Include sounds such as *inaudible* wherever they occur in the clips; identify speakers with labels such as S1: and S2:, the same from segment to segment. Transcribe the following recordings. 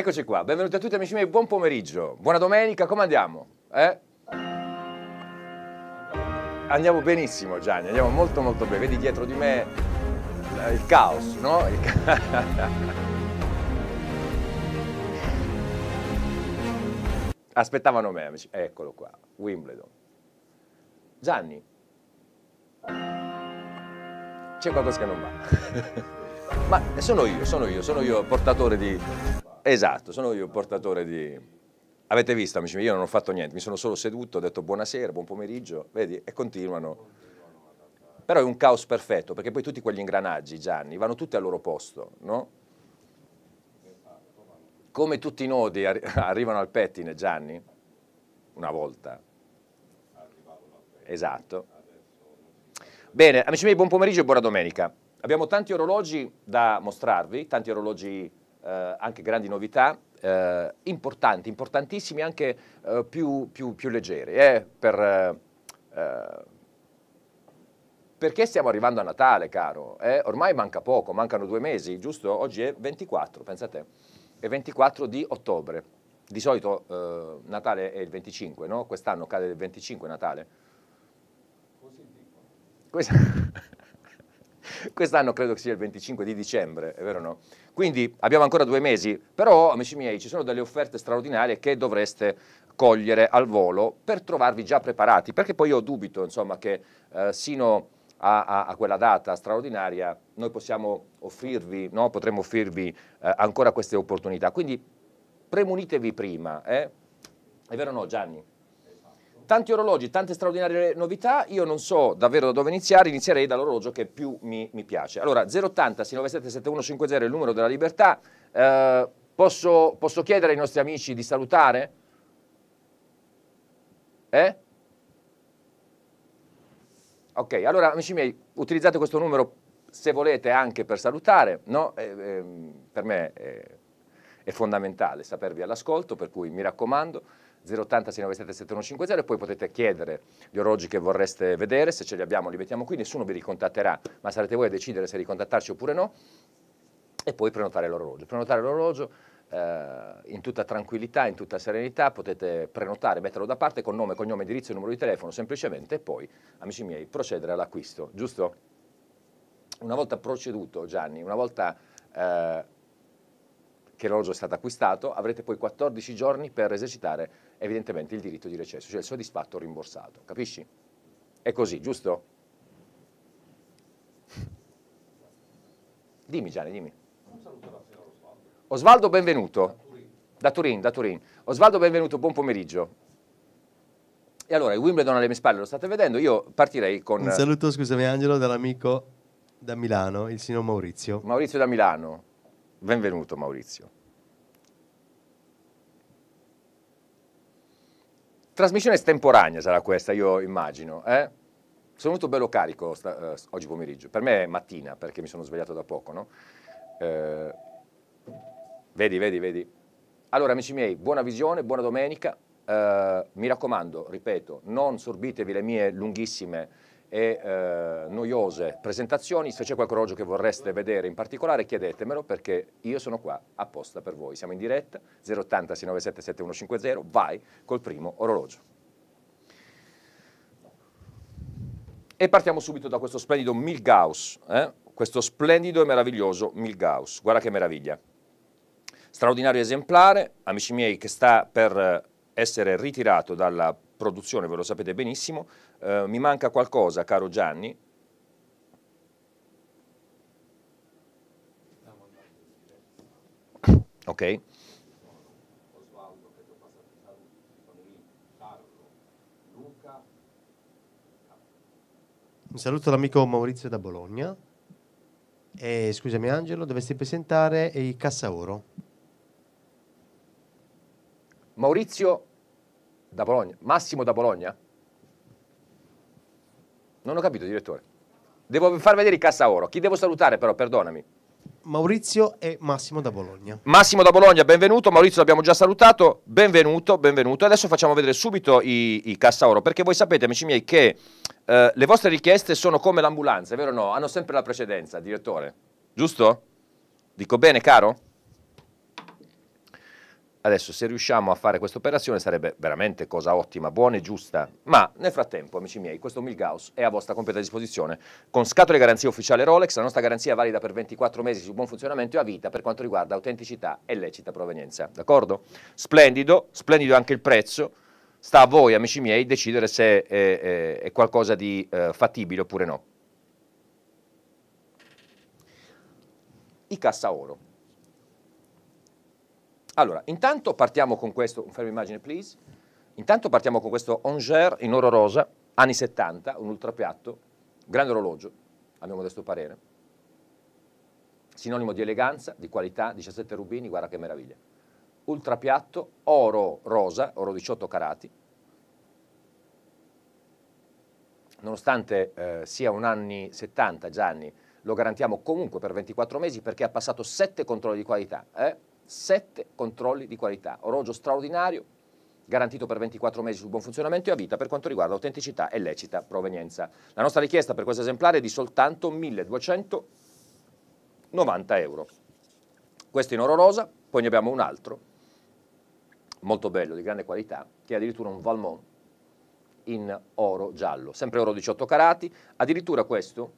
S1: Eccoci qua, benvenuti a tutti amici miei, buon pomeriggio, buona domenica, come andiamo? Eh? Andiamo benissimo Gianni, andiamo molto molto bene, vedi dietro di me eh, il caos, no? Il ca *laughs* Aspettavano me amici, eccolo qua, Wimbledon. Gianni, c'è qualcosa che non va. *laughs* Ma sono io, sono io, sono io portatore di Esatto, sono io il portatore di... Avete visto, amici miei, io non ho fatto niente, mi sono solo seduto, ho detto buonasera, buon pomeriggio, vedi, e continuano. Però è un caos perfetto, perché poi tutti quegli ingranaggi, Gianni, vanno tutti al loro posto, no? Come tutti i nodi arri *laughs* arrivano al pettine, Gianni, una volta. Esatto. Bene, amici miei, buon pomeriggio e buona domenica. Abbiamo tanti orologi da mostrarvi, tanti orologi eh, anche grandi novità eh, importanti, importantissimi, anche eh, più, più, più, leggere. Eh, per, eh, eh, perché stiamo arrivando a Natale, caro? ormai manca poco, mancano due mesi, giusto? Oggi è 24, pensate, è 24 di ottobre. Di solito Natale è il 25, no? Quest'anno cade il 25 Natale. Così dico. *laughs* Quest'anno credo che sia il 25 di dicembre, è vero o no? Quindi abbiamo ancora due mesi, però amici miei ci sono delle offerte straordinarie che dovreste cogliere al volo per trovarvi già preparati, perché poi io dubito insomma, che eh, sino a, a, a, quella data straordinaria noi possiamo offrirvi, no? potremmo offrirvi eh, ancora queste opportunità. Quindi premunitevi prima, eh? è vero o no Gianni? Tanti orologi, tante straordinarie novità, io non so davvero da dove iniziare, inizierei dall'orologio che più mi, mi piace. Allora, 080 697 7150 è il numero della libertà, eh, posso, posso chiedere ai nostri amici di salutare? Eh? Ok, allora amici miei, utilizzate questo numero se volete anche per salutare, no? eh, eh, per me è, è fondamentale sapervi all'ascolto, per cui mi raccomando. 080 697 7150 e poi potete chiedere gli orologi che vorreste vedere, se ce li abbiamo li mettiamo qui, nessuno vi ricontatterà, ma sarete voi a decidere se ricontattarci oppure no e poi prenotare l'orologio. Prenotare l'orologio eh, in tutta tranquillità, in tutta serenità, potete prenotare, metterlo da parte con nome, cognome, indirizzo e numero di telefono semplicemente e poi, amici miei, procedere all'acquisto, giusto? Una volta proceduto Gianni, una volta eh, che l'orologio è stato acquistato, avrete poi 14 giorni per esercitare evidentemente il diritto di recesso, cioè il soddisfatto rimborsato, capisci? È così, giusto? Dimmi Gianni, dimmi. Un saluto Osvaldo, benvenuto. Da Turin, da Turin. Osvaldo, benvenuto, buon pomeriggio. E allora, il Wimbledon alle mie spalle lo state vedendo, io partirei con... Un
S2: saluto, scusami Angelo, dall'amico da Milano, il signor Maurizio.
S1: Maurizio da Milano. Benvenuto Maurizio. Trasmissione estemporanea sarà questa, io immagino. Eh? Sono venuto bello carico sta, eh, oggi pomeriggio. Per me è mattina, perché mi sono svegliato da poco, no? Eh, vedi, vedi, vedi. Allora, amici miei, buona visione, buona domenica. Eh, mi raccomando, ripeto, non sorbitevi le mie lunghissime e eh, noiose presentazioni. Se c'è qualche orologio che vorreste vedere in particolare chiedetemelo perché io sono qua apposta per voi. Siamo in diretta 080 697 7150, vai col primo orologio. E partiamo subito da questo splendido Milgaus, eh? questo splendido e meraviglioso Milgaus, guarda che meraviglia. Straordinario esemplare, amici miei, che sta per eh, essere ritirato dalla produzione, ve lo sapete benissimo. Eh, mi manca qualcosa, caro Gianni? Ok.
S2: Un saluto all'amico Maurizio da Bologna. E, scusami Angelo, dovresti presentare i Cassaoro.
S1: Maurizio da Bologna, Massimo da Bologna? Non ho capito, direttore. Devo far vedere i Cassaoro. Chi devo salutare però, perdonami.
S2: Maurizio e Massimo da Bologna. Massimo da Bologna,
S1: benvenuto. Maurizio l'abbiamo già salutato. Benvenuto, benvenuto. Adesso facciamo vedere subito i, i Cassaoro, perché voi sapete, amici miei, che eh, le vostre richieste sono come l'ambulanza, è vero o no? Hanno sempre la precedenza, direttore. Giusto? Dico bene, caro? Adesso se riusciamo a fare questa operazione sarebbe veramente cosa ottima, buona e giusta, ma nel frattempo, amici miei, questo Milgaus è a vostra completa disposizione con scatole garanzia ufficiale Rolex, la nostra garanzia valida per 24 mesi sul buon funzionamento e a vita per quanto riguarda autenticità e lecita provenienza, d'accordo? Splendido, splendido anche il prezzo, sta a voi, amici miei, decidere se è, eh, è, eh, è qualcosa di eh, fattibile oppure no. I cassa oro allora, intanto partiamo con questo, un fermo immagine please, intanto partiamo con questo Onger in oro rosa, anni 70, un ultrapiatto, grande orologio, a mio modesto parere, sinonimo di eleganza, di qualità, 17 rubini, guarda che meraviglia. Ultrapiatto, oro rosa, oro 18 carati, nonostante eh, sia un anni 70 Gianni, lo garantiamo comunque per 24 mesi perché ha passato 7 controlli di qualità. Eh? sette controlli di qualità, orologio straordinario, garantito per 24 mesi sul buon funzionamento e a vita per quanto riguarda autenticità e lecita provenienza. La nostra richiesta per questo esemplare è di soltanto 1290 euro. Questo in oro rosa, poi ne abbiamo un altro, molto bello, di grande qualità, che è addirittura un Valmont in oro giallo, sempre oro 18 carati, addirittura questo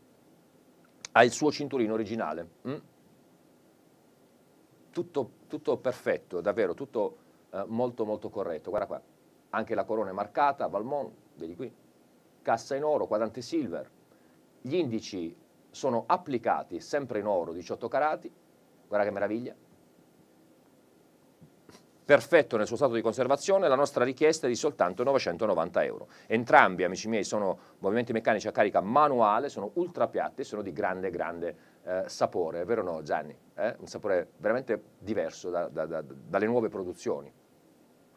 S1: ha il suo cinturino originale. Mm? tutto, tutto perfetto, davvero, tutto eh, molto molto corretto. Guarda qua, anche la corona è marcata, Valmont, vedi qui, cassa in oro, quadrante silver. Gli indici sono applicati sempre in oro, 18 carati, guarda che meraviglia. Perfetto nel suo stato di conservazione, la nostra richiesta è di soltanto 990 euro. Entrambi, amici miei, sono movimenti meccanici a carica manuale, sono ultra piatti, sono di grande, grande eh, sapore, è vero o no Gianni? Eh? Un sapore veramente diverso da, da, da, dalle nuove produzioni.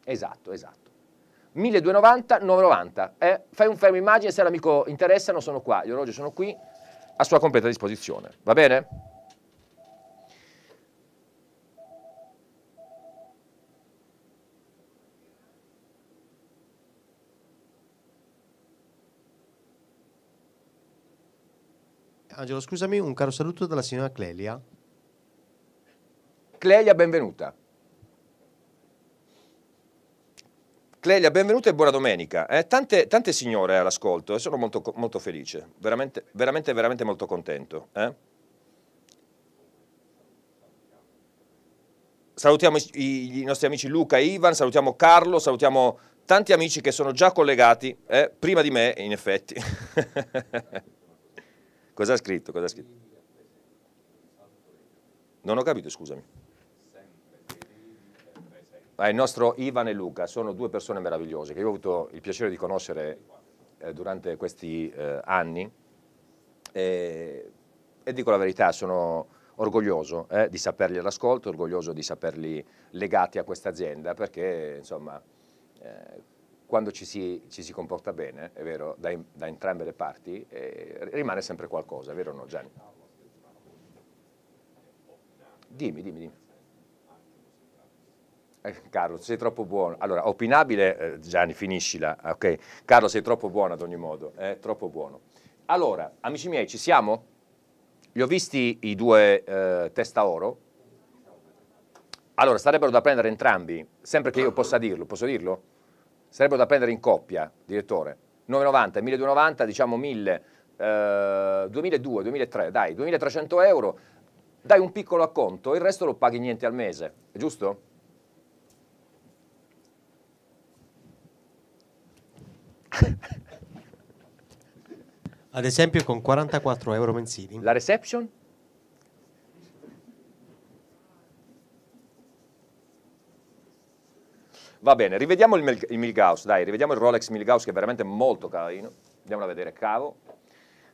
S1: Esatto, esatto. 1290, 990. Eh? Fai un fermo immagine, se l'amico interessano sono qua, gli orologi sono qui a sua completa disposizione. Va bene?
S2: Angelo, scusami, un caro saluto dalla signora Clelia. Clelia, benvenuta.
S1: Clelia, benvenuta e buona domenica. Eh, tante, tante, signore all'ascolto e sono molto, molto felice, veramente, veramente, veramente molto contento. Eh? Salutiamo i, i, nostri amici Luca e Ivan, salutiamo Carlo, salutiamo tanti amici che sono già collegati, eh, prima di me in effetti. *laughs* Cosa ha scritto? Cosa ha scritto? Non ho capito, scusami. Ah, il nostro Ivan e Luca sono due persone meravigliose che io ho avuto il piacere di conoscere eh, durante questi eh, anni e, e, dico la verità, sono orgoglioso eh, di saperli all'ascolto, orgoglioso di saperli legati a questa azienda perché insomma eh, quando ci si, ci si, comporta bene, è vero, da, da entrambe le parti, eh, rimane sempre qualcosa, è vero o no Gianni? Dimmi, dimmi, dimmi. Eh, Carlo, sei troppo buono. Allora, opinabile, eh, Gianni, finiscila, ok? Carlo, sei troppo buono ad ogni modo, eh, troppo buono. Allora, amici miei, ci siamo? Li ho visti i due eh, testa oro. Allora, sarebbero da prendere entrambi, sempre che io possa dirlo, posso dirlo? sarebbero da prendere in coppia, direttore. 990, 1290, diciamo 1000, eh, 2200, 2003, dai, 2300 euro, dai un piccolo acconto, il resto lo paghi niente al mese, è giusto?
S2: Ad esempio con 44 euro mensili. La
S1: reception? Va bene, rivediamo il, Mil- il Milgaus, dai, rivediamo il Rolex Milgaus che è veramente molto carino. Andiamolo a vedere, cavo.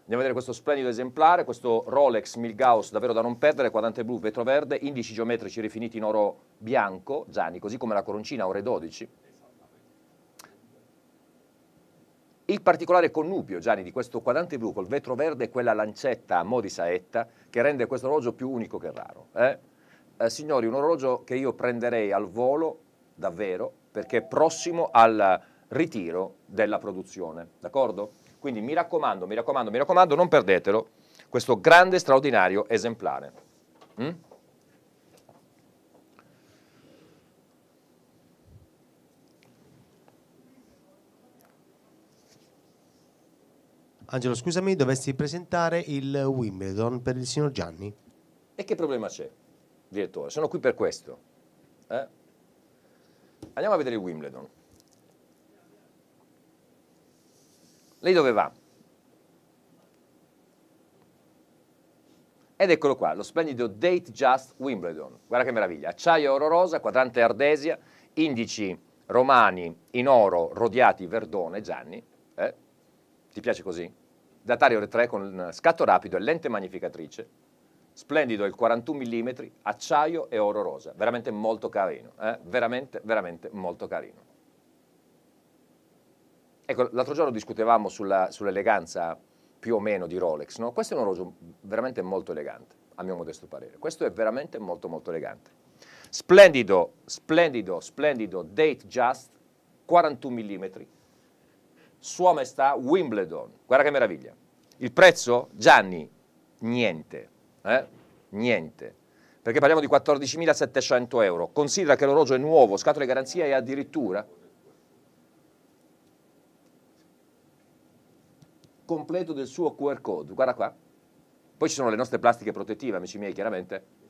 S1: Andiamo a vedere questo splendido esemplare, questo Rolex Milgaus, davvero da non perdere, quadrante blu, vetro verde, indici geometrici rifiniti in oro bianco, Gianni, così come la coroncina, ore 12. Il particolare connubio, Gianni, di questo quadrante blu col vetro verde è quella lancetta a mo' di saetta che rende questo orologio più unico che raro. Eh? Eh, signori, un orologio che io prenderei al volo davvero, perché è prossimo al ritiro della produzione, d'accordo? Quindi mi raccomando, mi raccomando, mi raccomando, non perdetelo, questo grande, straordinario esemplare. Mm?
S2: Angelo, scusami, dovresti presentare il Wimbledon per il signor Gianni.
S1: E che problema c'è, direttore? Sono qui per questo. Eh? Andiamo a vedere il Wimbledon. Lei dove va? Ed eccolo qua, lo splendido Date Just Wimbledon. Guarda che meraviglia, acciaio oro rosa, quadrante ardesia, indici romani in oro rodiati Verdone Gianni. Eh? Ti piace così? Datario 3 con scatto rapido e lente magnificatrice. Splendido, il 41 mm, acciaio e oro rosa, veramente molto carino, eh? veramente, veramente molto carino. Ecco, l'altro giorno discutevamo sull'eleganza più o meno di Rolex, no? questo è un orologio veramente molto elegante, a mio modesto parere, questo è veramente molto molto elegante. Splendido, splendido, splendido, date just, 41 mm, sua maestà Wimbledon, guarda che meraviglia. Il prezzo, Gianni, niente, eh? niente. Perché parliamo di 14.700 euro. Considera che l'orologio è nuovo, scatola di garanzia e addirittura completo del suo QR code. Guarda qua. Poi ci sono le nostre plastiche protettive, amici miei, chiaramente.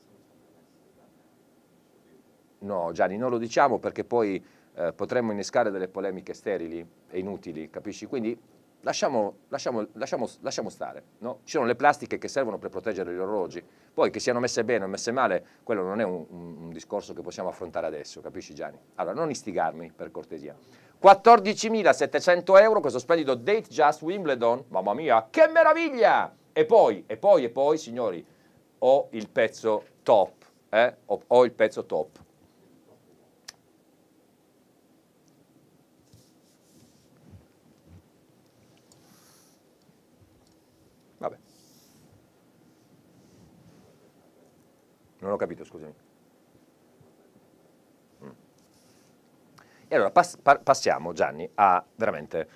S1: No, Gianni, non lo diciamo perché poi eh, potremmo innescare delle polemiche sterili e inutili, capisci? Quindi lasciamo, lasciamo, lasciamo, lasciamo stare. No? Ci sono le plastiche che servono per proteggere gli orologi, poi che siano messe bene o messe male, quello non è un, un, un discorso che possiamo affrontare adesso, capisci Gianni? Allora, non istigarmi, per cortesia. 14.700 euro, questo splendido Date Just Wimbledon, mamma mia, che meraviglia! E poi, e poi, e poi, signori, ho il pezzo top, eh? ho, ho il pezzo top. Non ho capito, scusami. Mm. E allora pass passiamo, Gianni, a veramente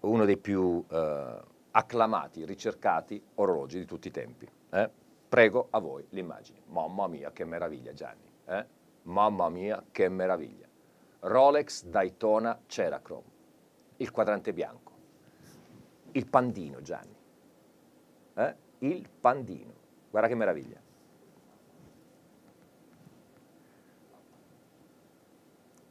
S1: uno dei più eh, acclamati, ricercati orologi di tutti i tempi. Eh? Prego a voi l'immagine. Mamma mia, che meraviglia, Gianni. Eh? Mamma mia, che meraviglia. Rolex Daytona Cerachrome, il quadrante bianco, il pandino, Gianni. Eh? Il pandino. Guarda che meraviglia.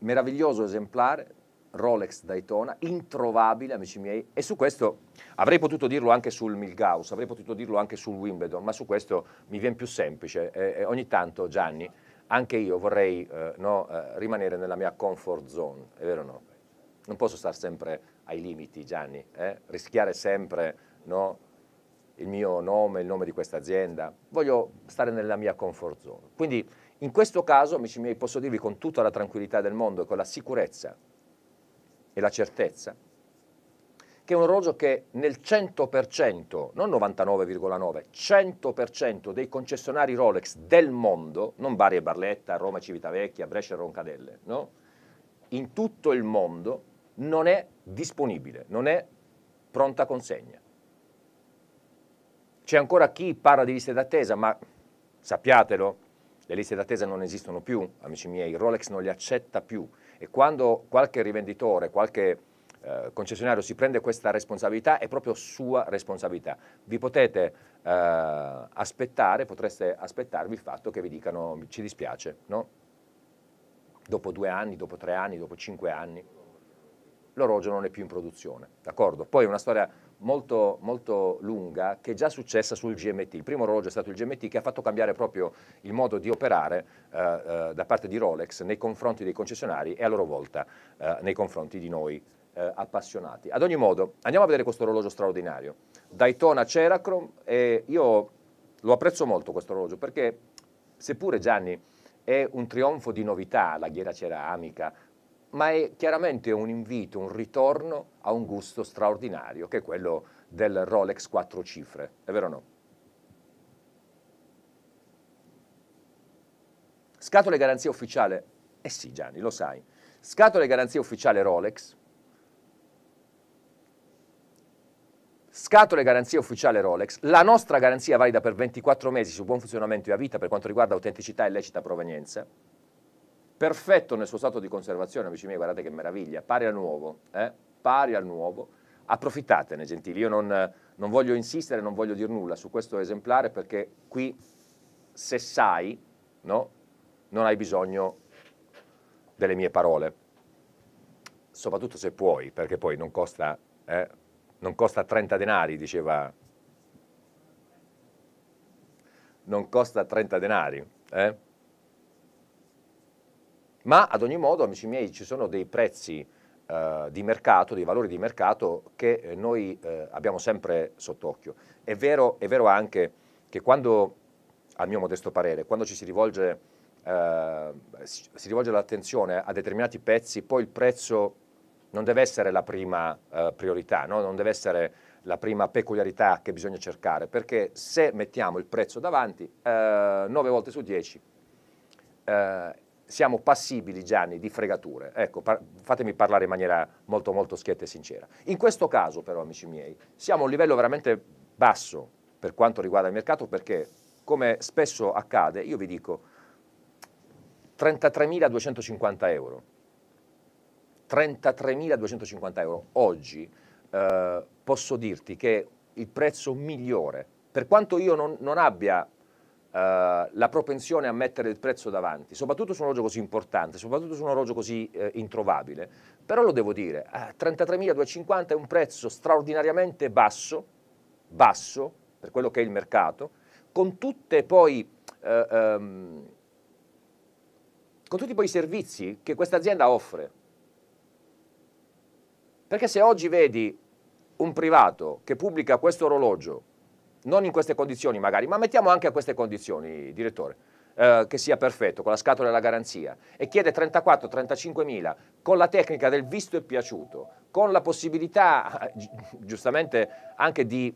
S1: meraviglioso esemplare Rolex Daytona, introvabile amici miei, e su questo avrei potuto dirlo anche sul Milgaus, avrei potuto dirlo anche sul Wimbledon, ma su questo mi viene più semplice e, eh, e eh, ogni tanto Gianni, anche io vorrei eh, no, eh, rimanere nella mia comfort zone, è vero o no? Non posso stare sempre ai limiti Gianni, eh? rischiare sempre no, il mio nome, il nome di questa azienda, voglio stare nella mia comfort zone. Quindi in questo caso, amici miei, posso dirvi con tutta la tranquillità del mondo e con la sicurezza e la certezza che è un orologio che nel 100%, non 99,9, 100% dei concessionari Rolex del mondo, non Bari e Barletta, Roma e Civitavecchia, Brescia e Roncadelle, no? in tutto il mondo non è disponibile, non è pronta consegna. C'è ancora chi parla di liste d'attesa, ma sappiatelo, le liste d'attesa non esistono più, amici miei, Rolex non le accetta più e quando qualche rivenditore, qualche eh, concessionario si prende questa responsabilità è proprio sua responsabilità. Vi potete eh, aspettare, potreste aspettarvi il fatto che vi dicano ci dispiace, no? Dopo due anni, dopo tre anni, dopo cinque anni, l'orologio non è più in produzione, d'accordo? Poi è una storia molto, molto lunga che è già successa sul GMT. Il primo orologio è stato il GMT che ha fatto cambiare proprio il modo di operare eh, eh, da parte di Rolex nei confronti dei concessionari e a loro volta eh, nei confronti di noi eh, appassionati. Ad ogni modo, andiamo a vedere questo orologio straordinario. Daytona Ceracrom e io lo apprezzo molto questo orologio perché seppure Gianni è un trionfo di novità la ghiera ceramica, ma è chiaramente un invito, un ritorno a un gusto straordinario, che è quello del Rolex quattro cifre, è vero o no? Scatole garanzia ufficiale, eh sì Gianni, lo sai, scatole garanzia ufficiale Rolex, scatole garanzia ufficiale Rolex, la nostra garanzia valida per 24 mesi su buon funzionamento e a vita per quanto riguarda autenticità e lecita provenienza, perfetto nel suo stato di conservazione, amici miei, guardate che meraviglia, pari a nuovo, eh? pari al nuovo, approfittatene gentili, io non, non voglio insistere, non voglio dire nulla su questo esemplare perché qui se sai, no, non hai bisogno delle mie parole, soprattutto se puoi, perché poi non costa, eh, non costa 30 denari, diceva, non costa 30 denari. Eh? Ma ad ogni modo, amici miei, ci sono dei prezzi eh, di mercato, dei valori di mercato che eh, noi eh, abbiamo sempre sott'occhio. È vero, è vero anche che quando, a mio modesto parere, quando ci si rivolge, eh, si rivolge l'attenzione a determinati pezzi, poi il prezzo non deve essere la prima eh, priorità, no? non deve essere la prima peculiarità che bisogna cercare, perché se mettiamo il prezzo davanti, 9 volte su 10 eh, siamo passibili, Gianni, di fregature. Ecco, par fatemi parlare in maniera molto, molto schietta e sincera. In questo caso, però, amici miei, siamo a un livello veramente basso per quanto riguarda il mercato perché, come spesso accade, io vi dico 33.250 euro. 33.250 euro. Oggi eh, posso dirti che il prezzo migliore, per quanto io non, non abbia eh, la propensione a mettere il prezzo davanti, soprattutto su un orologio così importante, soprattutto su un orologio così eh, introvabile. Però lo devo dire, eh, 33.250 è un prezzo straordinariamente basso, basso per quello che è il mercato, con, poi, eh, ehm, con tutti poi i servizi che questa azienda offre. Perché se oggi vedi un privato che pubblica questo orologio non in queste condizioni magari, ma mettiamo anche a queste condizioni, direttore, eh, che sia perfetto, con la scatola della garanzia, e chiede 34-35 mila con la tecnica del visto e piaciuto, con la possibilità, giustamente, anche di,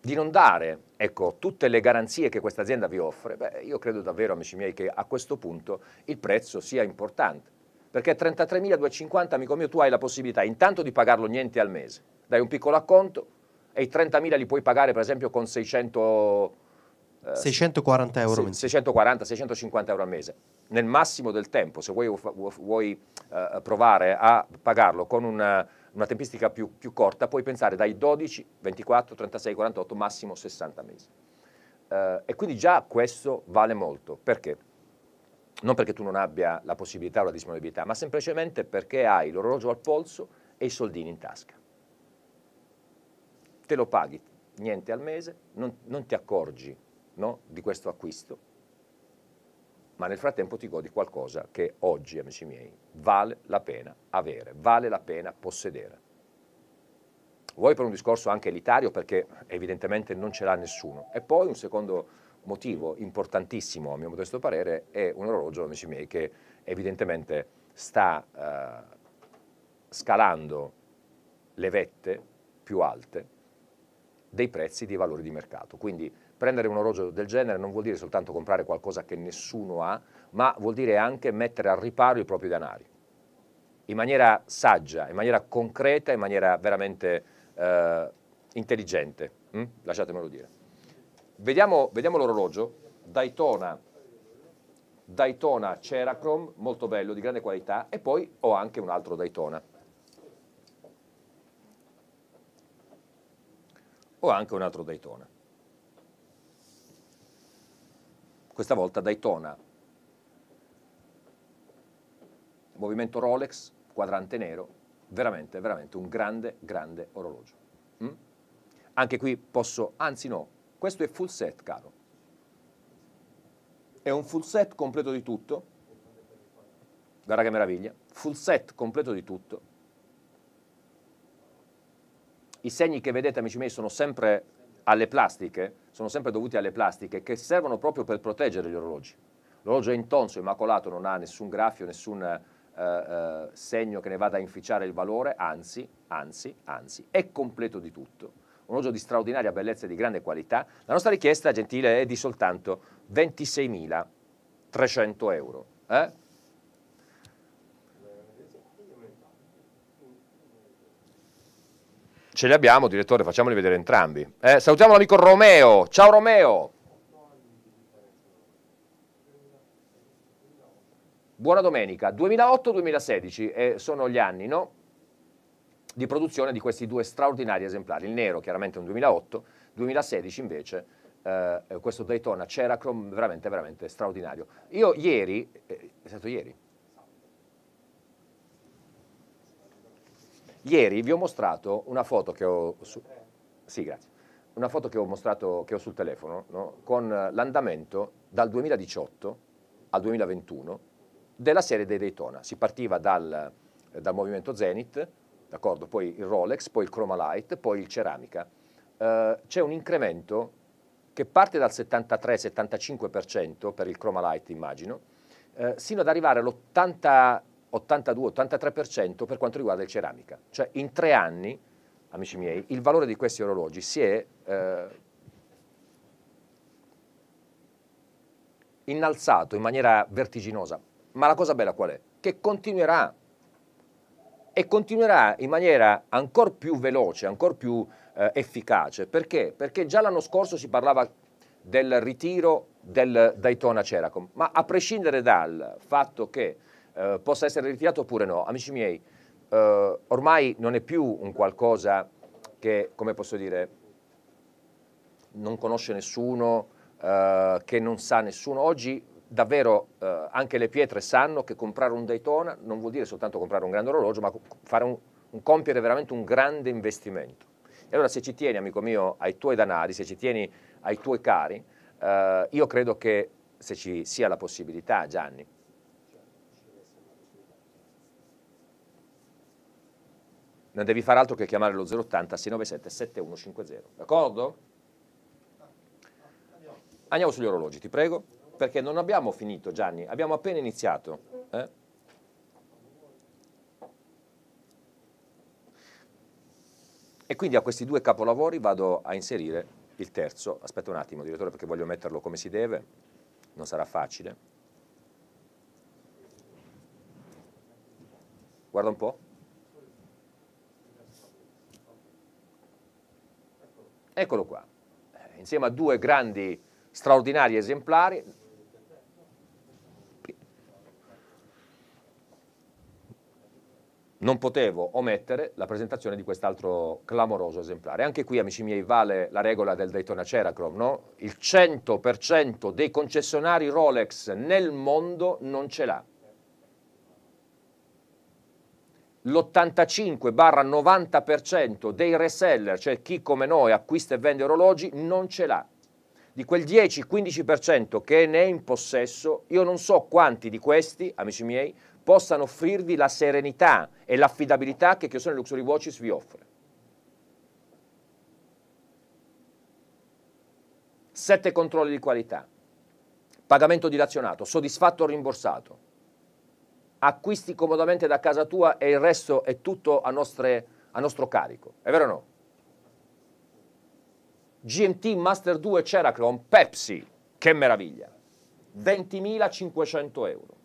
S1: di non dare ecco, tutte le garanzie che questa azienda vi offre, beh, io credo davvero, amici miei, che a questo punto il prezzo sia importante. Perché 33.250, amico mio, tu hai la possibilità intanto di pagarlo niente al mese, dai un piccolo acconto e i 30.000 li puoi pagare per esempio con 600... Eh, 640 euro mensili. 640, 650 euro al mese. Nel massimo del tempo, se vuoi, vuoi eh, provare a pagarlo con una, una tempistica più, più, corta, puoi pensare dai 12, 24, 36, 48, massimo 60 mesi. Eh, e quindi già questo vale molto. Perché? non perché tu non abbia la possibilità o la disponibilità, ma semplicemente perché hai l'orologio al polso e i soldini in tasca. Te lo paghi niente al mese, non, non ti accorgi no, di questo acquisto, ma nel frattempo ti godi qualcosa che oggi, amici miei, vale la pena avere, vale la pena possedere. Vuoi per un discorso anche elitario, perché evidentemente non ce l'ha nessuno. E poi un secondo motivo importantissimo, a mio modesto parere, è un orologio, amici miei, che evidentemente sta eh, scalando le vette più alte dei prezzi dei valori di mercato. Quindi prendere un orologio del genere non vuol dire soltanto comprare qualcosa che nessuno ha, ma vuol dire anche mettere al riparo i propri denari, in maniera saggia, in maniera concreta, in maniera veramente eh, intelligente, mm? lasciatemelo dire. Vediamo, vediamo l'orologio, Daytona, Daytona Ceracrom, molto bello, di grande qualità, e poi ho anche un altro Daytona. Ho anche un altro Daytona. Questa volta Daytona. Movimento Rolex, quadrante nero, veramente, veramente un grande, grande orologio. Mm? Anche qui posso, anzi no, questo è full set, caro. È un full set completo di tutto. Guarda che meraviglia. Full set completo di tutto. I segni che vedete, amici miei, sono sempre alle plastiche, sono sempre dovuti alle plastiche, che servono proprio per proteggere gli orologi. L'orologio è intonso, immacolato, non ha nessun graffio, nessun eh, eh, segno che ne vada a inficiare il valore, anzi, anzi, anzi, è completo di tutto un orologio di straordinaria bellezza e di grande qualità, la nostra richiesta gentile è di soltanto 26.300 euro. Eh? Ce li abbiamo, direttore, facciamoli vedere entrambi. Eh, salutiamo l'amico Romeo. Ciao Romeo. Buona domenica. 2008-2016 eh, sono gli anni, no? di produzione di questi due straordinari esemplari. Il nero chiaramente è un 2008, 2016 invece eh, eh, questo Daytona Ceracrom veramente, veramente straordinario. Io ieri, eh, è stato ieri, ieri vi ho mostrato una foto che ho... Su, sì, grazie una foto che ho mostrato, che ho sul telefono, no? con l'andamento dal 2018 al 2021 della serie dei Daytona. Si partiva dal, dal movimento Zenith, d'accordo? Poi il Rolex, poi il Chromalight, poi il Ceramica. Eh, c'è un incremento che parte dal 73-75% per il Chromalight, immagino, eh, sino ad arrivare all'82-83% per quanto riguarda il Ceramica. Cioè in tre anni, amici miei, il valore di questi orologi si è... Eh, innalzato in maniera vertiginosa. Ma la cosa bella qual è? Che continuerà e continuerà in maniera ancora più veloce, ancora più eh, efficace. Perché? Perché già l'anno scorso si parlava del ritiro del Daytona Ceracom, ma a prescindere dal fatto che eh, possa essere ritirato oppure no, amici miei, eh, ormai non è più un qualcosa che, come posso dire, non conosce nessuno, eh, che non sa nessuno. Oggi davvero eh, anche le pietre sanno che comprare un Daytona non vuol dire soltanto comprare un grande orologio, ma un, un compiere veramente un grande investimento. E allora se ci tieni, amico mio, ai tuoi danari, se ci tieni ai tuoi cari, eh, io credo che se ci sia la possibilità, Gianni, non devi fare altro che chiamare lo 080 697 7150, d'accordo? Andiamo sugli orologi, ti prego perché non abbiamo finito Gianni, abbiamo appena iniziato. Eh? E quindi a questi due capolavori vado a inserire il terzo, aspetta un attimo direttore perché voglio metterlo come si deve, non sarà facile. Guarda un po'. Eccolo qua, eh, insieme a due grandi straordinari esemplari non potevo omettere la presentazione di quest'altro clamoroso esemplare. Anche qui, amici miei, vale la regola del Daytona Ceracrom, no? Il 100% dei concessionari Rolex nel mondo non ce l'ha. L'85-90% dei reseller, cioè chi come noi acquista e vende orologi, non ce l'ha. Di quel 10-15% che ne è in possesso, io non so quanti di questi, amici miei, possano offrirvi la serenità e l'affidabilità che Chiosone Luxury Watches vi offre. 7 controlli di qualità, pagamento dilazionato, soddisfatto o rimborsato, acquisti comodamente da casa tua e il resto è tutto a, nostre, a nostro carico, è vero o no? GMT Master 2 Ceraclon Pepsi, che meraviglia, 20.500 euro.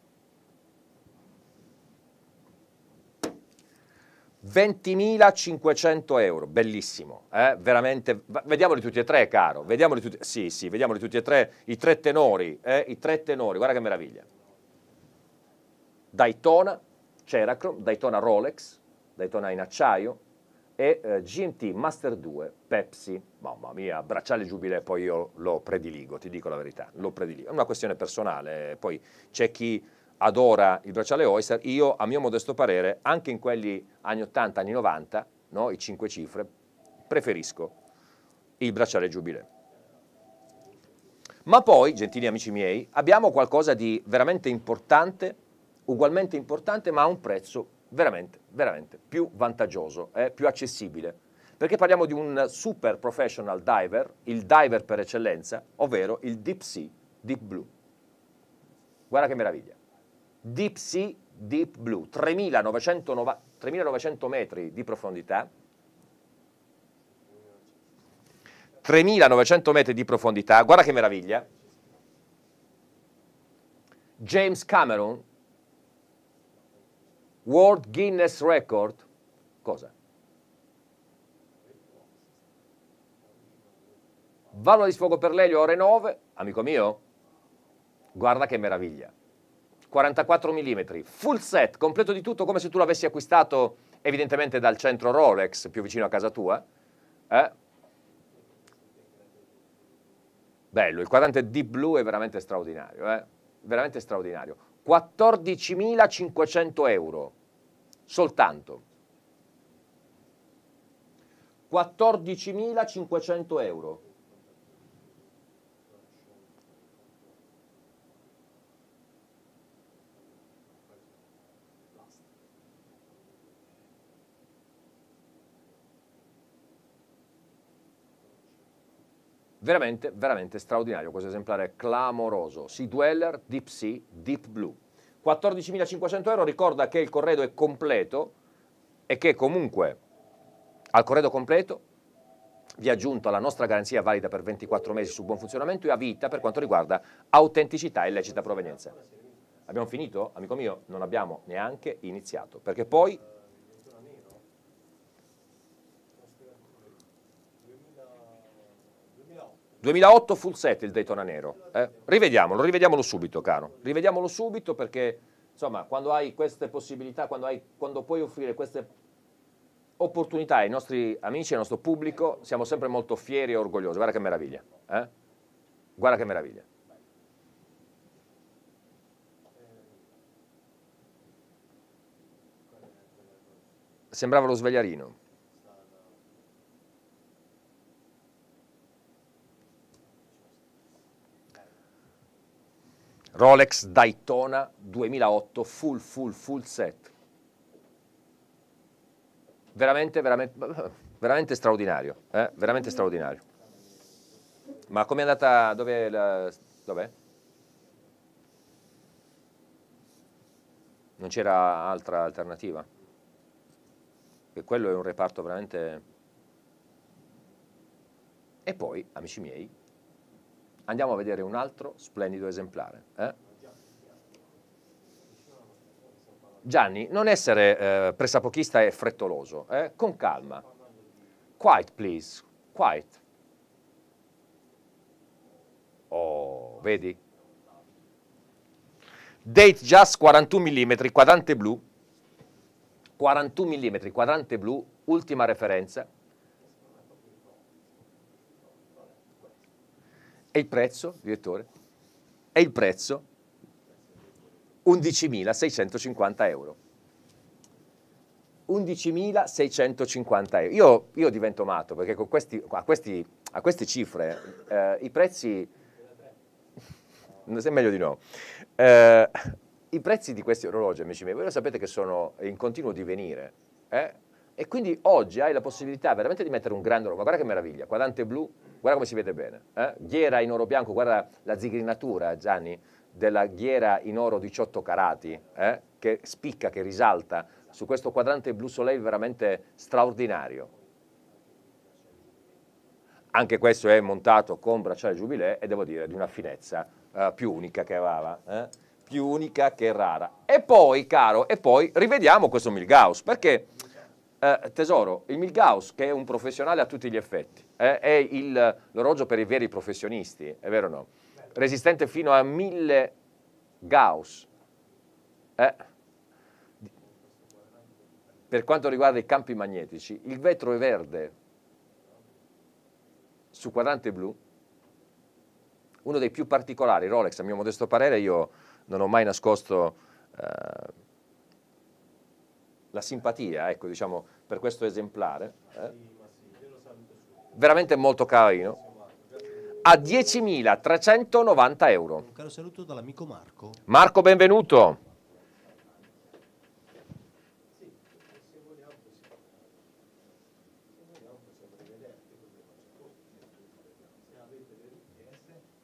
S1: 20.500 euro, bellissimo, eh? veramente, vediamoli tutti e tre caro, vediamoli tutti, sì sì, vediamoli tutti e tre, i tre tenori, eh? i tre tenori, guarda che meraviglia. Daytona, Ceracrom, Daytona Rolex, Daytona in acciaio e eh, GMT Master 2 Pepsi, mamma mia, bracciale giubile poi io lo prediligo, ti dico la verità, lo prediligo, è una questione personale, poi c'è chi adora il bracciale Oyster, io a mio modesto parere, anche in quelli anni 80, anni 90, no, i 5 cifre, preferisco il bracciale Jubilee. Ma poi, gentili amici miei, abbiamo qualcosa di veramente importante, ugualmente importante, ma a un prezzo veramente, veramente più vantaggioso, eh, più accessibile. Perché parliamo di un super professional diver, il diver per eccellenza, ovvero il Deep Sea Deep Blue. Guarda che meraviglia. Deep Sea Deep Blue, 3.900, metri di profondità, 3.900 metri di profondità, guarda che meraviglia. James Cameron, World Guinness Record, cosa? Valvola di sfogo per l'elio ore 9, amico mio, guarda che meraviglia. 44 mm, full set, completo di tutto come se tu l'avessi acquistato evidentemente dal centro Rolex più vicino a casa tua. Eh? Bello, il quadrante Deep Blue è veramente straordinario, eh? veramente straordinario. 14.500 euro soltanto. 14.500 euro. Veramente, veramente straordinario questo esemplare è clamoroso. Sea Dweller Deep Sea Deep Blue. 14.500 euro, ricorda che il corredo è completo e che comunque al corredo completo vi è aggiunta la nostra garanzia valida per 24 mesi su buon funzionamento e a vita per quanto riguarda autenticità e lecita provenienza. Abbiamo finito? Amico mio, non abbiamo neanche iniziato, perché poi 2008 full set il Daytona Nero. Eh? Rivediamolo, rivediamolo subito, caro. Rivediamolo subito perché, insomma, quando hai queste possibilità, quando, hai, quando puoi offrire queste opportunità ai nostri amici, al nostro pubblico, siamo sempre molto fieri e orgogliosi. Guarda che meraviglia. Eh? Guarda che meraviglia. Sembrava lo svegliarino. Rolex Daytona 2008 full full full set. Veramente, veramente, veramente straordinario, eh? veramente straordinario. Ma com'è andata, dove, la, dov'è? Non c'era altra alternativa? E quello è un reparto veramente... E poi, amici miei, Andiamo a vedere un altro splendido esemplare. Eh? Gianni, non essere eh, pressapochista e frettoloso, eh? con calma. Quiet, please, quiet. Oh, vedi? Date Just 41 mm, quadrante blu, 41 mm, quadrante blu, ultima referenza, E il prezzo, direttore? E il prezzo? 11.650 euro. 11.650 euro. Io, io, divento matto perché con questi, a, questi, a, queste cifre eh, i prezzi... Non *laughs* sei meglio di no. Eh, I prezzi di questi orologi, amici miei, voi lo sapete che sono in continuo divenire. Eh? E quindi oggi hai la possibilità veramente di mettere un grande orologio. Guarda che meraviglia, quadrante blu, Guarda come si vede bene. Eh? Ghiera in oro bianco, guarda la zigrinatura, Gianni, della ghiera in oro 18 carati, eh? che spicca, che risalta su questo quadrante blu soleil veramente straordinario. Anche questo è montato con bracciale giubilè e devo dire di una finezza eh, più unica che aveva eh? più unica che rara. E poi, caro, e poi rivediamo questo Milgaus, perché eh, tesoro, il Milgaus che è un professionale a tutti gli effetti, eh, è il, l'orologio per i veri professionisti, è vero o no? Certo. Resistente fino a 1000 Gauss. Eh. Per quanto riguarda i campi magnetici, il vetro è verde su quadrante blu, uno dei più particolari, Rolex a mio modesto parere, io non ho mai nascosto eh, la simpatia, ecco, diciamo, per questo esemplare. Eh veramente molto carino, a 10.390 euro. Un
S2: caro saluto dall'amico Marco. Marco,
S1: benvenuto.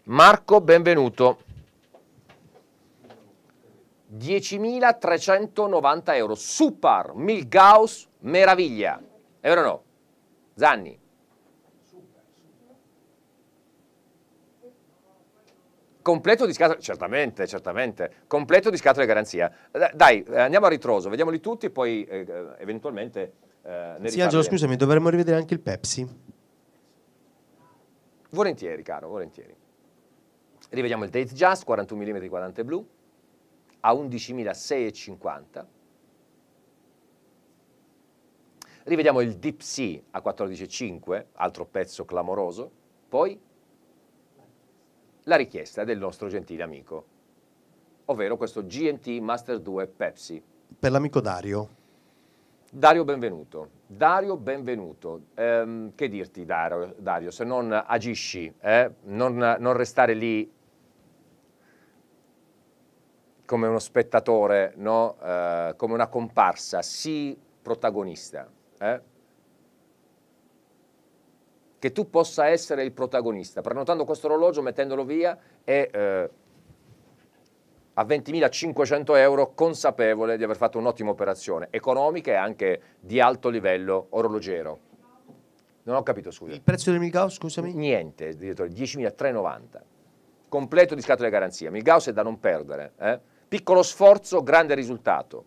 S1: Marco, benvenuto. 10.390 euro. Super Milgaus, meraviglia. E eh, ora no? Zanni. Completo di scatole, certamente, certamente, completo di scatole garanzia. Eh, dai, eh, andiamo a ritroso, vediamoli tutti e poi eh, eh, eventualmente eh, ne Sì, Angelo, scusami,
S2: dovremmo rivedere anche il Pepsi.
S1: Volentieri, caro, volentieri. Rivediamo il Date Just, 41 mm quadrante blu, a 11.650. Rivediamo il Deep Sea a 14.5, altro pezzo clamoroso. Poi la richiesta del nostro gentile amico, ovvero questo GMT Master 2 Pepsi.
S2: Per l'amico Dario.
S1: Dario benvenuto, Dario benvenuto, ehm, che dirti Dario, Dario se non agisci, eh? non, non restare lì come uno spettatore, no? eh, come una comparsa, sii protagonista. Eh? che tu possa essere il protagonista. Prenotando questo orologio, mettendolo via e eh, a 20.500 euro consapevole di aver fatto un'ottima operazione economica e anche di alto livello orologero. Non ho capito, scusa. Il prezzo del Milgauss, scusami? Niente, direttore, 10.390. Completo di scatole di garanzia. Milgauss è da non perdere. Eh? Piccolo sforzo, grande risultato.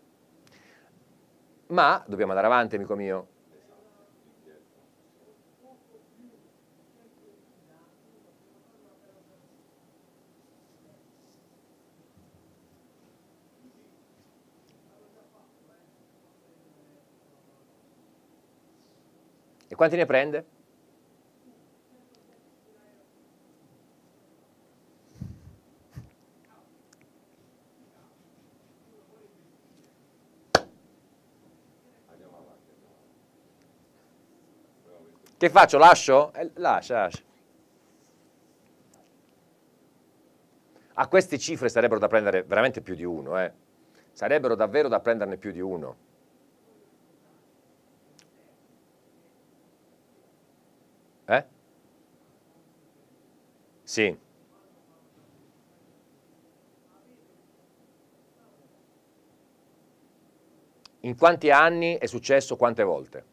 S1: Ma dobbiamo andare avanti, amico mio. Quanti ne prende? Che faccio? Lascio? Eh, lascia, lascia. A queste cifre sarebbero da prendere veramente più di uno, eh. Sarebbero davvero da prenderne più di uno. Sì. In quanti anni è successo quante volte?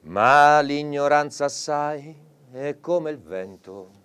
S1: Ma l'ignoranza, sai, è come il vento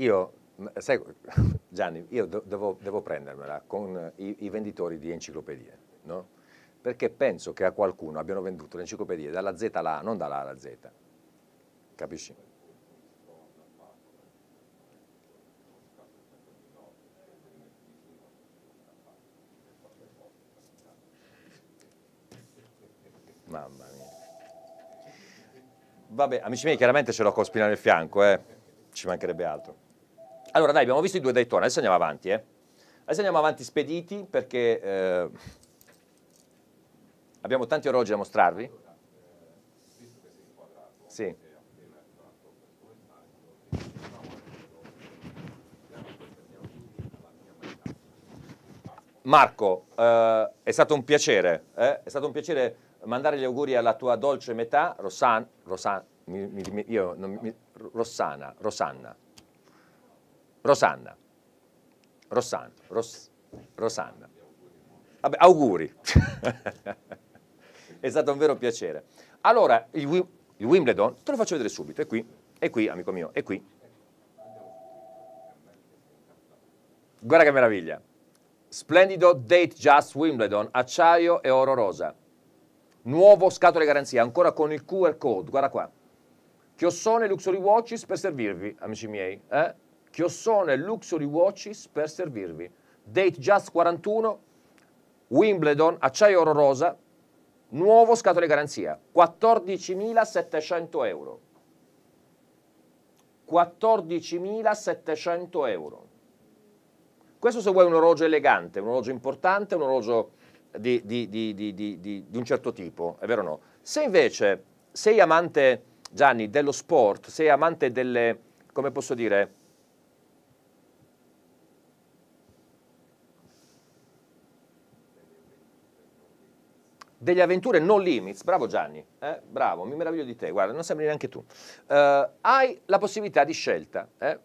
S1: io, sai, *laughs* Gianni, io devo, devo prendermela con i, i venditori di enciclopedie, no? perché penso che a qualcuno abbiano venduto le enciclopedie dalla Z alla A, non dalla A alla Z, capisci? Mamma mia. Vabbè, amici miei, chiaramente ce l'ho con spina nel fianco, eh. ci mancherebbe altro. Allora dai, abbiamo visto i due Daytona, adesso andiamo avanti. Eh. Adesso andiamo avanti spediti perché eh, abbiamo tanti orologi da mostrarvi. Sì. Marco, eh, è stato un piacere, eh? è stato un piacere mandare gli auguri alla tua dolce metà, Rossan, Rossan, mi, mi, io, non, mi, Rossana, Rosanna. Rosanna. Rosanna. Ros, Rosanna. Vabbè, auguri. *laughs* È stato un vero piacere. Allora, il, Wim, il, Wimbledon, te lo faccio vedere subito, è qui, è qui, amico mio, è qui. Guarda che meraviglia. Splendido Date Just Wimbledon, acciaio e oro rosa. Nuovo scatole garanzia, ancora con il QR code, guarda qua. Chiossone Luxury Watches per servirvi, amici miei. Eh? Chiossone Luxury Watches per servirvi. Date Just 41, Wimbledon, acciaio oro rosa, nuovo scatole garanzia, 14.700 euro. 14.700 euro. Questo se vuoi un orologio elegante, un orologio importante, un orologio di, di, di, di un certo tipo, è vero o no? Se invece sei amante, Gianni, dello sport, sei amante delle, come posso dire, degli avventure non limits, bravo Gianni, eh? bravo, mi meraviglio di te, guarda, non sembri neanche tu, uh, hai la possibilità di scelta, eh?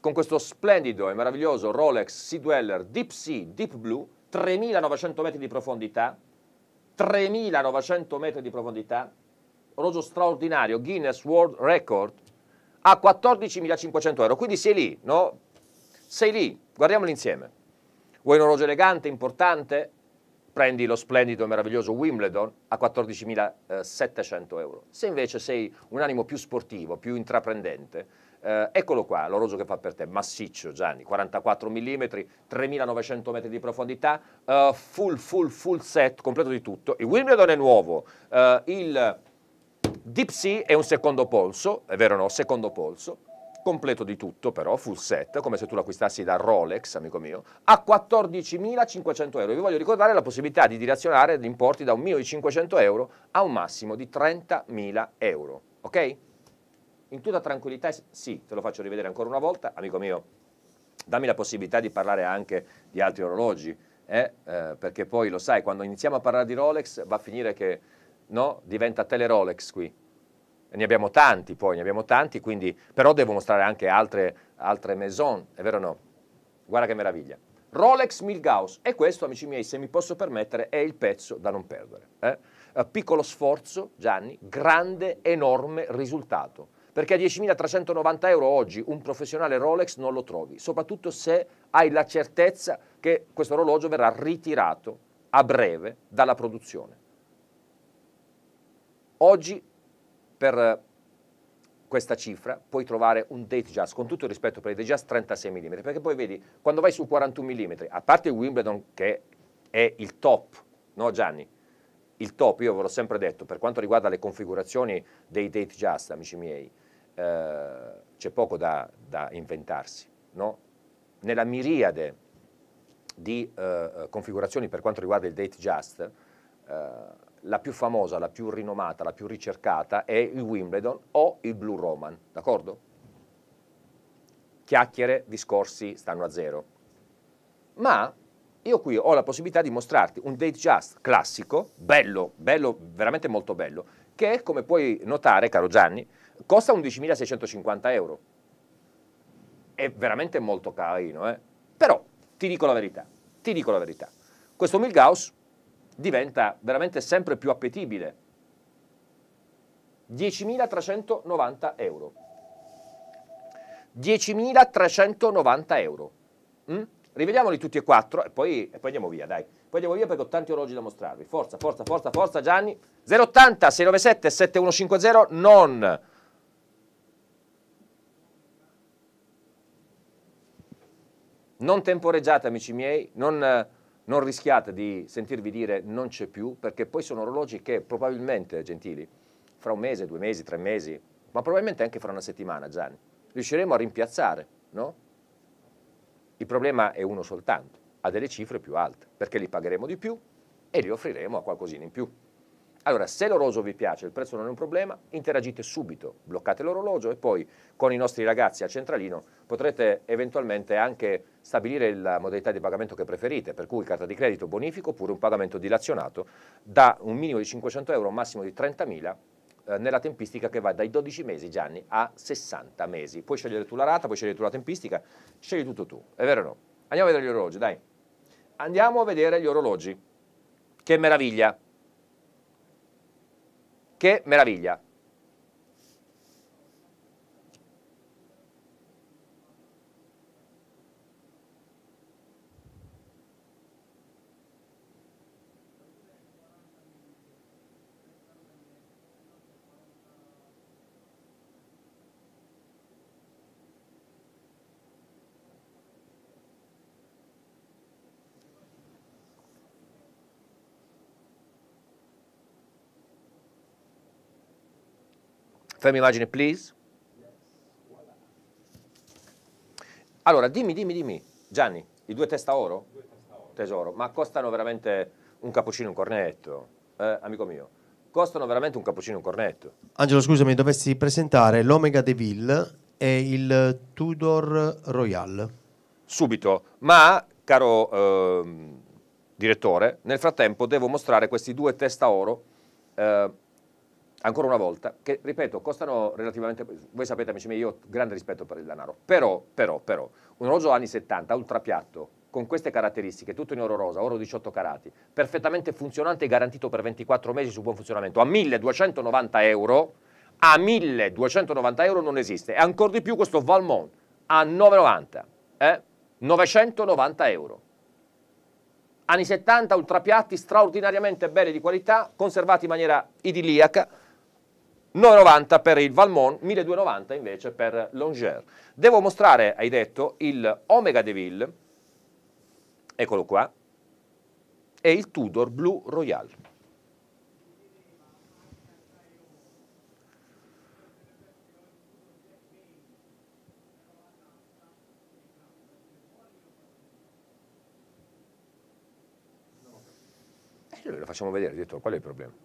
S1: con questo splendido e meraviglioso Rolex Sea Dweller Deep Sea Deep Blue, 3900 metri di profondità, 3900 metri di profondità, orologio straordinario, Guinness World Record, a 14.500 euro, quindi sei lì, no? Sei lì, guardiamolo insieme. Vuoi un orologio elegante, importante, prendi lo splendido e meraviglioso Wimbledon a 14.700 eh, euro. Se invece sei un animo più sportivo, più intraprendente, eh, eccolo qua, l'orologio che fa per te, massiccio Gianni, 44 mm, 3900 metri di profondità, eh, full, full, full set, completo di tutto. Il Wimbledon è nuovo, eh, il Deep Sea è un secondo polso, è vero o no? Secondo polso, completo di tutto però, full set, come se tu l'acquistassi da Rolex, amico mio, a 14.500 euro. Vi voglio ricordare la possibilità di direzionare gli importi da 1.500 euro a un massimo di 30.000 euro, ok? In tutta tranquillità, sì, te lo faccio rivedere ancora una volta, amico mio, dammi la possibilità di parlare anche di altri orologi, eh? Eh, perché poi lo sai, quando iniziamo a parlare di Rolex va a finire che no, diventa tele Rolex qui, ne abbiamo tanti poi, ne abbiamo tanti, quindi, però devo mostrare anche altre, altre maison, è vero o no? Guarda che meraviglia. Rolex Milgaus, e questo amici miei, se mi posso permettere, è il pezzo da non perdere. Eh? eh piccolo sforzo, Gianni, grande, enorme risultato, perché a 10.390 euro oggi un professionale Rolex non lo trovi, soprattutto se hai la certezza che questo orologio verrà ritirato a breve dalla produzione. Oggi per eh, questa cifra puoi trovare un date jazz, con tutto il rispetto per i date jazz, 36 mm, perché poi vedi, quando vai su 41 mm, a parte il Wimbledon che è il top, no Gianni? Il top, io ve l'ho sempre detto, per quanto riguarda le configurazioni dei date jazz, amici miei, eh, c'è poco da, da inventarsi, no? Nella miriade di eh, eh configurazioni per quanto riguarda il date jazz, eh, la più famosa, la più rinomata, la più ricercata è il Wimbledon o il Blue Roman, d'accordo? Chiacchiere, discorsi stanno a zero. Ma io qui ho la possibilità di mostrarti un date just classico, bello, bello, veramente molto bello, che come puoi notare, caro Gianni, costa 11.650 euro. È veramente molto carino, eh? Però ti dico la verità, ti dico la verità. Questo Milgaus diventa veramente sempre più appetibile. 10.390 euro. 10.390 euro. Mm? Rivediamoli tutti e quattro e poi, e poi, andiamo via, dai. Poi andiamo via perché ho tanti orologi da mostrarvi. Forza, forza, forza, forza Gianni. 080 697 7150 non. Non temporeggiate amici miei, non non rischiate di sentirvi dire non c'è più, perché poi sono orologi che probabilmente, gentili, fra un mese, due mesi, tre mesi, ma probabilmente anche fra una settimana, Gianni, riusciremo a rimpiazzare, no? Il problema è uno soltanto, ha delle cifre più alte, perché li pagheremo di più e li offriremo a qualcosina in più. Allora, se l'orologio vi piace, il prezzo non è un problema, interagite subito, bloccate l'orologio e poi con i nostri ragazzi a centralino potrete eventualmente anche stabilire la modalità di pagamento che preferite, per cui carta di credito, bonifico oppure un pagamento dilazionato da un minimo di 500 euro a un massimo di 30.000 eh, nella tempistica che va dai 12 mesi, Gianni, a 60 mesi. Puoi scegliere tu la rata, puoi scegliere tu la tempistica, scegli tutto tu, è vero o no? Andiamo a vedere gli orologi, dai. Andiamo a vedere gli orologi. Che meraviglia! Che meraviglia! Fermi immagine, please. Allora, dimmi, dimmi, dimmi, Gianni, i due testa oro? Tesoro, ma costano veramente un cappuccino e un cornetto, eh, amico mio. Costano veramente un cappuccino e un cornetto.
S2: Angelo, scusami, dovessi presentare l'Omega Deville e il Tudor Royal.
S1: Subito, ma caro eh, direttore, nel frattempo devo mostrare questi due testa oro eh, ancora una volta, che ripeto, costano relativamente, voi sapete amici miei, io ho grande rispetto per il denaro, però, però, però, un orologio anni 70 ultrapiatto, con queste caratteristiche, tutto in oro rosa, oro 18 carati, perfettamente funzionante e garantito per 24 mesi su buon funzionamento, a 1290 euro, a 1290 euro non esiste, e ancora di più questo Valmont, a 990, eh? 990 euro anni 70, ultrapiatti straordinariamente belli di qualità, conservati in maniera idilliaca, 9,90 per il Valmont, 1290 invece per Longer. Devo mostrare, hai detto, il Omega Deville, eccolo qua, e il Tudor Blue Royal. E noi lo facciamo vedere, dietro, qual è il problema?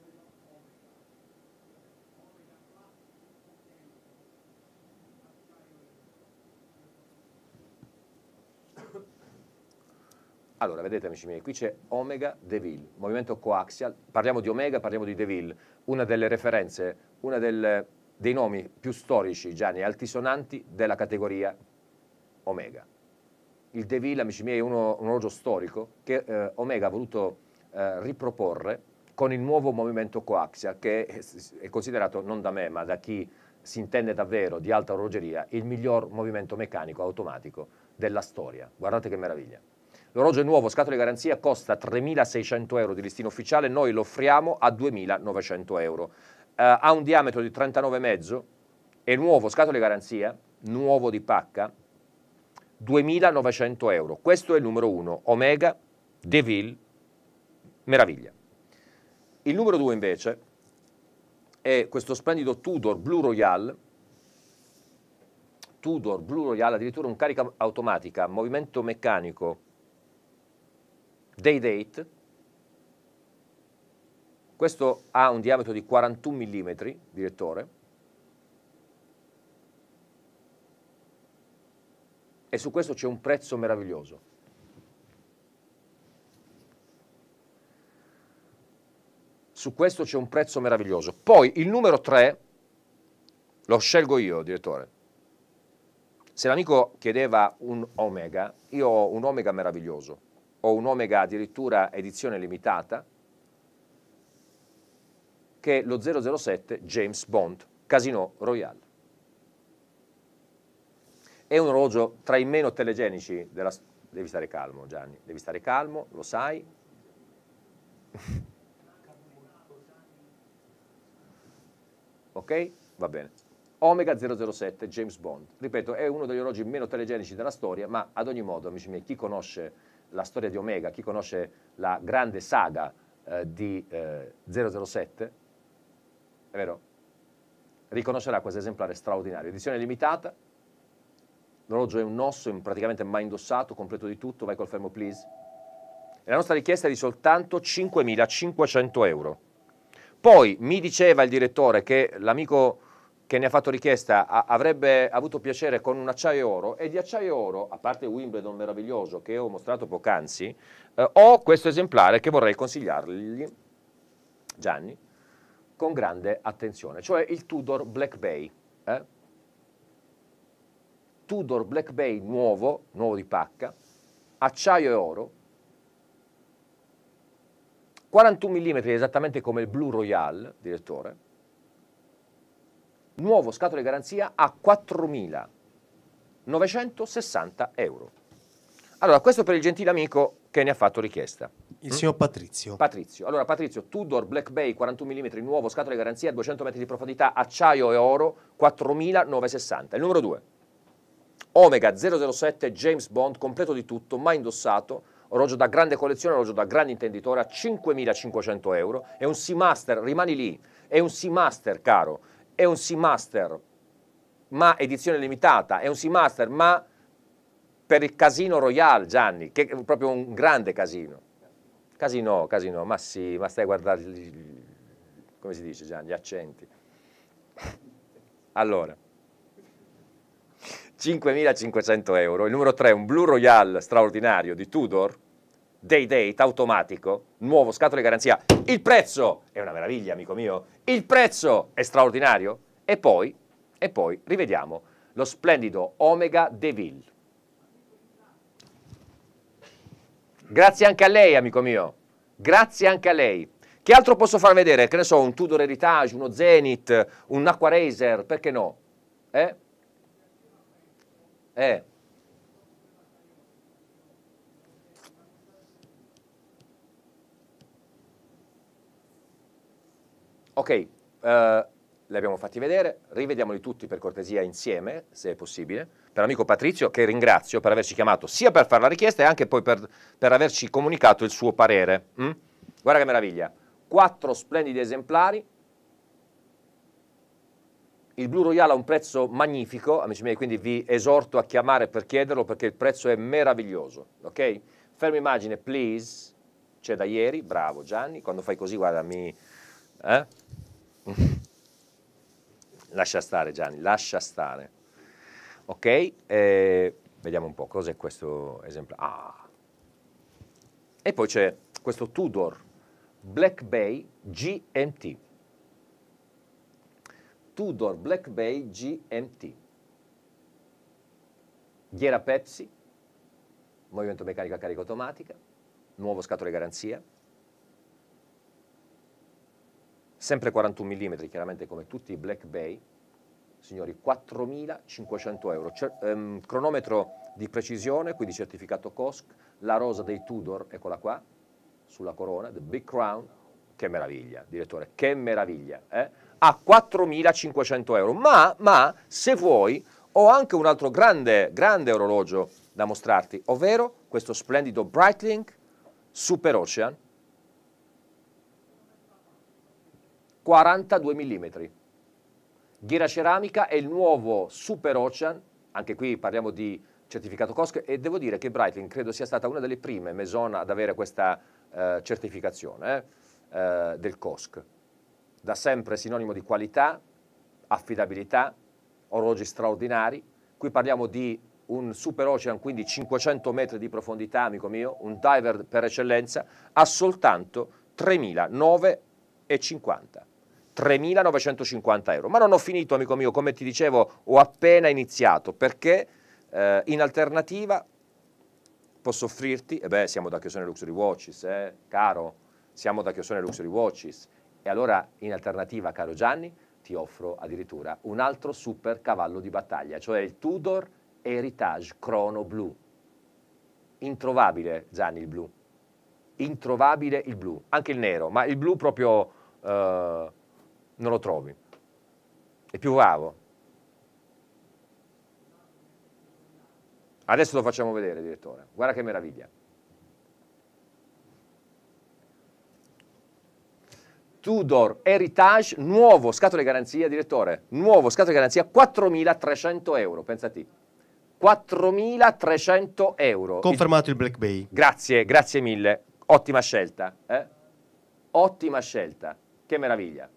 S1: Allora, vedete amici miei, qui c'è Omega Deville, movimento coaxial, parliamo di Omega, parliamo di Deville, una delle referenze, uno dei nomi più storici, Gianni, altisonanti della categoria Omega. Il Deville, amici miei, è uno, un orologio storico che eh, Omega ha voluto eh, riproporre con il nuovo movimento coaxial, che è considerato non da me, ma da chi si intende davvero di alta orologeria, il miglior movimento meccanico automatico della storia. Guardate che meraviglia. L'orologio è nuovo, scatole di garanzia, costa 3.600 euro di listino ufficiale, noi lo offriamo a 2.900 euro. Uh, ha un diametro di 39,5, è nuovo, scatole di garanzia, nuovo di pacca, 2.900 euro. Questo è il numero 1, Omega, Deville, meraviglia. Il numero 2 invece è questo splendido Tudor Blue Royale, Tudor Blue Royale, addirittura un carica automatica, movimento meccanico, day date, questo ha un diametro di 41 mm direttore e su questo c'è un prezzo meraviglioso. Su questo c'è un prezzo meraviglioso. Poi il numero 3 lo scelgo io, direttore. Se l'amico chiedeva un Omega, io ho un Omega meraviglioso ho un Omega addirittura edizione limitata, che è lo 007 James Bond, Casino Royale. È un orologio tra i meno telegenici della... Devi stare calmo Gianni, devi stare calmo, lo sai. *laughs* ok? Va bene. Omega 007 James Bond. Ripeto, è uno degli orologi meno telegenici della storia, ma ad ogni modo, amici miei, chi conosce la storia di Omega, chi conosce la grande saga eh, di eh, 007, è vero? Riconoscerà questo esemplare straordinario. Edizione limitata, l'orologio è un osso, praticamente mai indossato, completo di tutto, vai col fermo please. E la nostra richiesta è di soltanto 5.500 euro. Poi mi diceva il direttore che l'amico che ne ha fatto richiesta a, avrebbe avuto piacere con un acciaio oro e di acciaio oro, a parte Wimbledon meraviglioso che ho mostrato poc'anzi, eh, ho questo esemplare che vorrei consigliargli, Gianni, con grande attenzione, cioè il Tudor Black Bay. Eh? Tudor Black Bay nuovo, nuovo di pacca, acciaio e oro, 41 mm esattamente come il Blue Royale, direttore, nuovo scatole garanzia a 4.960 euro. Allora, questo per il gentile amico che ne ha fatto richiesta.
S2: Il mm? signor Patrizio.
S1: Patrizio. Allora, Patrizio, Tudor Black Bay 41 mm, nuovo scatole garanzia, 200 metri di profondità, acciaio e oro, 4.960. Il numero 2. Omega 007 James Bond, completo di tutto, mai indossato, orologio da grande collezione, orologio da grande intenditore a 5.500 euro. È un Seamaster, rimani lì, è un Seamaster, caro è un Seamaster, ma edizione limitata, è un Seamaster, ma per il Casino Royale, Gianni, che è proprio un grande casino. Casino, casino, ma sì, ma stai a guardare, come si dice Gianni, gli accenti. Allora, 5.500 euro. Il numero 3 è un Blue Royale straordinario di Tudor, day date automatico, nuovo scatole garanzia, il prezzo è una meraviglia, amico mio, il prezzo è straordinario e poi, e poi rivediamo lo splendido Omega Deville. Grazie anche a lei, amico mio. Grazie anche a lei. Che altro posso far vedere? Che ne so, un Tudor Heritage, uno Zenith, un Aqua perché no? Eh? Eh. Ok, uh, li abbiamo fatti vedere, rivediamoli tutti per cortesia insieme, se è possibile. Per l'amico Patrizio, che ringrazio per averci chiamato sia per fare la richiesta e anche poi per, per averci comunicato il suo parere. Mm? Guarda che meraviglia, quattro splendidi esemplari. Il Blue Royale ha un prezzo magnifico, amici miei, quindi vi esorto a chiamare per chiederlo perché il prezzo è meraviglioso, ok? Fermo immagine, please, c'è da ieri, bravo Gianni, quando fai così guarda mi... Eh? *laughs* lascia stare Gianni, lascia stare. Ok, eh, vediamo un po' cos'è questo esempio. Ah. E poi c'è questo Tudor Black Bay GMT. Tudor Black Bay GMT. Ghiera Pepsi, movimento meccanico a carica automatica, nuovo scatole garanzia, sempre 41 mm, chiaramente come tutti i Black Bay, signori, 4.500 euro, Cer ehm, cronometro di precisione, quindi certificato COSC, la rosa dei Tudor, eccola qua, sulla corona, The Big Crown, che meraviglia, direttore, che meraviglia, eh? a 4.500 euro, ma, ma se vuoi ho anche un altro grande, grande orologio da mostrarti, ovvero questo splendido Breitling Super Ocean 42 mm. Ghiera ceramica e il nuovo Super Ocean, anche qui parliamo di certificato COSC e devo dire che Breitling credo sia stata una delle prime Maison ad avere questa eh, certificazione eh, del COSC. Da sempre sinonimo di qualità, affidabilità, orologi straordinari. Qui parliamo di un super ocean, quindi 500 metri di profondità, amico mio, un diver per eccellenza, a soltanto 3.950. 3.950 euro. Ma non ho finito, amico mio, come ti dicevo, ho appena iniziato perché eh, in alternativa posso offrirti, e eh beh, siamo da Chiosone Luxury Watches, eh, caro, siamo da Chiosone Luxury Watches. E allora, in alternativa, caro Gianni, ti offro addirittura un altro super cavallo di battaglia, cioè il Tudor Heritage Crono Blu. Introvabile, Gianni, il blu. Introvabile il blu, anche il nero, ma il blu proprio... Eh, non lo trovi. È più bravo. Adesso lo facciamo vedere, direttore. Guarda che meraviglia. Tudor Heritage, nuovo scatole garanzia, direttore, nuovo scatole garanzia, 4.300 euro, pensati. 4.300 euro. Confermato il Black Bay. Grazie, grazie mille. Ottima scelta. Eh? Ottima scelta. Che meraviglia.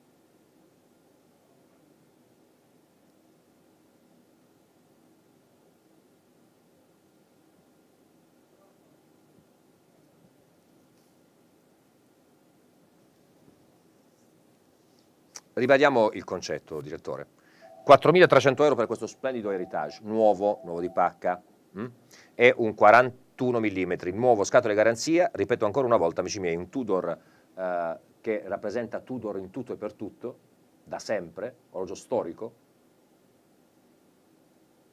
S1: Ribadiamo il concetto, direttore. 4.300 euro per questo splendido Heritage, nuovo, nuovo di pacca, mh? Mm, è un 41 mm, nuovo scatole garanzia, ripeto ancora una volta amici miei, un Tudor eh, che rappresenta Tudor in tutto e per tutto, da sempre, orologio storico,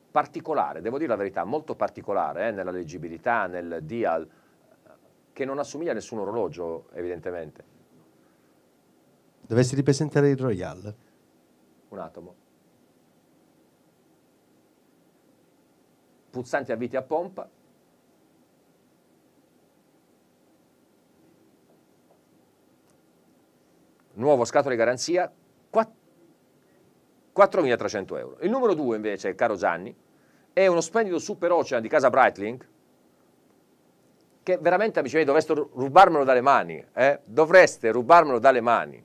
S1: particolare, devo dire la verità, molto particolare eh, nella leggibilità, nel dial, eh, che non assomiglia a nessun orologio evidentemente
S2: dovessi ripresentare il Royal?
S1: Un atomo. Pulsanti a vite a pompa. Nuovo scatolo di garanzia, 4.300 euro. Il numero 2 invece, caro Gianni, è uno splendido Super Ocean di casa Breitling, che veramente, amici miei, dovreste rubarmelo dalle mani, eh? dovreste rubarmelo dalle mani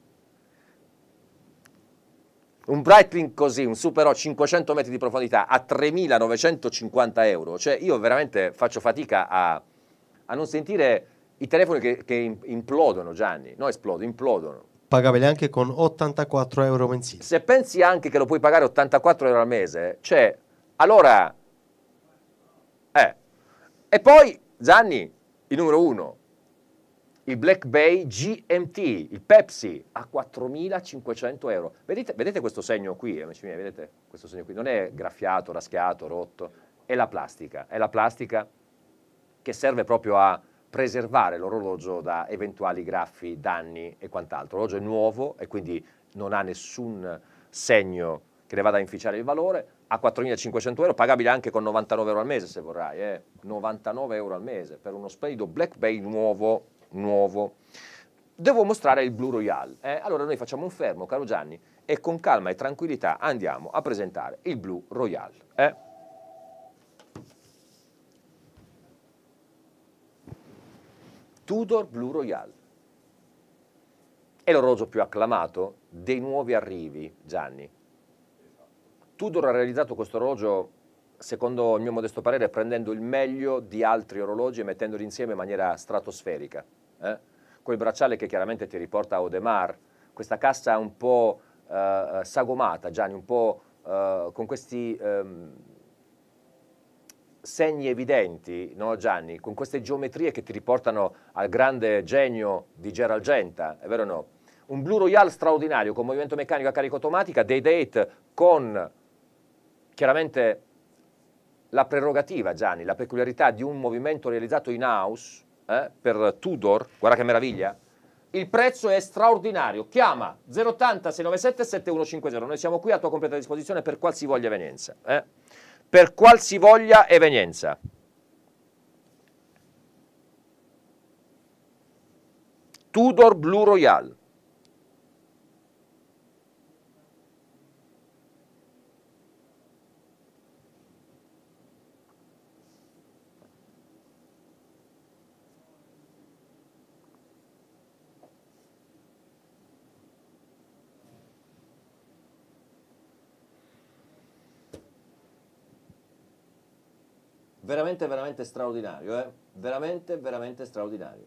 S1: un Breitling così, un Super 500 metri di profondità a 3.950 euro, cioè io veramente faccio fatica a, a non sentire i telefoni che, che implodono Gianni, no esplodono, implodono
S2: pagabile anche con 84
S1: euro mensili. Se pensi anche che lo puoi pagare 84 euro al mese, cioè, allora... Eh. E poi, Gianni, il numero uno, il Black Bay GMT, il Pepsi, a 4.500 euro. Vedete, vedete questo segno qui, amici miei, vedete questo segno qui? Non è graffiato, raschiato, rotto, è la plastica, è la plastica che serve proprio a preservare l'orologio da eventuali graffi, danni e quant'altro. L'orologio è nuovo e quindi non ha nessun segno che ne vada a inficiare il valore, a 4.500 euro, pagabile anche con 99 euro al mese se vorrai, eh? 99 euro al mese per uno splendido Black Bay nuovo nuovo. Devo mostrare il Blue Royale. Eh? Allora noi facciamo un fermo, caro Gianni, e con calma e tranquillità andiamo a presentare il Blue Royale. Eh? Tudor Blue Royale. È l'orologio più acclamato dei nuovi arrivi, Gianni. Tudor ha realizzato questo orologio, secondo il mio modesto parere, prendendo il meglio di altri orologi e mettendoli insieme in maniera stratosferica eh? quel bracciale che chiaramente ti riporta a Odemar, questa cassa un po' eh, eh, sagomata, Gianni, un po' eh, con questi ehm, segni evidenti, no Gianni, con queste geometrie che ti riportano al grande genio di Gerald Genta, è vero o no? Un Blue Royale straordinario con movimento meccanico a carico automatica, day date con chiaramente la prerogativa, Gianni, la peculiarità di un movimento realizzato in house eh, per Tudor, guarda che meraviglia, il prezzo è straordinario. Chiama 080 697 7150. Noi siamo qui a tua completa disposizione per qualsivoglia evenienza. Eh? Per qualsivoglia evenienza. Tudor Blue Royale. veramente, veramente straordinario, eh? veramente, veramente straordinario.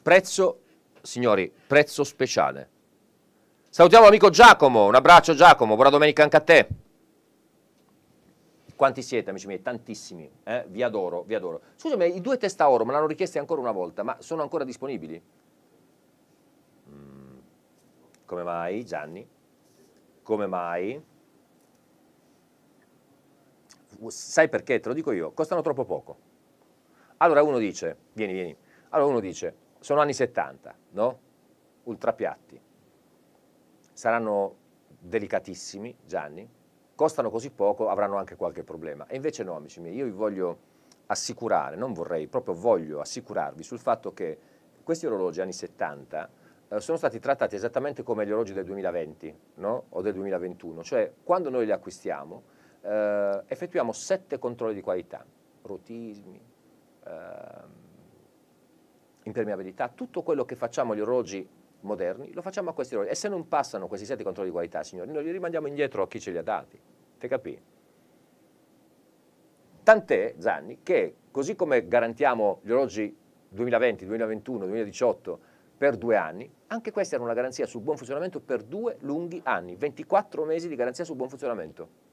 S1: Prezzo, signori, prezzo speciale. Salutiamo l'amico Giacomo, un abbraccio Giacomo, buona domenica anche a te. Quanti siete, amici miei? Tantissimi, eh? vi adoro, vi adoro. Scusami, i due testa oro me l'hanno richiesti ancora una volta, ma sono ancora disponibili? Mm. Come mai, Gianni? Come mai? sai perché? Te lo dico io, costano troppo poco. Allora uno dice, vieni, vieni, allora uno dice, sono anni 70, no? Ultrapiatti, saranno delicatissimi, Gianni, costano così poco, avranno anche qualche problema. E invece no, amici miei, io vi voglio assicurare, non vorrei, proprio voglio assicurarvi sul fatto che questi orologi anni 70 eh, sono stati trattati esattamente come gli orologi del 2020 no? o del 2021, cioè quando noi li acquistiamo eh, effettuiamo sette controlli di qualità, rotismi, eh, impermeabilità, tutto quello che facciamo agli orologi moderni lo facciamo a questi orologi. E se non passano questi sette controlli di qualità, signori, noi li rimandiamo indietro a chi ce li ha dati. Te capì? Tant'è, Zanni, che così come garantiamo gli orologi 2020, 2021, 2018 per due anni, anche questi era una garanzia sul buon funzionamento per due lunghi anni, 24 mesi di garanzia sul buon funzionamento.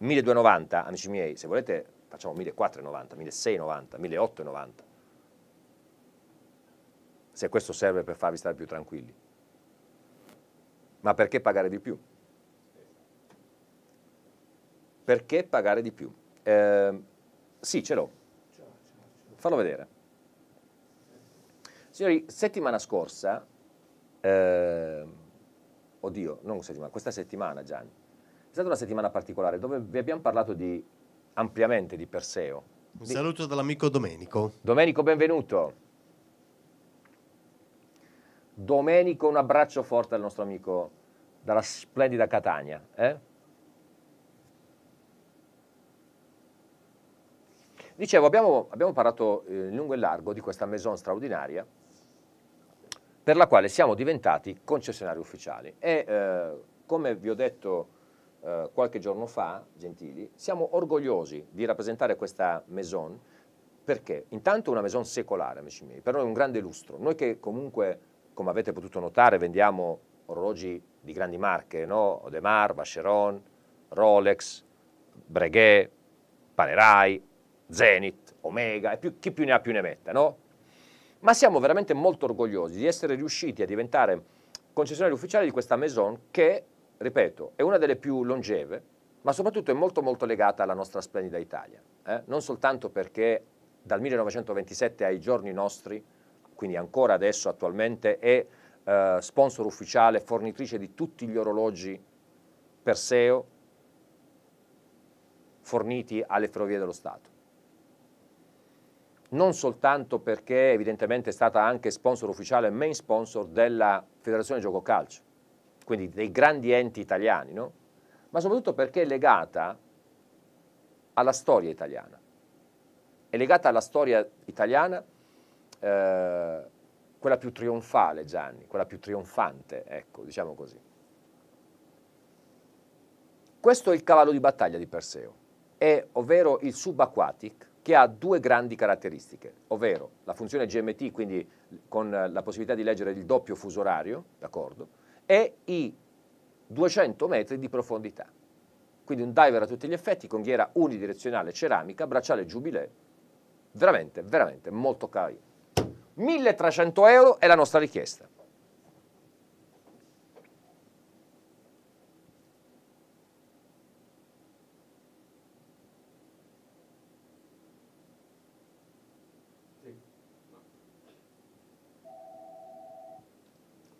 S1: 1290, amici miei, se volete facciamo 1490, 1690, 1890. Se questo serve per farvi stare più tranquilli. Ma perché pagare di più? Perché pagare di più? Eh, sì, ce l'ho. Fallo vedere. Signori, settimana scorsa, eh, oddio, non settimana, questa settimana Gianni, stata una settimana particolare dove vi abbiamo parlato di, ampiamente di Perseo.
S2: Un di... saluto dall'amico
S1: Domenico. Domenico, benvenuto. Domenico, un abbraccio forte al nostro amico dalla splendida Catania. Eh? Dicevo, abbiamo, abbiamo parlato eh, in lungo e largo di questa maison straordinaria per la quale siamo diventati concessionari ufficiali e eh, come vi ho detto eh, qualche giorno fa, Gentili, siamo orgogliosi di rappresentare questa maison perché intanto è una maison secolare, amici miei, per noi è un grande lustro. Noi che comunque, come avete potuto notare, vendiamo orologi di grandi marche, no? Odemar, Vacheron, Rolex, Breguet, Panerai, Zenith, Omega, e più, chi più ne ha più ne metta, no? Ma siamo veramente molto orgogliosi di essere riusciti a diventare concessionari ufficiali di questa maison che ripeto, è una delle più longeve, ma soprattutto è molto molto legata alla nostra splendida Italia, eh? non soltanto perché dal 1927 ai giorni nostri, quindi ancora adesso attualmente, è eh, sponsor ufficiale, fornitrice di tutti gli orologi Perseo forniti alle ferrovie dello Stato. Non soltanto perché evidentemente è stata anche sponsor ufficiale, main sponsor della Federazione Gioco Calcio, quindi dei grandi enti italiani, no? ma soprattutto perché è legata alla storia italiana. È legata alla storia italiana eh, quella più trionfale, Gianni, quella più trionfante, ecco, diciamo così. Questo è il cavallo di battaglia di Perseo, è, ovvero il subacquatic che ha due grandi caratteristiche, ovvero la funzione GMT, quindi con la possibilità di leggere il doppio fuso orario, d'accordo, e i 200 metri di profondità. Quindi un diver a tutti gli effetti, con ghiera unidirezionale ceramica, bracciale jubilee, veramente, veramente molto carino. 1300 euro è la nostra richiesta.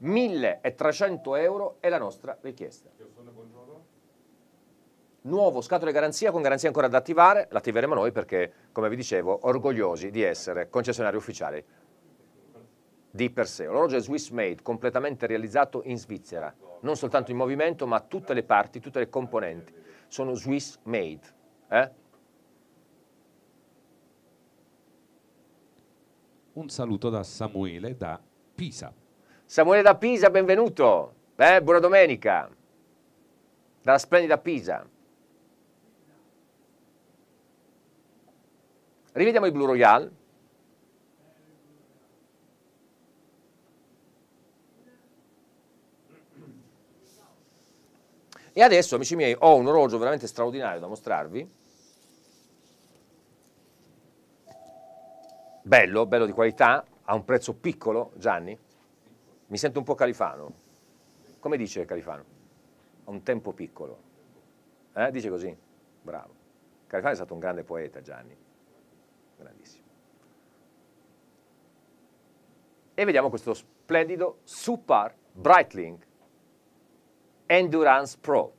S1: 1.300 euro è la nostra richiesta. Nuovo scatole garanzia con garanzia ancora da attivare, l'attiveremo noi perché, come vi dicevo, orgogliosi di essere concessionari ufficiali di per sé. L'orologio è Swiss made, completamente realizzato in Svizzera, non soltanto in movimento ma tutte le parti, tutte le componenti sono Swiss made. Eh? Un saluto da Samuele da Pisa. Samuele da Pisa, benvenuto. Eh, buona domenica. Dalla splendida Pisa. Rivediamo i Blue Royale. E adesso, amici miei, ho un orologio veramente straordinario da mostrarvi. Bello, bello di qualità, a un prezzo piccolo, Gianni. Mi sento un po' califano. Come dice califano? A un tempo piccolo. Eh? Dice così. Bravo. Califano è stato un grande poeta, Gianni. Grandissimo. E vediamo questo splendido Super Breitling Endurance Pro.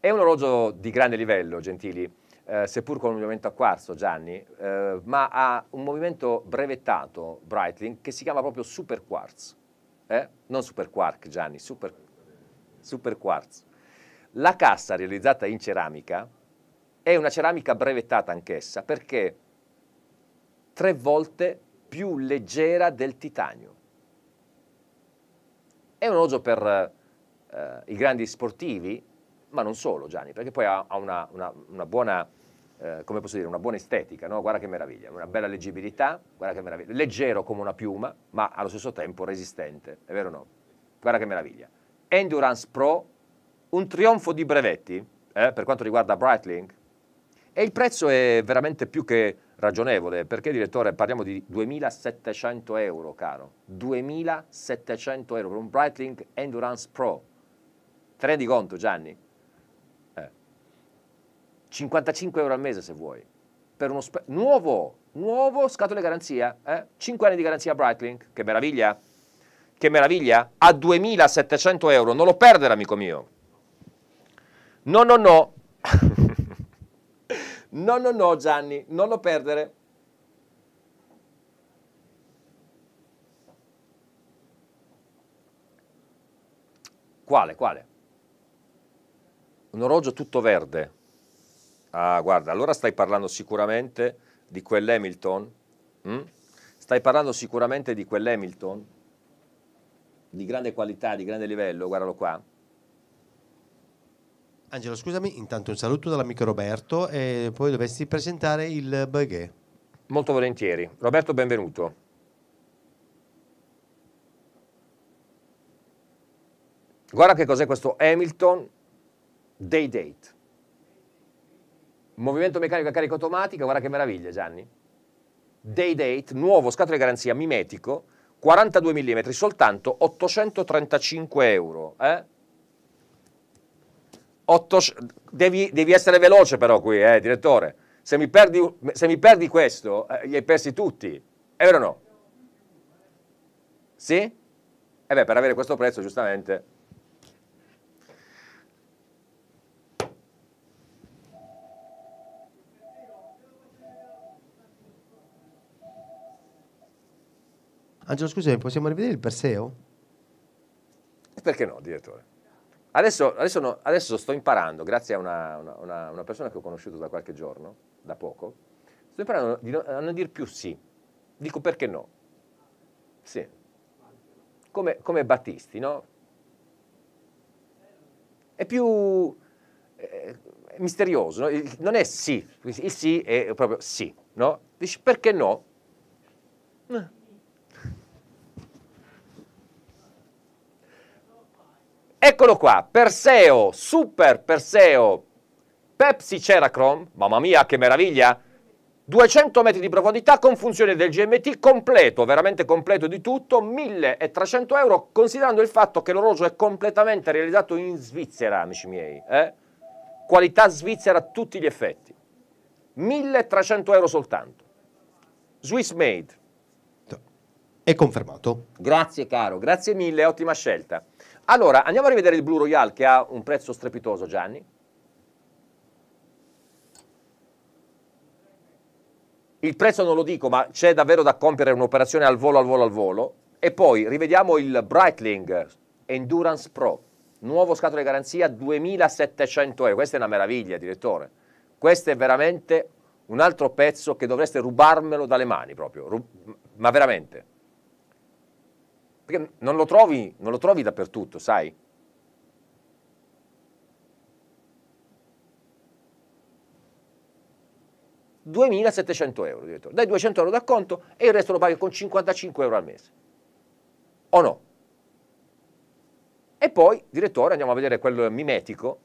S1: È un orologio di grande livello, gentili, eh, seppur con un movimento a quarzo, Gianni, eh, ma ha un movimento brevettato, Breitling, che si chiama proprio Super Quartz eh? non super quark Gianni, super, super quartz. La cassa realizzata in ceramica è una ceramica brevettata anch'essa perché tre volte più leggera del titanio. È un orologio per eh, i grandi sportivi, ma non solo Gianni, perché poi ha, ha una, una, una buona eh, come posso dire, una buona estetica, no? guarda che meraviglia, una bella leggibilità, guarda che meraviglia, leggero come una piuma, ma allo stesso tempo resistente, è vero o no? Guarda che meraviglia. Endurance Pro, un trionfo di brevetti eh, per quanto riguarda Breitling, e il prezzo è veramente più che ragionevole, perché direttore parliamo di 2.700 euro, caro, 2.700 euro per un Breitling Endurance Pro. Te rendi conto Gianni? 55 euro al mese se vuoi, per uno nuovo, nuovo scatole garanzia, eh? 5 anni di garanzia Brightlink, che meraviglia, che meraviglia, a 2700 euro, non lo perdere amico mio, no no no, *laughs* no no no Gianni, non lo perdere, Quale? Quale? Un orologio tutto verde. Ah, guarda, allora stai parlando sicuramente di quell'Hamilton? Mm? Stai parlando sicuramente di quell'Hamilton? Di grande qualità, di grande livello, guardalo qua.
S2: Angelo, scusami, intanto un saluto dall'amico Roberto e poi dovresti presentare il Beghe.
S1: Molto volentieri. Roberto, benvenuto. Guarda che cos'è questo Hamilton Day Date. Movimento meccanico a carica automatica, guarda che meraviglia Gianni. Day date, nuovo scatto di garanzia mimetico, 42 mm, soltanto 835 euro. Eh? 8, devi, devi, essere veloce però qui, eh, direttore. Se mi perdi, se mi perdi questo, eh, li hai persi tutti. È vero o no? Sì? E eh beh, per avere questo prezzo, giustamente.
S2: Angelo, scusami, possiamo rivedere il Perseo?
S1: Perché no, direttore? Adesso, adesso, no, adesso sto imparando, grazie a una, una, una, persona che ho conosciuto da qualche giorno, da poco, sto imparando di, a non dire più sì. Dico perché no? Sì. Come, come Battisti, no? È più eh, misterioso, no? il, non è sì, il sì è proprio sì, no? Dici perché no? Eh Eccolo qua, Perseo, Super Perseo, Pepsi Ceracrom, mamma mia che meraviglia, 200 metri di profondità con funzione del GMT completo, veramente completo di tutto, 1300 euro, considerando il fatto che l'orologio è completamente realizzato in Svizzera, amici miei, eh? qualità svizzera a tutti gli effetti, 1300 euro soltanto, Swiss made.
S2: È confermato.
S1: Grazie caro, grazie mille, ottima scelta. Allora, andiamo a rivedere il Blue Royale che ha un prezzo strepitoso, Gianni. Il prezzo non lo dico, ma c'è davvero da compiere un'operazione al volo, al volo, al volo. E poi rivediamo il Breitling Endurance Pro, nuovo scatole di garanzia 2700 euro. Questa è una meraviglia, direttore. Questo è veramente un altro pezzo che dovreste rubarmelo dalle mani proprio, ma veramente. Perché non lo trovi, non lo trovi dappertutto, sai? ...2.700 euro, direttore. Dai 200 euro da conto e il resto lo paghi con 55 euro al mese. O no? E poi, direttore, andiamo a vedere quello mimetico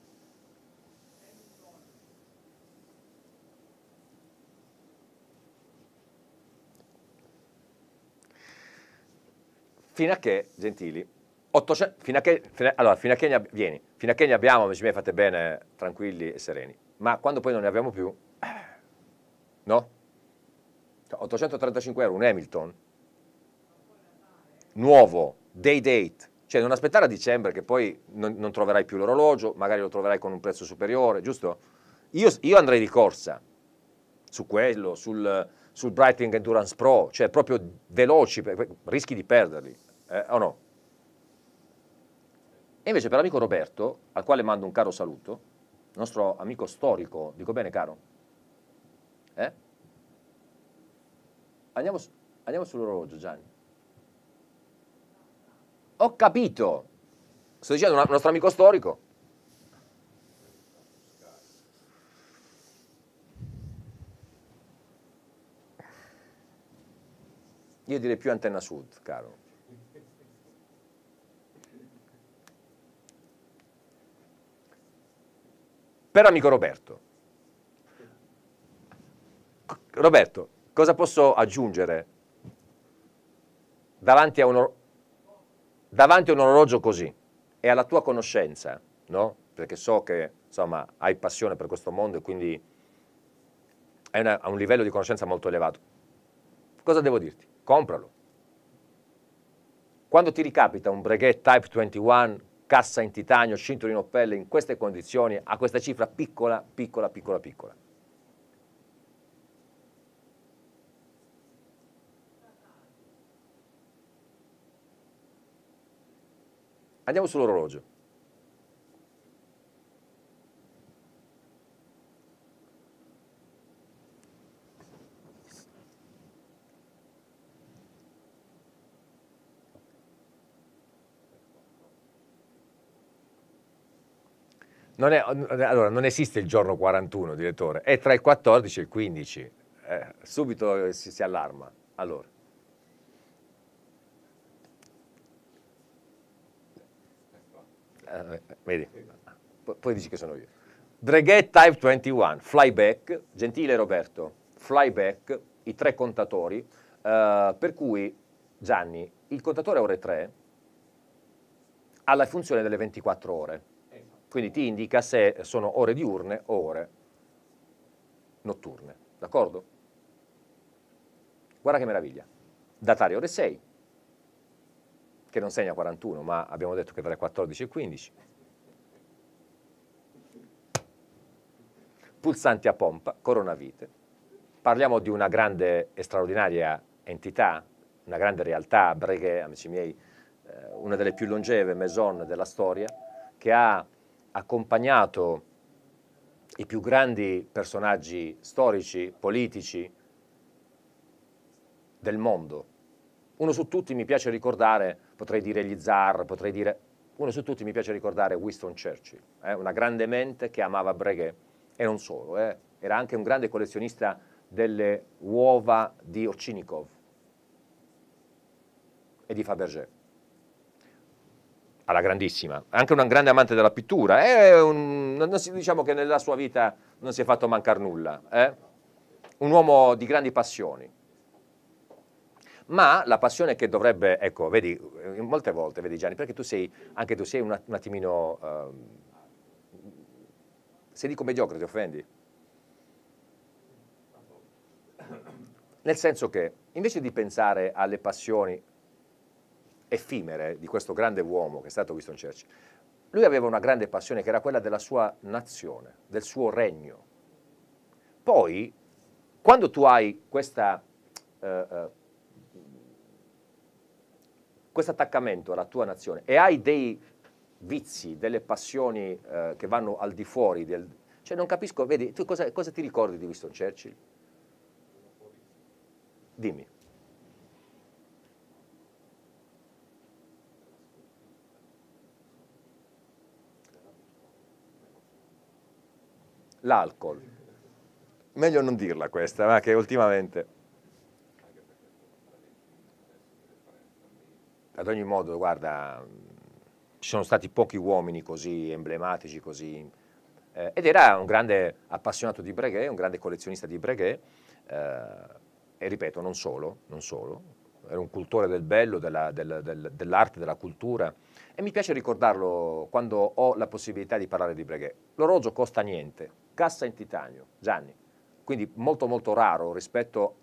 S1: fino a che, Gentili, 800, fino a che, fino a, allora, fino a che ne, vieni, fino a che ne abbiamo, amici miei, fate bene, tranquilli e sereni, ma quando poi non ne abbiamo più, eh, no? 835 cioè, euro, un Hamilton, nuovo, day date, cioè non aspettare a dicembre che poi non, non troverai più l'orologio, magari lo troverai con un prezzo superiore, giusto? Io, io andrei di corsa su quello, sul sul Brighting Endurance Pro, cioè proprio veloci, rischi di perderli, eh, o no? E invece per l'amico Roberto, al quale mando un caro saluto, nostro amico storico, dico bene caro, eh? andiamo, su, andiamo sull'orologio Gianni. Ho capito, sto dicendo un nostro amico storico, Io direi più antenna sud, caro. Per amico Roberto. Roberto, cosa posso aggiungere davanti a un, davanti a un orologio così e alla tua conoscenza, no? Perché so che insomma, hai passione per questo mondo e quindi hai, una, hai un livello di conoscenza molto elevato. Cosa devo dirti? compralo. Quando ti ricapita un Breguet Type 21, cassa in titanio, cinturino pelle, in queste condizioni, a questa cifra piccola, piccola, piccola, piccola. Andiamo sull'orologio. Non è, allora, non esiste il giorno 41, direttore, è tra il 14 e il 15. Eh, subito eh, si, si allarma. Allora. Eh, vedi, P poi dici che sono io. Draghet Type 21, Flyback, Gentile Roberto, Flyback, i tre contatori, eh, per cui Gianni, il contatore a ore 3 ha la funzione delle 24 ore quindi ti indica se sono ore diurne o ore notturne, d'accordo? Guarda che meraviglia, datare ore 6, che non segna 41, ma abbiamo detto che tra le 14 e 15. Pulsanti a pompa, coronavite. Parliamo di una grande e straordinaria entità, una grande realtà, Breguet, amici miei, eh, una delle più longeve maison della storia, che ha accompagnato i più grandi personaggi storici, politici del mondo. Uno su tutti mi piace ricordare, potrei dire gli zar, potrei dire... Uno su tutti mi piace ricordare Winston Churchill, eh, una grande mente che amava Breguet, e non solo, eh, era anche un grande collezionista delle uova di Orcinikov e di Fabergé alla grandissima, anche un grande amante della pittura, è eh, un, si, diciamo che nella sua vita non si è fatto mancare nulla, eh? un uomo di grandi passioni. Ma la passione che dovrebbe, ecco, vedi, eh, molte volte, vedi Gianni, perché tu sei, anche tu sei un, un attimino, eh, se dico mediocre ti offendi? Nel senso che invece di pensare alle passioni, effimere di questo grande uomo che è stato Winston Churchill, lui aveva una grande passione che era quella della sua nazione, del suo regno. Poi, quando tu hai questa, eh, eh, questo attaccamento alla tua nazione e hai dei vizi, delle passioni eh, che vanno al di fuori del... Cioè non capisco, vedi, tu cosa, cosa ti ricordi di Winston Churchill? Dimmi. l'alcol. Meglio non dirla questa, ma che ultimamente... Ad ogni modo, guarda, ci sono stati pochi uomini così emblematici, così... Eh, ed era un grande appassionato di Breguet, un grande collezionista di Breguet, eh, e ripeto, non solo, non solo, era un cultore del bello, dell'arte, della, del, dell della cultura e mi piace ricordarlo quando ho la possibilità di parlare di Breguet. L'orologio costa niente, cassa in titanio, Gianni, quindi molto molto raro rispetto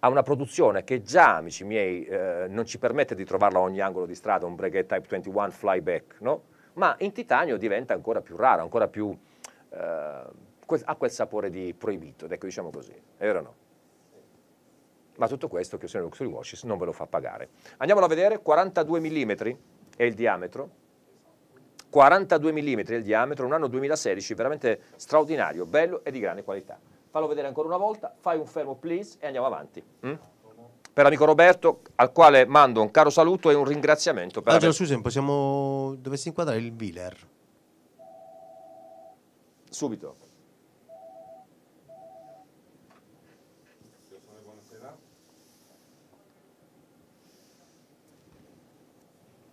S1: a una produzione che già, amici miei, eh, non ci permette di trovarla a ogni angolo di strada, un Breguet Type 21 flyback, no? ma in titanio diventa ancora più raro, ancora più... Eh, ha quel sapore di proibito, ed ecco diciamo così, è vero o no? Ma tutto questo che il signor Luxury Watches non ve lo fa pagare. Andiamolo a vedere, 42 mm è il diametro, 42 mm il diametro, un anno 2016 veramente straordinario, bello e di grande qualità. Fallo vedere ancora una volta, fai un fermo please e andiamo avanti. Mm? Per l'amico Roberto, al quale mando un caro saluto e un ringraziamento. Per Angelo, ah, aver... Susan,
S2: possiamo... dovessi inquadrare il Wheeler?
S1: Subito.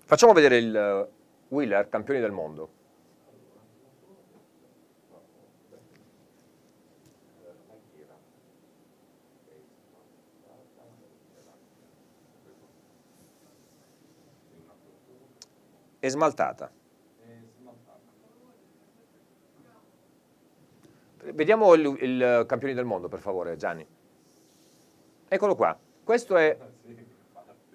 S1: Facciamo vedere il, Wheeler, campioni del mondo. E smaltata. Vediamo il, il campione del mondo, per favore, Gianni. Eccolo qua. Questo è,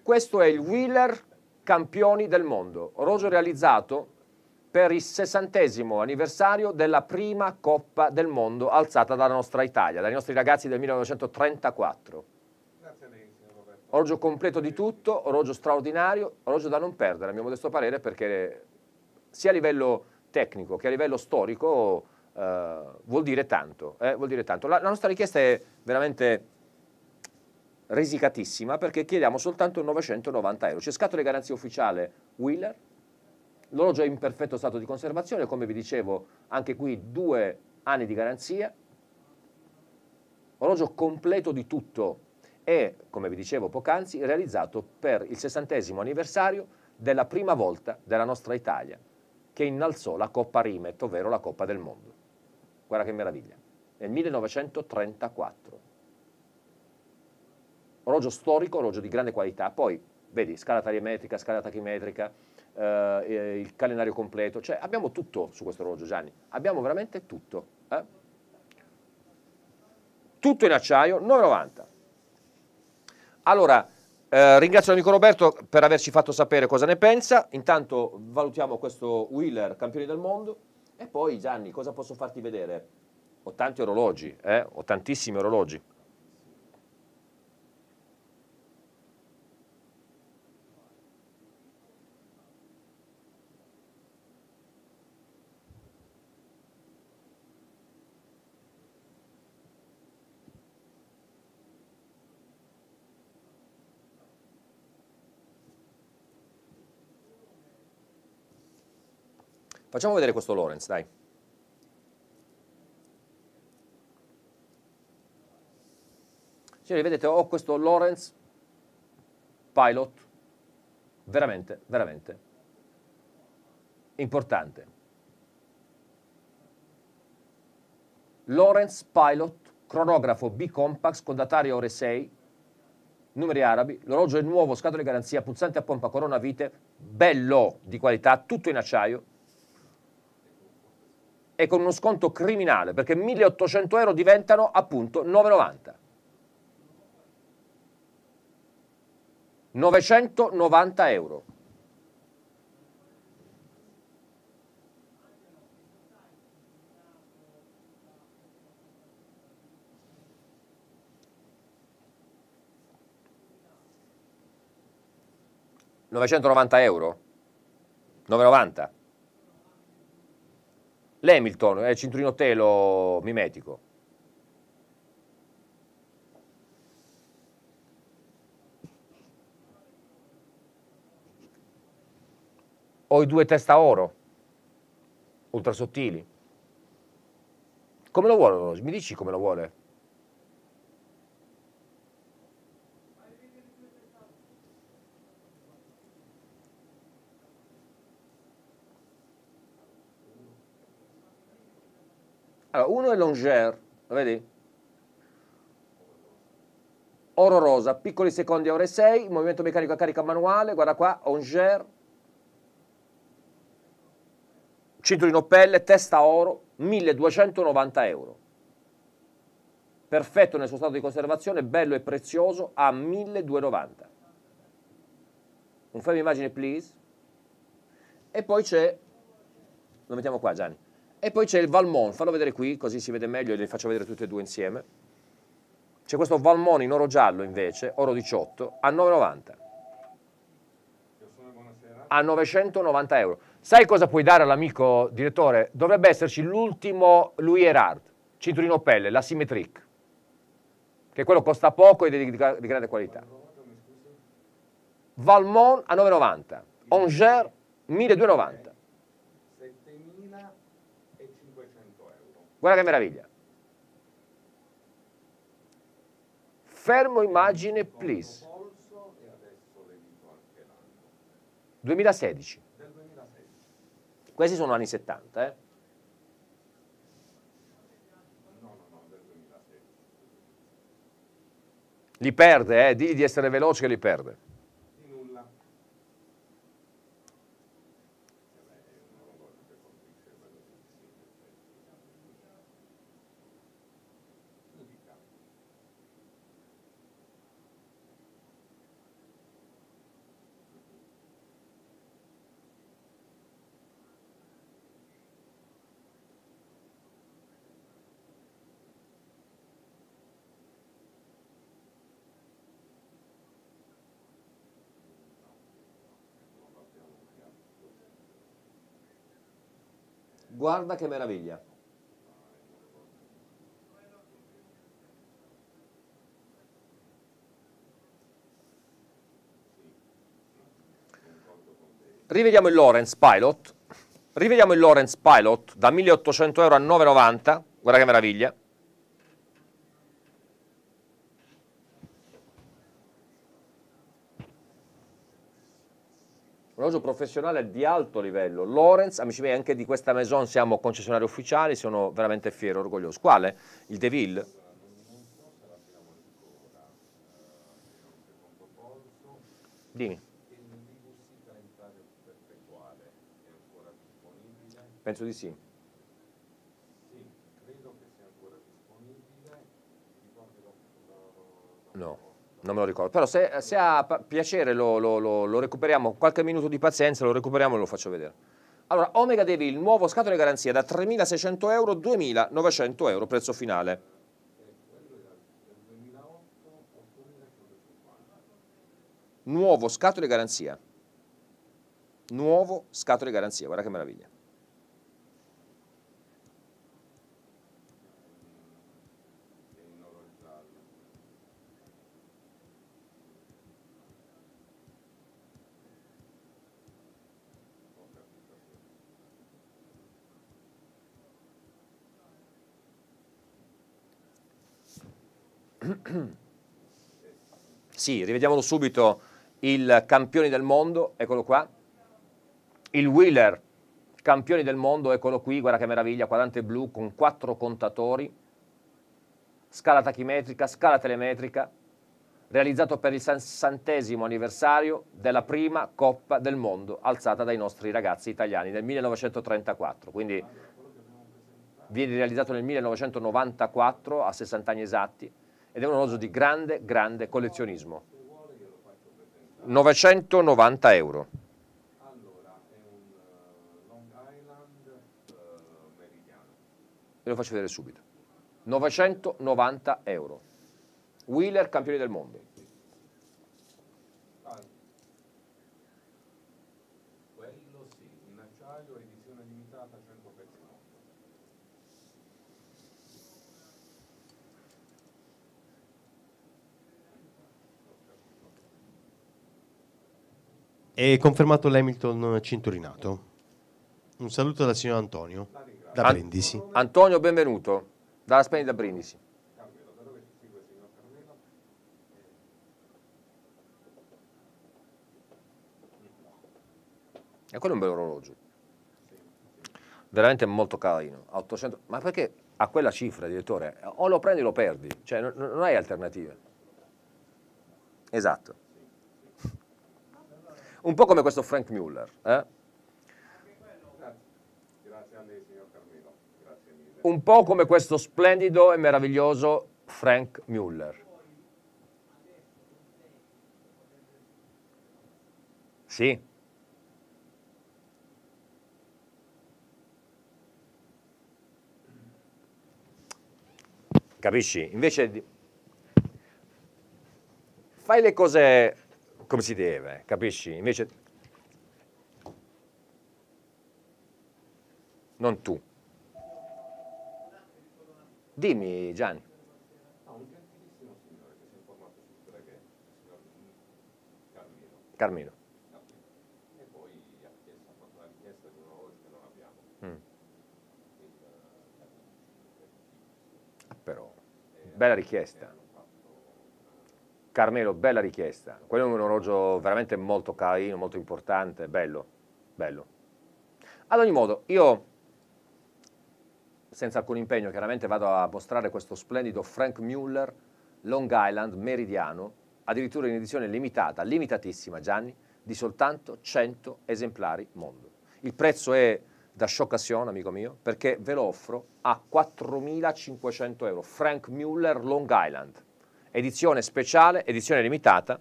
S1: questo è il Wheeler campioni del mondo, orologio realizzato per il sessantesimo anniversario della prima Coppa del Mondo alzata dalla nostra Italia, dai nostri ragazzi del 1934. Grazie a lei, Orologio completo di tutto, orologio straordinario, orologio da non perdere, a mio modesto parere, perché sia a livello tecnico che a livello storico eh, vuol dire tanto. Eh, vuol dire tanto. La, la nostra richiesta è veramente risicatissima perché chiediamo soltanto 990 euro. C'è scatto di garanzia ufficiale Wheeler, l'orologio è in perfetto stato di conservazione, come vi dicevo anche qui due anni di garanzia, orologio completo di tutto e, come vi dicevo poc'anzi, realizzato per il sessantesimo anniversario della prima volta della nostra Italia che innalzò la Coppa Rimet, ovvero la Coppa del Mondo. Guarda che meraviglia, nel 1934 orologio storico, orologio di grande qualità, poi vedi scala talimetrica, scala tachimetrica, eh, il calendario completo, cioè abbiamo tutto su questo orologio Gianni, abbiamo veramente tutto. Eh? Tutto in acciaio, 9,90. Allora, eh, ringrazio l'amico Roberto per averci fatto sapere cosa ne pensa, intanto valutiamo questo Wheeler, campione del mondo, e poi Gianni, cosa posso farti vedere? Ho tanti orologi, eh? ho tantissimi orologi. Facciamo vedere questo Lorenz, dai. Signori, vedete, ho questo Lorenz Pilot, veramente, veramente importante. Lorenz Pilot, cronografo B-Compax con datario ore 6, numeri arabi, l'orologio è nuovo, scatole di garanzia, pulsante a pompa, corona vite, bello di qualità, tutto in acciaio, e con uno sconto criminale, perché 1800 euro diventano appunto 9,90. 990 euro. Novecentonovanta euro? 990? L'Hamilton è eh, il cinturino telo mimetico. Ho i due testa oro, ultrasottili. Come lo vuole? Mi dici come lo vuole? Allora, uno è Longer, vedi? Oro rosa, piccoli secondi, ore 6, movimento meccanico a carica manuale, guarda qua, Longer. cinturino pelle, testa oro, 1290 euro. Perfetto nel suo stato di conservazione, bello e prezioso, a 1290. Un fermo immagine, please. E poi c'è, lo mettiamo qua Gianni, e poi c'è il Valmont, fallo vedere qui così si vede meglio e le faccio vedere tutti e due insieme. C'è questo Valmont in oro giallo invece, oro 18, a 9,90. A 990 euro. Sai cosa puoi dare all'amico direttore? Dovrebbe esserci l'ultimo Louis Erard, cinturino pelle, la Symmetric, che quello costa poco ed è di, grande qualità. Valmont a 9,90, Angers 1290. Guarda che meraviglia. Fermo immagine, please. 2016. Questi sono anni 70, eh? Li perde, eh? Digli di essere veloce che li perde. Guarda che meraviglia. Rivediamo il Lawrence Pilot. Rivediamo il Lawrence Pilot da 1800 euro a 9,90. Guarda che meraviglia. un orologio professionale di alto livello. Lorenz, amici miei, anche di questa Maison siamo concessionari ufficiali, sono veramente fiero, e orgoglioso. Quale? Il Deville? Dimmi. Penso di sì. Sì, credo che sia ancora disponibile. Eh, no non me lo ricordo, però se, se ha piacere lo, lo, lo, lo, recuperiamo, qualche minuto di pazienza lo recuperiamo e lo faccio vedere. Allora, Omega Devil, nuovo scatole di garanzia da 3.600 euro, 2.900 euro, prezzo finale. Nuovo scatole di garanzia. Nuovo scatole di garanzia, guarda che meraviglia. *clears throat* sì, rivediamolo subito, il campione del mondo, eccolo qua, il Wheeler, campione del mondo, eccolo qui, guarda che meraviglia, quadrante blu con quattro contatori, scala tachimetrica, scala telemetrica, realizzato per il sessantesimo anniversario della prima Coppa del Mondo alzata dai nostri ragazzi italiani nel 1934, quindi viene realizzato nel 1994 a 60 anni esatti, ed è un orologio di grande, grande collezionismo. 990 euro. Ve lo faccio vedere subito. 990 euro. Wheeler, campione del mondo.
S2: E confermato l'Hamilton cinturinato. Un saluto dal signor Antonio, da An- Brindisi.
S1: Antonio, benvenuto, dalla Spagna da Brindisi. E quello è un bel orologio. Veramente molto carino. 800, ma perché a quella cifra, direttore? O lo prendi o lo perdi. Cioè, non, non hai alternative. Esatto un po' come questo Frank Mueller. Eh? Un po' come questo splendido e meraviglioso Frank Mueller. Sì. Capisci? Invece di... fai le cose come si deve, capisci? Invece non tu. Dimmi Gianni. Carmino. E poi ha chiesto, ha fatto la richiesta di una volta che non abbiamo. Mm. Ah, però, bella richiesta. Carmelo, bella richiesta. Quello è un orologio veramente molto carino, molto importante, bello, bello. Ad ogni modo, io senza alcun impegno chiaramente vado a mostrare questo splendido Frank Mueller Long Island Meridiano, addirittura in edizione limitata, limitatissima Gianni, di soltanto 100 esemplari mondo. Il prezzo è da scioccazione, amico mio, perché ve lo offro a 4.500 euro. Frank Mueller Long Island edizione speciale, edizione limitata.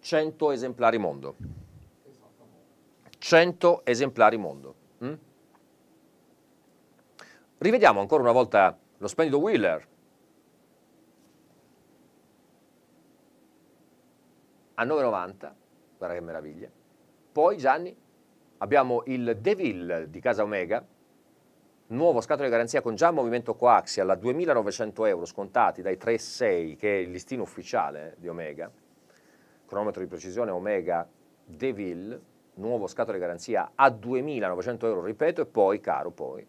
S1: Cento esemplari mondo. 100 esemplari mondo. Mm? Rivediamo ancora una volta lo splendido Wheeler. A 9,90, guarda che meraviglia. Poi Gianni, abbiamo il Devil di Casa Omega, nuovo scatole di garanzia con già movimento coaxial a 2.900 euro scontati dai 3.6 che è il listino ufficiale di Omega, cronometro di precisione Omega Devil, nuovo scatole di garanzia a 2.900 euro, ripeto, e poi, caro, poi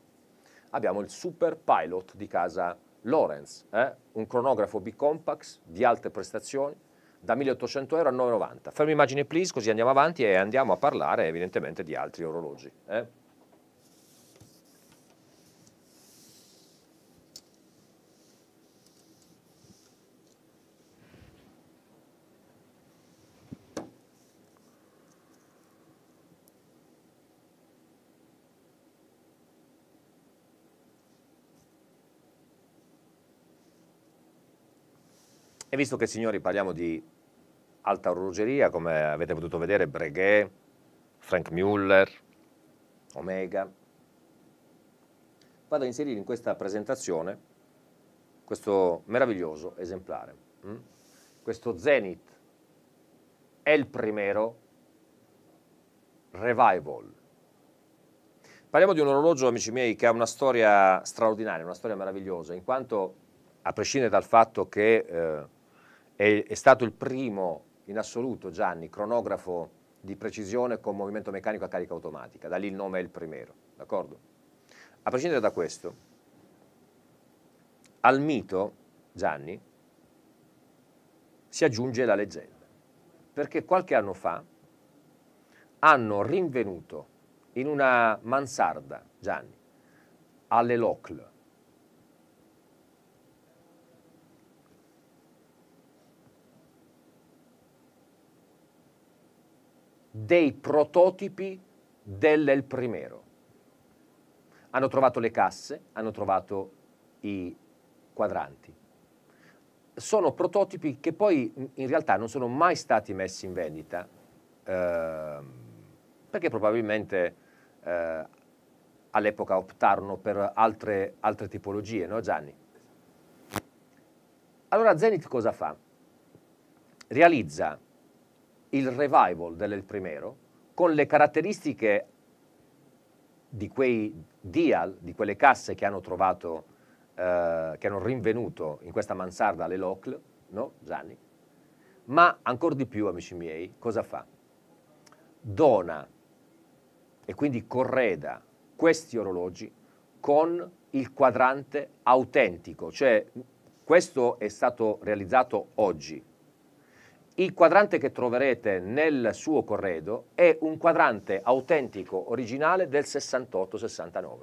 S1: abbiamo il Super Pilot di casa Lorenz, eh? un cronografo B-Compax di alte prestazioni da 1.800 euro a 9,90. Fermi immagine please, così andiamo avanti e andiamo a parlare evidentemente di altri orologi. Eh? visto che signori parliamo di alta orologeria, come avete potuto vedere, Breguet, Frank Muller, Omega, vado a inserire in questa presentazione questo meraviglioso esemplare. Mh? Mm? Questo Zenith è il primero revival. Parliamo di un orologio, amici miei, che ha una storia straordinaria, una storia meravigliosa, in quanto, a prescindere dal fatto che eh, è, è stato il primo in assoluto Gianni cronografo di precisione con movimento meccanico a carica automatica, da lì il nome è il primero, d'accordo? A prescindere da questo, al mito Gianni si aggiunge la leggenda, perché qualche anno fa hanno rinvenuto in una mansarda Gianni alle Locle, dei prototipi dell'El Primero. Hanno trovato le casse, hanno trovato i quadranti. Sono prototipi che poi in realtà non sono mai stati messi in vendita, eh, perché probabilmente eh, all'epoca optarono per altre, altre tipologie, no Gianni? Allora Zenith cosa fa? Realizza il revival dell'El Primero con le caratteristiche di quei dial, di quelle casse che hanno trovato, eh, che hanno rinvenuto in questa mansarda alle Locle, no Gianni? Ma ancora di più, amici miei, cosa fa? Dona e quindi correda questi orologi con il quadrante autentico, cioè questo è stato realizzato oggi, il quadrante che troverete nel suo corredo è un quadrante autentico, originale del 68-69.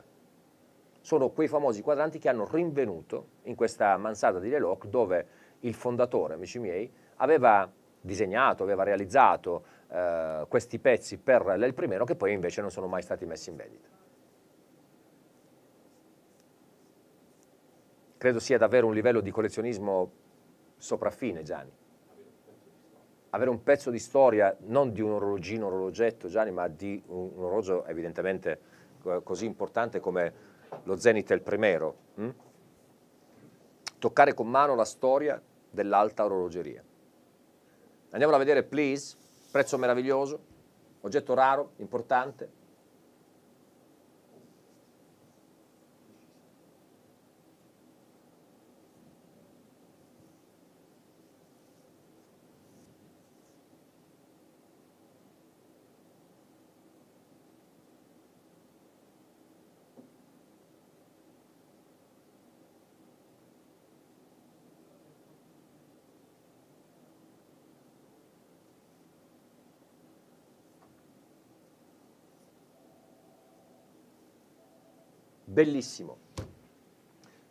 S1: Sono quei famosi quadranti che hanno rinvenuto in questa mansarda di Leloc dove il fondatore, amici miei, aveva disegnato, aveva realizzato eh, questi pezzi per il primero che poi invece non sono mai stati messi in vendita. Credo sia davvero un livello di collezionismo sopraffine, Gianni avere un pezzo di storia non di un orologino, un orologetto Gianni, ma di un, un orologio evidentemente eh, così importante come lo Zenit il primero. Hm? Toccare con mano la storia dell'alta orologeria. Andiamola a vedere, please, prezzo meraviglioso, oggetto raro, importante, bellissimo.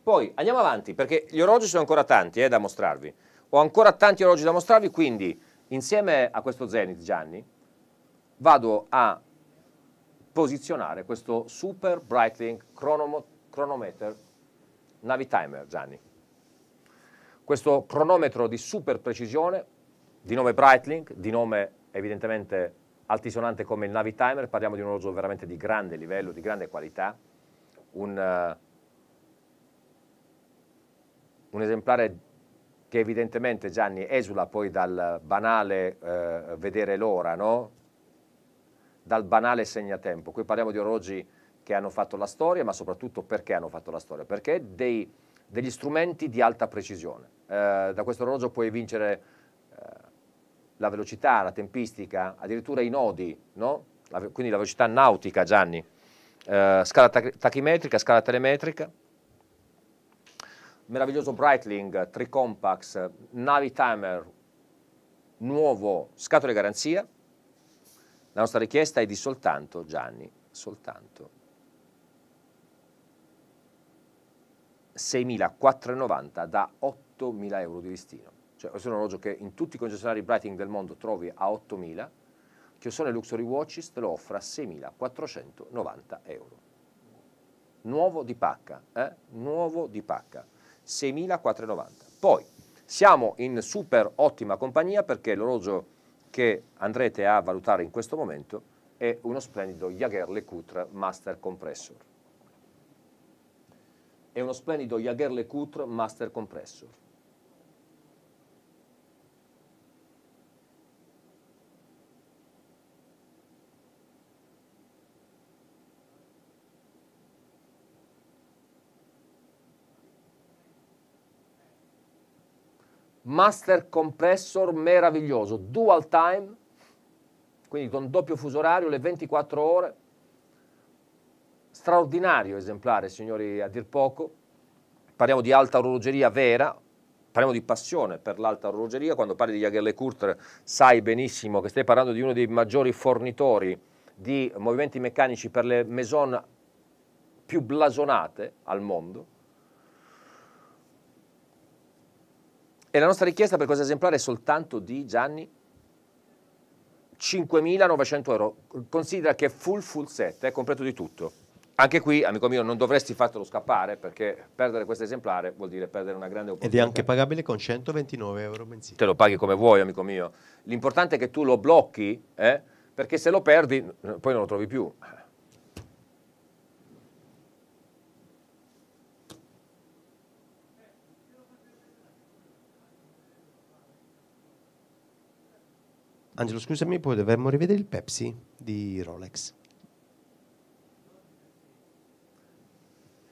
S1: Poi andiamo avanti, perché gli orologi sono ancora tanti eh, da mostrarvi. Ho ancora tanti orologi da mostrarvi, quindi insieme a questo Zenith Gianni vado a posizionare questo Super Brightlink Chronometer Navi Timer Gianni. Questo cronometro di super precisione, di nome Brightlink, di nome evidentemente altisonante come il Navi Timer, parliamo di un orologio veramente di grande livello, di grande qualità, un, un esemplare che evidentemente Gianni esula poi dal banale eh, vedere l'ora, no? dal banale segnatempo. Qui parliamo di orologi che hanno fatto la storia, ma soprattutto perché hanno fatto la storia? Perché dei, degli strumenti di alta precisione. Eh, da questo orologio puoi vincere eh, la velocità, la tempistica, addirittura i nodi, no? la, quindi la velocità nautica, Gianni eh, scala tachimetrica, scala telemetrica, meraviglioso Breitling, Tricompax, Navi Timer, nuovo, scatole garanzia, la nostra richiesta è di soltanto, Gianni, soltanto 6.490 da 8.000 euro di listino. Cioè, questo è un orologio che in tutti i concessionari Breitling del mondo trovi a 8.000, Cessone Luxury Watches te lo offre a 6.490 euro. Nuovo di pacca, eh? nuovo di pacca, 6.490. Poi siamo in super ottima compagnia perché l'orologio che andrete a valutare in questo momento è uno splendido Jaguar LeCoultre Master Compressor. È uno splendido Jaguar LeCoultre Master Compressor master compressor meraviglioso, dual time, quindi con doppio fuso orario, le 24 ore, straordinario esemplare, signori, a dir poco. Parliamo di alta orologeria vera, parliamo di passione per l'alta orologeria, quando parli di Jagerle Courtre sai benissimo che stai parlando di uno dei maggiori fornitori di movimenti meccanici per le maison più blasonate al mondo, E la nostra richiesta per questo esemplare è soltanto di Gianni 5.900 euro. Considera che è full full set, è eh, completo di tutto. Anche qui, amico mio, non dovresti fartelo scappare perché perdere questo esemplare vuol dire perdere una grande opportunità. Ed è anche
S2: pagabile con 129 euro
S1: mensili. Te lo paghi come vuoi, amico mio. L'importante è che tu lo blocchi, eh? perché se lo perdi poi non lo trovi più.
S2: Angelo, scusami, poi dovremmo rivedere il Pepsi di
S1: Rolex.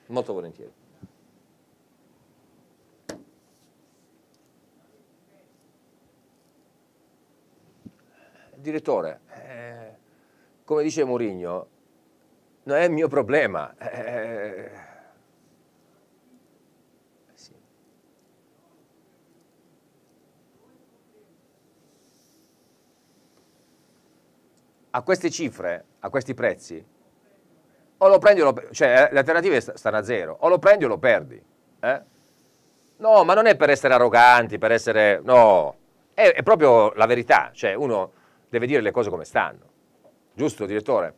S1: Molto volentieri. Direttore, eh, come dice Mourinho, non è il mio problema. Eh, a queste cifre, a questi prezzi, o lo prendi o lo perdi, cioè eh, le alternative stanno a zero, o lo prendi o lo perdi. Eh? No, ma non è per essere arroganti, per essere... no, è, è proprio la verità, cioè uno deve dire le cose come stanno. Giusto, direttore?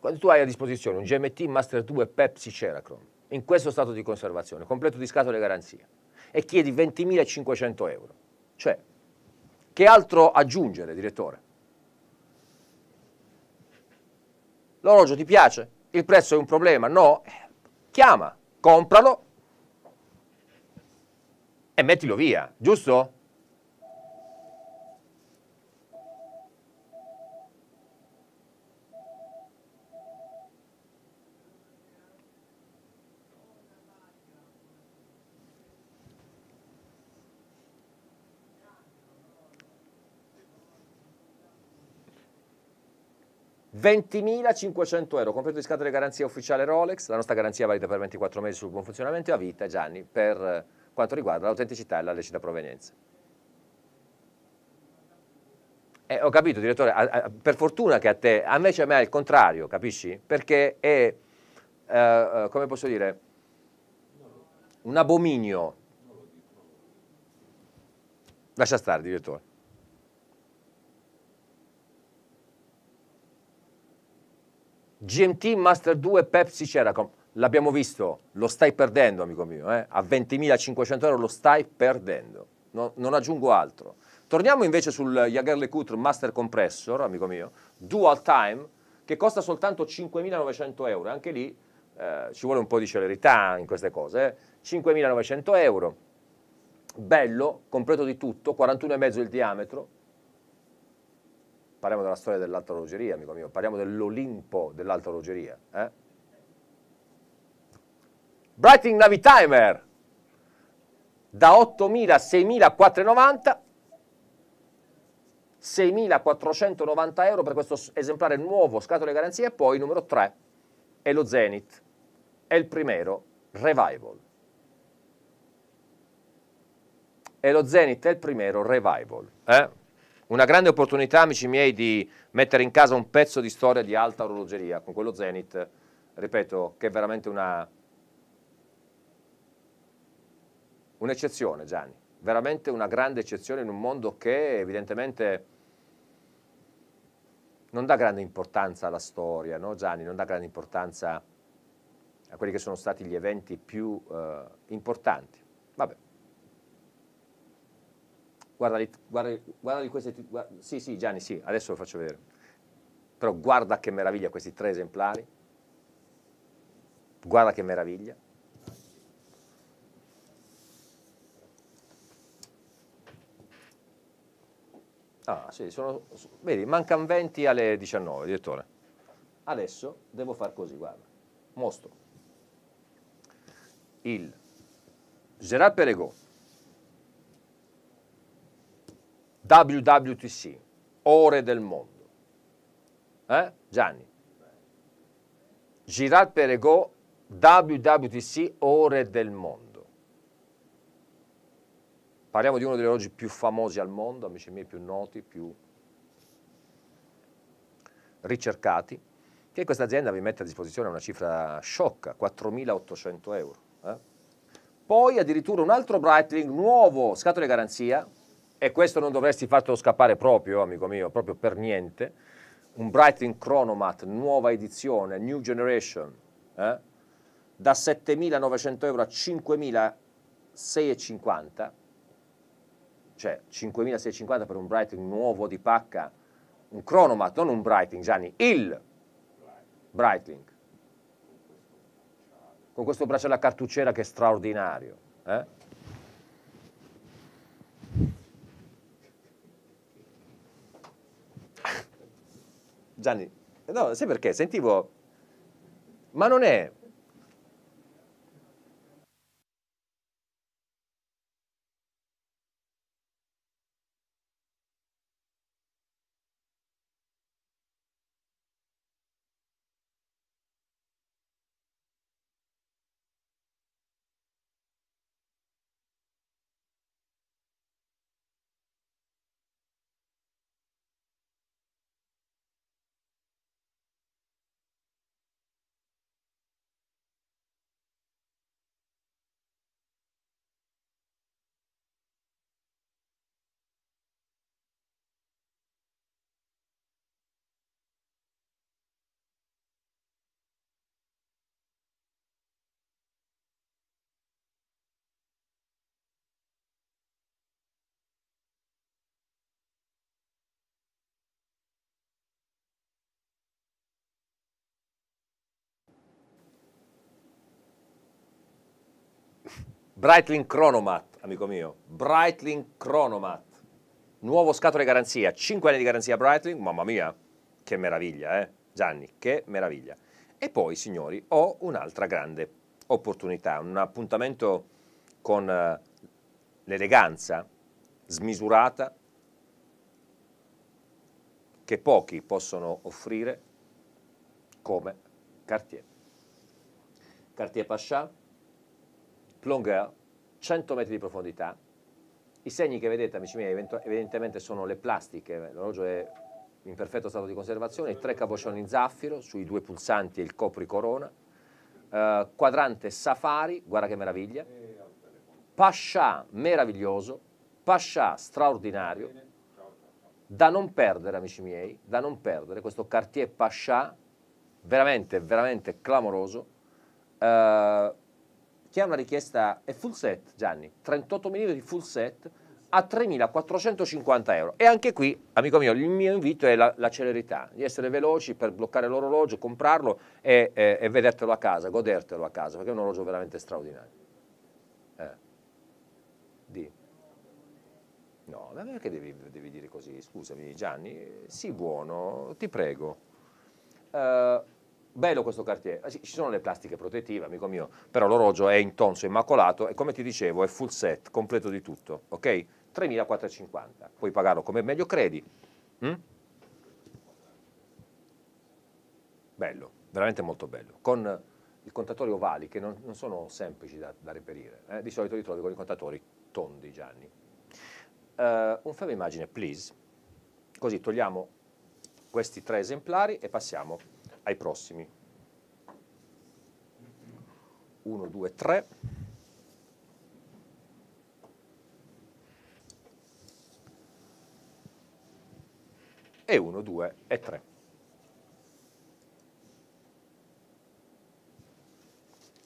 S1: Quando tu hai a disposizione un GMT Master 2 Pepsi Ceracron, in questo stato di conservazione, completo di scatole e garanzia, e chiedi 20.500 euro, cioè, che altro aggiungere, direttore? L'orologio ti piace? Il prezzo è un problema? No? Chiama, compralo e mettilo via, giusto? 20.500 euro, completo di scatole di garanzia ufficiale Rolex, la nostra garanzia valida per 24 mesi sul buon funzionamento e a vita, Gianni, per eh, quanto riguarda l'autenticità e la lecita provenienza. Eh, ho capito, direttore, a, a, per fortuna che a te, a me, c'è a il contrario, capisci? Perché è, eh, eh, come posso dire, un abominio. Lascia stare, direttore. GMT Master 2 Pepsi Ceracom. L'abbiamo visto, lo stai perdendo, amico mio. Eh? A 20.500 euro lo stai perdendo. No, non aggiungo altro. Torniamo invece sul Jaguar LeCoultre Master Compressor, amico mio, Dual Time, che costa soltanto 5.900 euro. Eh, anche lì eh, ci vuole un po' di celerità in queste cose. Eh? 5.900 euro. Bello, completo di tutto, 41,5 il diametro, parliamo della storia dell'alta orologeria, amico mio, parliamo dell'Olimpo dell'alta orologeria. Eh? Brighting Navy Timer da 8.000 a 6.490 6.490 euro per questo esemplare nuovo scatole garanzia e poi numero 3 è lo Zenith è il primero Revival e lo Zenith è il primero Revival eh? una grande opportunità, amici miei, di mettere in casa un pezzo di storia di alta orologeria con quello Zenith, ripeto, che è veramente una un'eccezione, Gianni, veramente una grande eccezione in un mondo che evidentemente non dà grande importanza alla storia, no Gianni, non dà grande importanza a quelli che sono stati gli eventi più eh, importanti. Vabbè guarda, guarda, guarda queste, guarda, sì sì Gianni sì, adesso lo faccio vedere, però guarda che meraviglia questi tre esemplari, guarda che meraviglia, Ah, sì, sono, vedi, mancano 20 alle 19, direttore. Adesso devo far così, guarda. Mostro. Il Gerard Perregaux WWTC, ore del mondo. Eh? Gianni? Girard Perego, WWTC, ore del mondo. Parliamo di uno degli orologi più famosi al mondo, amici miei, più noti, più ricercati, che questa azienda vi mette a disposizione una cifra sciocca, 4.800 euro. Eh? Poi addirittura un altro Breitling nuovo, scatole garanzia, e questo non dovresti fartelo scappare proprio, amico mio, proprio per niente, un Brighton Chronomat, nuova edizione, New Generation, eh? da 7.900 euro a 5.650, cioè 5.650 per un Brighton nuovo di pacca, un Chronomat, non un Brighton, Gianni, il Brightling, con questo bracciale a cartucciera che è straordinario. Eh? Gianni, no, sai perché? Sentivo, ma non è Breitling Chronomat, amico mio, Breitling Chronomat, nuovo scatole garanzia, 5 anni di garanzia Breitling, mamma mia, che meraviglia, eh? Gianni, che meraviglia. E poi, signori, ho un'altra grande opportunità, un appuntamento con eh, l'eleganza smisurata che pochi possono offrire come Cartier. Cartier Pascià, plongeur, 100 metri di profondità. I segni che vedete, amici miei, evidentemente sono le plastiche, l'orologio è in perfetto stato di conservazione, tre caboscioni in zaffiro, sui due pulsanti e il copricorona, eh, quadrante safari, guarda che meraviglia, pascià meraviglioso, pascià straordinario, da non perdere, amici miei, da non perdere questo Cartier Pascià, veramente, veramente clamoroso, eh, che ha una richiesta, è full set Gianni, 38 mm full set a 3.450 euro. E anche qui, amico mio, il mio invito è la, la celerità, di essere veloci per bloccare l'orologio, comprarlo e, e, e, vedertelo a casa, godertelo a casa, perché è un orologio veramente straordinario. Eh. Di. No, ma perché devi, devi, dire così? Scusami Gianni, sii buono, ti prego. Uh, bello questo cartier, ah, ci sono le plastiche protettive, amico mio, però l'orologio è in tonso immacolato e come ti dicevo è full set, completo di tutto, ok? 3.450, puoi pagarlo come meglio credi. Mm? Bello, veramente molto bello, con i contatori ovali che non, non sono semplici da, da reperire, eh? di solito li trovi con i contatori tondi, Gianni. Uh, un fermo immagine, please, così togliamo questi tre esemplari e passiamo ai prossimi. 1, 2, 3. E 1, 2 e 3.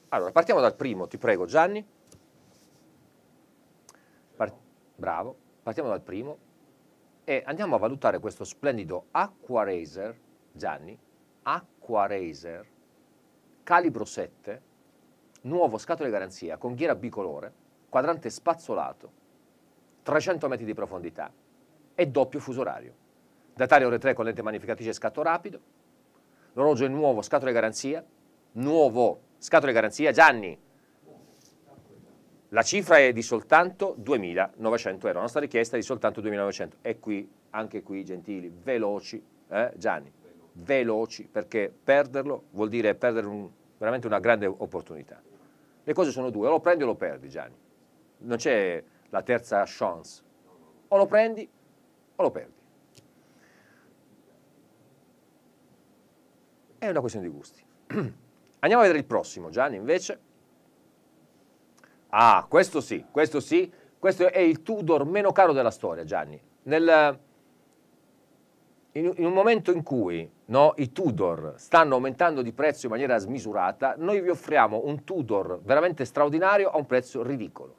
S1: Allora, partiamo dal primo, ti prego Gianni. Par bravo, partiamo dal primo e andiamo a valutare questo splendido Aquaraser, Gianni, Acqua Razer, calibro 7, nuovo scatole garanzia con ghiera bicolore, quadrante spazzolato, 300 metri di profondità e doppio fuso orario. Datale ore 3 con lente magnificatrice e scatto rapido. L'orologio è nuovo, scatole garanzia. Nuovo, scatole garanzia. Gianni, la cifra è di soltanto 2.900 euro, la nostra richiesta è di soltanto 2.900. E qui, anche qui, gentili, veloci, eh? Gianni veloci, perché perderlo vuol dire perdere un, veramente una grande opportunità. Le cose sono due, o lo prendi o lo perdi Gianni, non c'è la terza chance, o lo prendi o lo perdi. È una questione di gusti. *clears throat* Andiamo a vedere il prossimo Gianni invece. Ah, questo sì, questo sì, questo è il Tudor meno caro della storia Gianni. Nel in, un momento in cui no, i Tudor stanno aumentando di prezzo in maniera smisurata, noi vi offriamo un Tudor veramente straordinario a un prezzo ridicolo.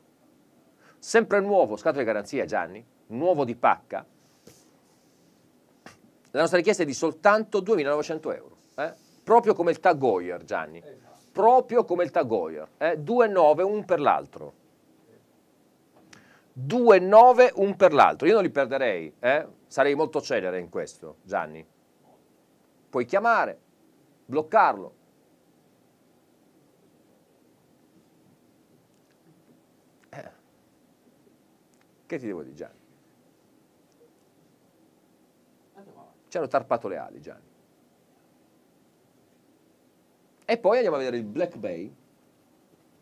S1: Sempre nuovo, scatole di garanzia Gianni, nuovo di pacca. La nostra richiesta è di soltanto 2.900 euro, eh? proprio come il Tag Gianni, esatto. proprio come il Tag eh? 2,9 un per l'altro. 2, 9, un per l'altro. Io non li perderei, eh? sarei molto celere in questo, Gianni. Puoi chiamare, bloccarlo. Eh. Che ti devo dire, Gianni? Ci hanno tarpato le ali, Gianni. E poi andiamo a vedere il Black Bay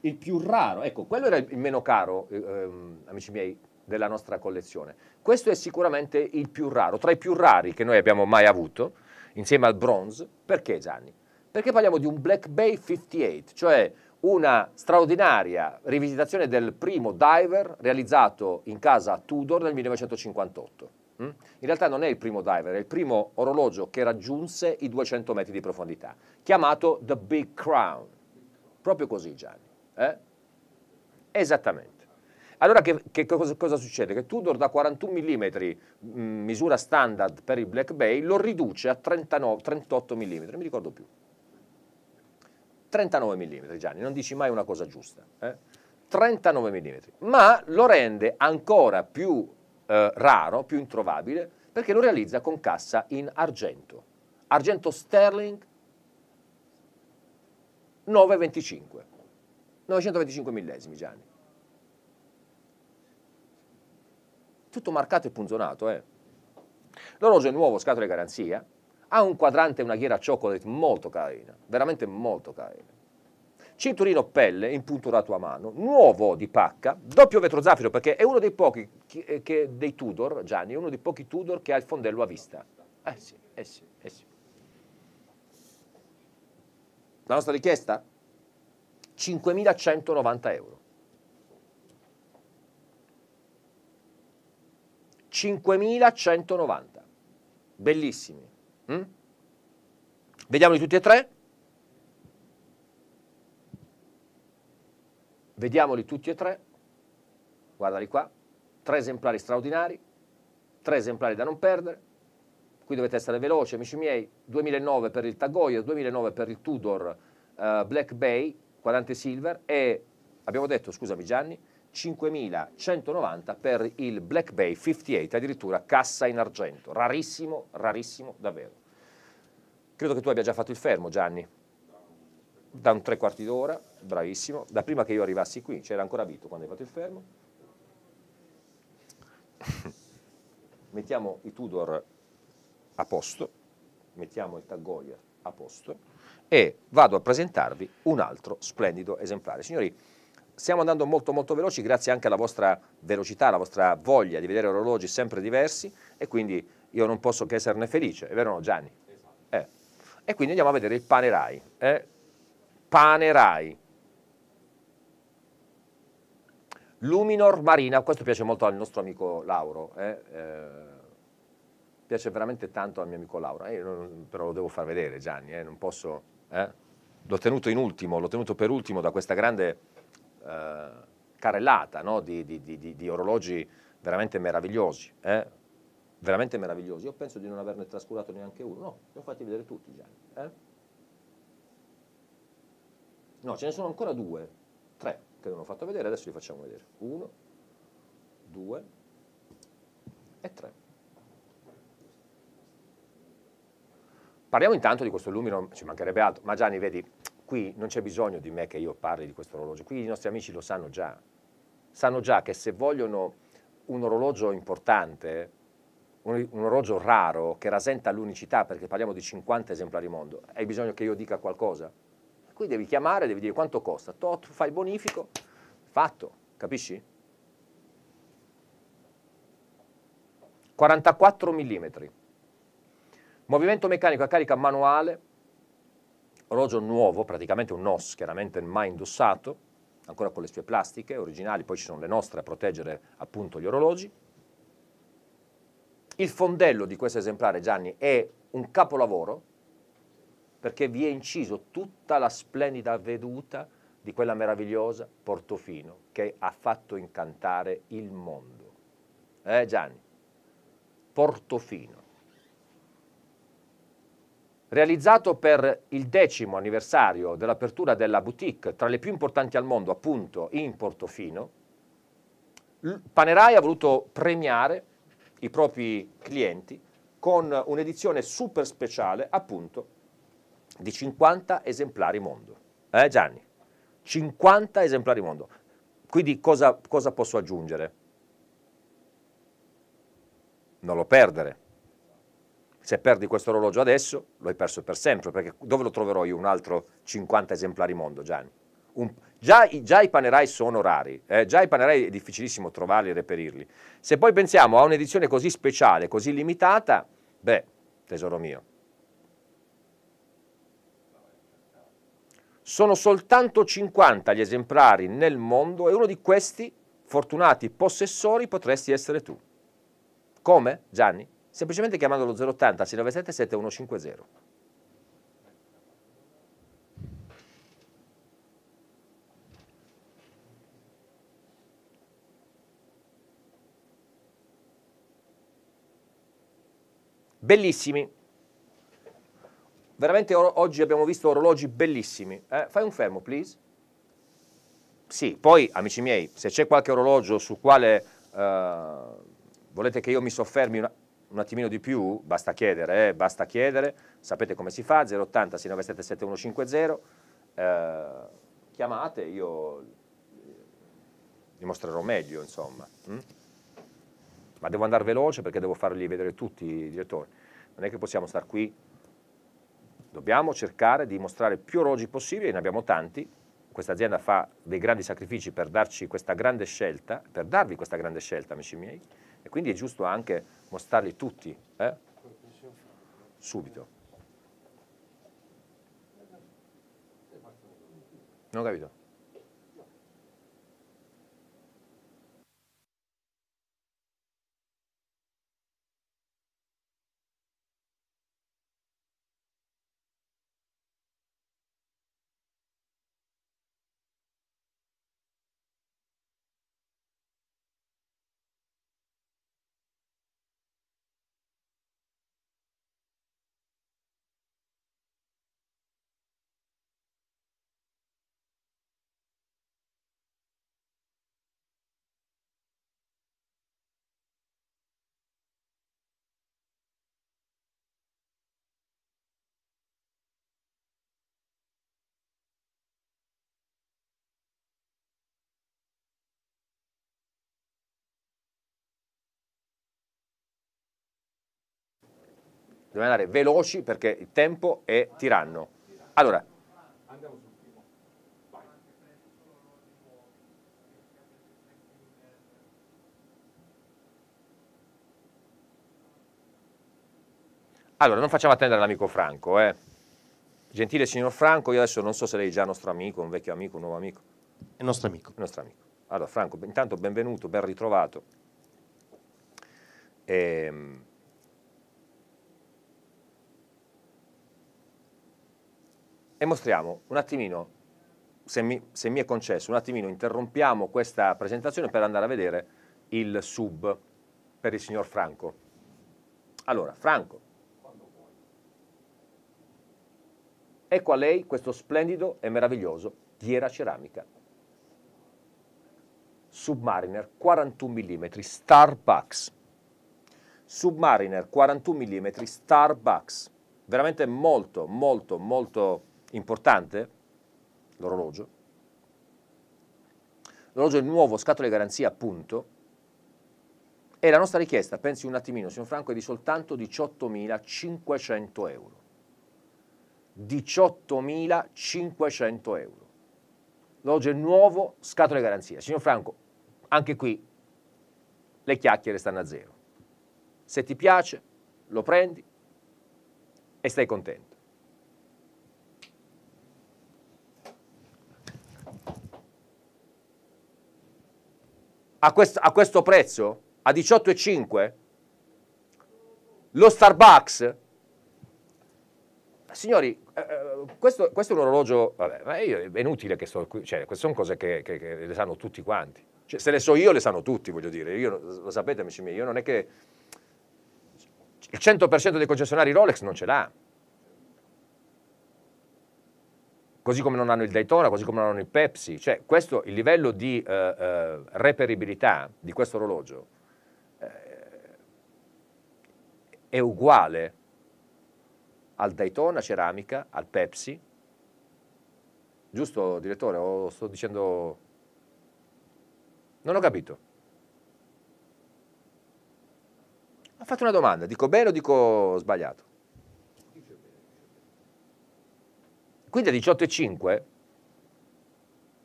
S1: il più raro, ecco, quello era il meno caro, eh, ehm, amici miei, della nostra collezione. Questo è sicuramente il più raro, tra i più rari che noi abbiamo mai avuto, insieme al bronze. Perché Gianni? Perché parliamo di un Black Bay 58, cioè una straordinaria rivisitazione del primo diver realizzato in casa Tudor nel 1958. Mm? In realtà non è il primo diver, è il primo orologio che raggiunse i 200 metri di profondità, chiamato The Big Crown. Proprio così Gianni. Eh? Esattamente. Allora che, che cosa, cosa, succede? Che Tudor da 41 mm, mh, misura standard per il Black Bay, lo riduce a 39, 38 mm, non mi ricordo più. 39 mm Gianni, non dici mai una cosa giusta. Eh? 39 mm, ma lo rende ancora più eh, raro, più introvabile, perché lo realizza con cassa in argento. Argento sterling 925. 925 millesimi Gianni. Tutto marcato e punzonato, eh. L'orologio è nuovo, scatola di garanzia, ha un quadrante e una ghiera chocolate molto carina, veramente molto carina. Cinturino pelle impunturato a mano, nuovo di pacca, doppio vetro zaffiro perché è uno dei pochi che, eh, che, dei Tudor, Gianni, è uno dei pochi Tudor che ha il fondello a vista. Eh sì, eh sì, eh sì. La nostra richiesta? 5.190 euro. 5.190. Bellissimi. Mm? Vediamoli tutti e tre. Vediamoli tutti e tre. Guardali qua. Tre esemplari straordinari. Tre esemplari da non perdere. Qui dovete essere veloci, amici miei. 2009 per il Tagoya, 2009 per il Tudor uh, Black Bay, 40 silver e, abbiamo detto, scusami Gianni, 5.190 per il Black Bay 58, addirittura cassa in argento. Rarissimo, rarissimo davvero. Credo che tu abbia già fatto il fermo, Gianni. Da un tre quarti d'ora, bravissimo. Da prima che io arrivassi qui, c'era ancora Vito quando hai fatto il fermo. *laughs* mettiamo i Tudor a posto, mettiamo il Taggoyer a posto e vado a presentarvi un altro splendido esemplare. Signori, stiamo andando molto molto veloci grazie anche alla vostra velocità, alla vostra voglia di vedere orologi sempre diversi e quindi io non posso che esserne felice, è vero no Gianni? Esatto. Eh. E quindi andiamo a vedere il Panerai. Eh. Panerai. Luminor Marina, questo piace molto al nostro amico Lauro, eh. eh. piace veramente tanto al mio amico Lauro, eh, però lo devo far vedere Gianni, eh, non posso eh? l'ho tenuto in ultimo, l'ho tenuto per ultimo da questa grande eh, carellata no? di, di, di, di, orologi veramente meravigliosi, eh? veramente meravigliosi. Io penso di non averne trascurato neanche uno, no, li ho fatti vedere tutti Gianni. Eh? No, ce ne sono ancora due, tre che non ho fatto vedere, adesso li facciamo vedere. Uno, due e tre. Parliamo intanto di questo lumino, ci mancherebbe altro, ma Gianni, vedi, qui non c'è bisogno di me che io parli di questo orologio, qui i nostri amici lo sanno già, sanno già che se vogliono un orologio importante, un, un orologio raro che rasenta l'unicità, perché parliamo di 50 esemplari mondo, hai bisogno che io dica qualcosa? Qui devi chiamare, devi dire quanto costa, tot, fai il bonifico, fatto, capisci? 44 mm. Movimento meccanico a carica manuale, orologio nuovo, praticamente un NOS, chiaramente mai indossato, ancora con le sue plastiche originali, poi ci sono le nostre a proteggere appunto gli orologi. Il fondello di questo esemplare, Gianni, è un capolavoro perché vi è inciso tutta la splendida veduta di quella meravigliosa Portofino che ha fatto incantare il mondo. Eh Gianni? Portofino realizzato per il decimo anniversario dell'apertura della boutique, tra le più importanti al mondo appunto in Portofino, Panerai ha voluto premiare i propri clienti con un'edizione super speciale appunto di 50 esemplari mondo. Eh Gianni? 50 esemplari mondo. Quindi cosa, cosa posso aggiungere? Non lo perdere se perdi questo orologio adesso, lo hai perso per sempre, perché dove lo troverò io un altro 50 esemplari mondo, Gianni? Un, già, già, i panerai sono rari, eh, già i panerai è difficilissimo trovarli e reperirli. Se poi pensiamo a un'edizione così speciale, così limitata, beh, tesoro mio. Sono soltanto 50 gli esemplari nel mondo e uno di questi, fortunati possessori, potresti essere tu. Come, Gianni? semplicemente chiamando lo 080 697 7150. Bellissimi. Veramente oggi abbiamo visto orologi bellissimi. Eh, fai un fermo, please. Sì, poi, amici miei, se c'è qualche orologio sul quale eh, volete che io mi soffermi una, un attimino di più, basta chiedere, eh, basta chiedere, sapete come si fa, 080 697 7150, eh, chiamate, io eh, vi mostrerò meglio, insomma. Mm? Ma devo andare veloce perché devo fargli vedere tutti i direttori, non è che possiamo stare qui, dobbiamo cercare di mostrare più orologi possibili, ne abbiamo tanti, questa azienda fa dei grandi sacrifici per darci questa grande scelta, per darvi questa grande scelta, amici miei, e quindi è giusto anche mostrarli tutti, eh? subito. Non ho capito. dobbiamo andare veloci perché il tempo è tiranno. Allora, Allora, non facciamo attendere l'amico Franco, eh. Gentile signor Franco, io adesso non so se lei è già nostro amico, un vecchio amico, un nuovo amico. È nostro amico. È nostro amico. Allora, Franco, intanto benvenuto, ben ritrovato. Ehm, e mostriamo un attimino, se mi, se mi è concesso, un attimino interrompiamo questa presentazione per andare a vedere il sub per il signor Franco. Allora, Franco, Ecco a lei questo splendido e meraviglioso ghiera ceramica. Submariner 41 mm Starbucks. Submariner 41 mm Starbucks. Veramente molto, molto, molto importante, l'orologio. L'orologio è il nuovo scatole garanzia, appunto, e la nostra richiesta, pensi un attimino, signor Franco, è di soltanto 18.500 euro. 18.500 euro. L'orologio è nuovo, scatole garanzia. Signor Franco, anche qui le chiacchiere stanno a zero. Se ti piace, lo prendi e stai contento. a, quest- a questo prezzo, a 18,5, lo Starbucks, signori, eh, eh, questo, questo, è un orologio, vabbè, io, è inutile che sto qui, cioè, queste sono cose che, che, che le sanno tutti quanti. Cioè, se le so io, le sanno tutti, voglio dire. Io, lo sapete, amici miei, io non è che il 100% dei concessionari Rolex non ce l'ha. così come non hanno il Daytona, così come non hanno il Pepsi. Cioè, questo, il livello di eh, eh, reperibilità di questo orologio eh, è uguale al Daytona ceramica, al Pepsi. Giusto, direttore? O sto dicendo... Non ho capito. Ha fatto una domanda, dico bene o dico sbagliato? Quindi a 18,5,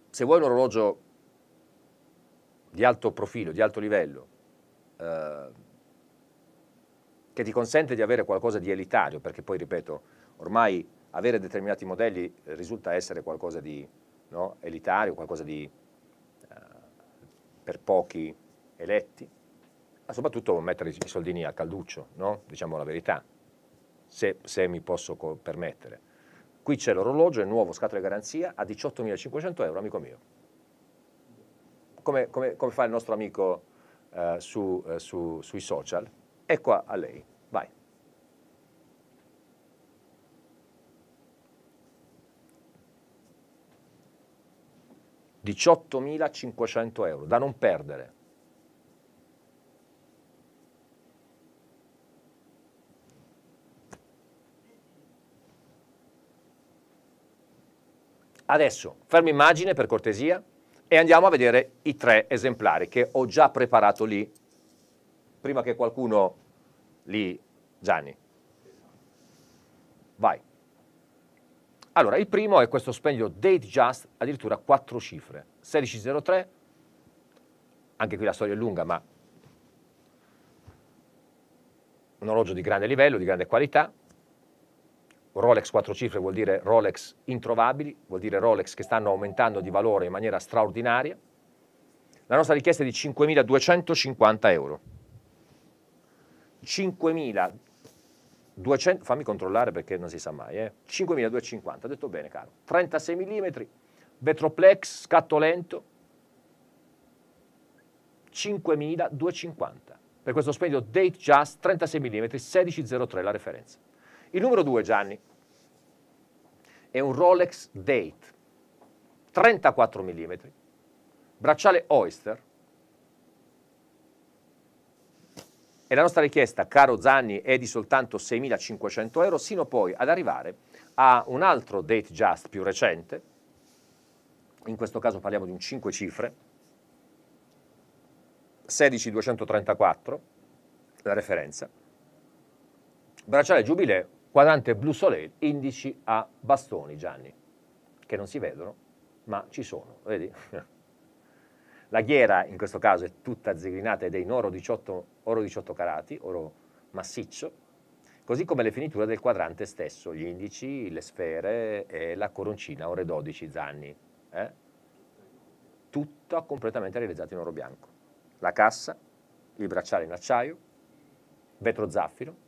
S1: se vuoi un orologio di alto profilo, di alto livello, eh, che ti consente di avere qualcosa di elitario, perché poi, ripeto, ormai avere determinati modelli risulta essere qualcosa di no, elitario, qualcosa di eh, per pochi eletti, ma soprattutto mettere i soldini al calduccio, no? diciamo la verità, se, se mi posso permettere. Qui c'è l'orologio, è nuovo, scatola di garanzia, a 18.500 euro, amico mio. Come, come, come fa il nostro amico eh, su, eh, su, sui social? È qua a lei, vai. €18.500 euro, da non perdere. Adesso fermo immagine per cortesia e andiamo a vedere i tre esemplari che ho già preparato lì, prima che qualcuno li... Gianni. Vai. Allora, il primo è questo spegno Just, addirittura quattro cifre, 1603, anche qui la storia è lunga, ma un orologio di grande livello, di grande qualità, Rolex quattro cifre vuol dire Rolex introvabili, vuol dire Rolex che stanno aumentando di valore in maniera straordinaria. La nostra richiesta è di 5.250 euro. 5.200, fammi controllare perché non si sa mai, eh? 5.250, ho detto bene caro, 36 mm, vetroplex, scatto lento, 5.250. Per questo splendido Date Just 36 mm 1603 la referenza. Il numero 2, Gianni, è un Rolex Date, 34 mm, bracciale Oyster. E la nostra richiesta, caro Zanni, è di soltanto 6.500 euro, sino poi ad arrivare a un altro date just più recente, in questo caso parliamo di un 5 cifre, 16234, la referenza, bracciale Jubilee, Quadrante blu soleil, indici a bastoni, Gianni, che non si vedono, ma ci sono, vedi? *laughs* La ghiera in questo caso è tutta zigrinata ed è in oro 18, oro 18 carati, oro massiccio, così come le finiture del quadrante stesso, gli indici, le sfere e la coroncina, ore 12 zanni, eh? tutta completamente realizzato in oro bianco. La cassa, il bracciale in acciaio, vetro zaffiro,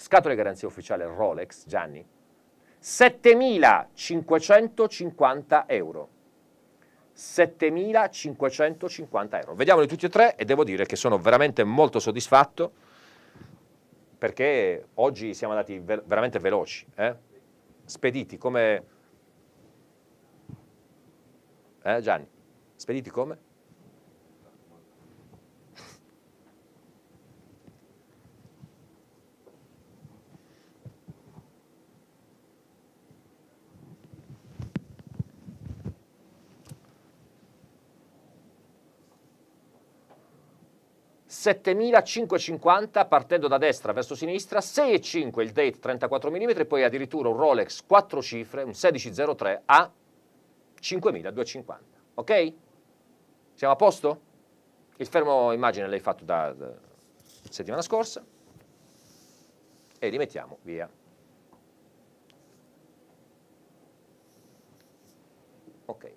S1: Scatole di garanzia ufficiale Rolex, Gianni, 7.550 euro. 7.550 euro. Vediamoli tutti e tre e devo dire che sono veramente molto soddisfatto perché oggi siamo andati ve veramente veloci, eh? spediti come... Eh Gianni, spediti come? 7550 partendo da destra verso sinistra, 6,5 il date 34 mm, poi addirittura un Rolex 4 cifre, un 1603 a 5250. Ok? Siamo a posto? Il fermo immagine l'hai fatto da, da settimana scorsa e rimettiamo via. Ok.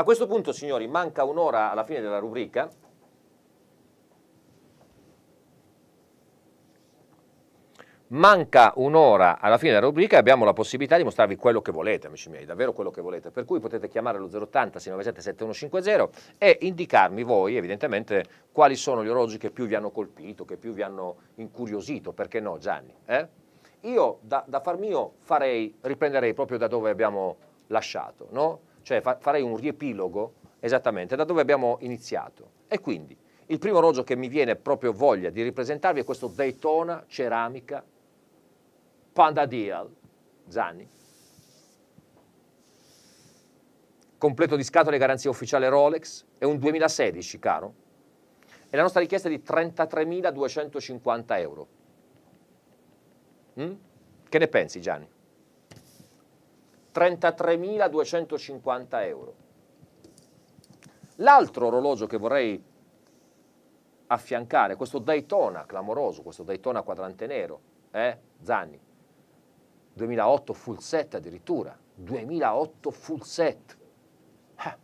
S1: A questo punto, signori, manca un'ora alla fine della rubrica. Manca un'ora alla fine della rubrica e abbiamo la possibilità di mostrarvi quello che volete, amici miei, davvero quello che volete. Per cui potete chiamare lo 080 697 7150 e indicarmi voi, evidentemente, quali sono gli orologi che più vi hanno colpito, che più vi hanno incuriosito, perché no, Gianni? Eh? Io da, da far mio farei, riprenderei proprio da dove abbiamo lasciato, no? cioè fa farei un riepilogo esattamente da dove abbiamo iniziato. E quindi il primo orologio che mi viene proprio voglia di ripresentarvi è questo Daytona Ceramica Panda Deal Zanni. Completo di scatole e garanzia ufficiale Rolex, è un 2016 caro, e la nostra richiesta è di 33.250 euro. Mm? Che ne pensi Gianni? 33.250 euro. L'altro orologio che vorrei affiancare, questo Daytona clamoroso, questo Daytona quadrante nero, eh? Zanni, 2008 full set addirittura, 2008 full set, ah.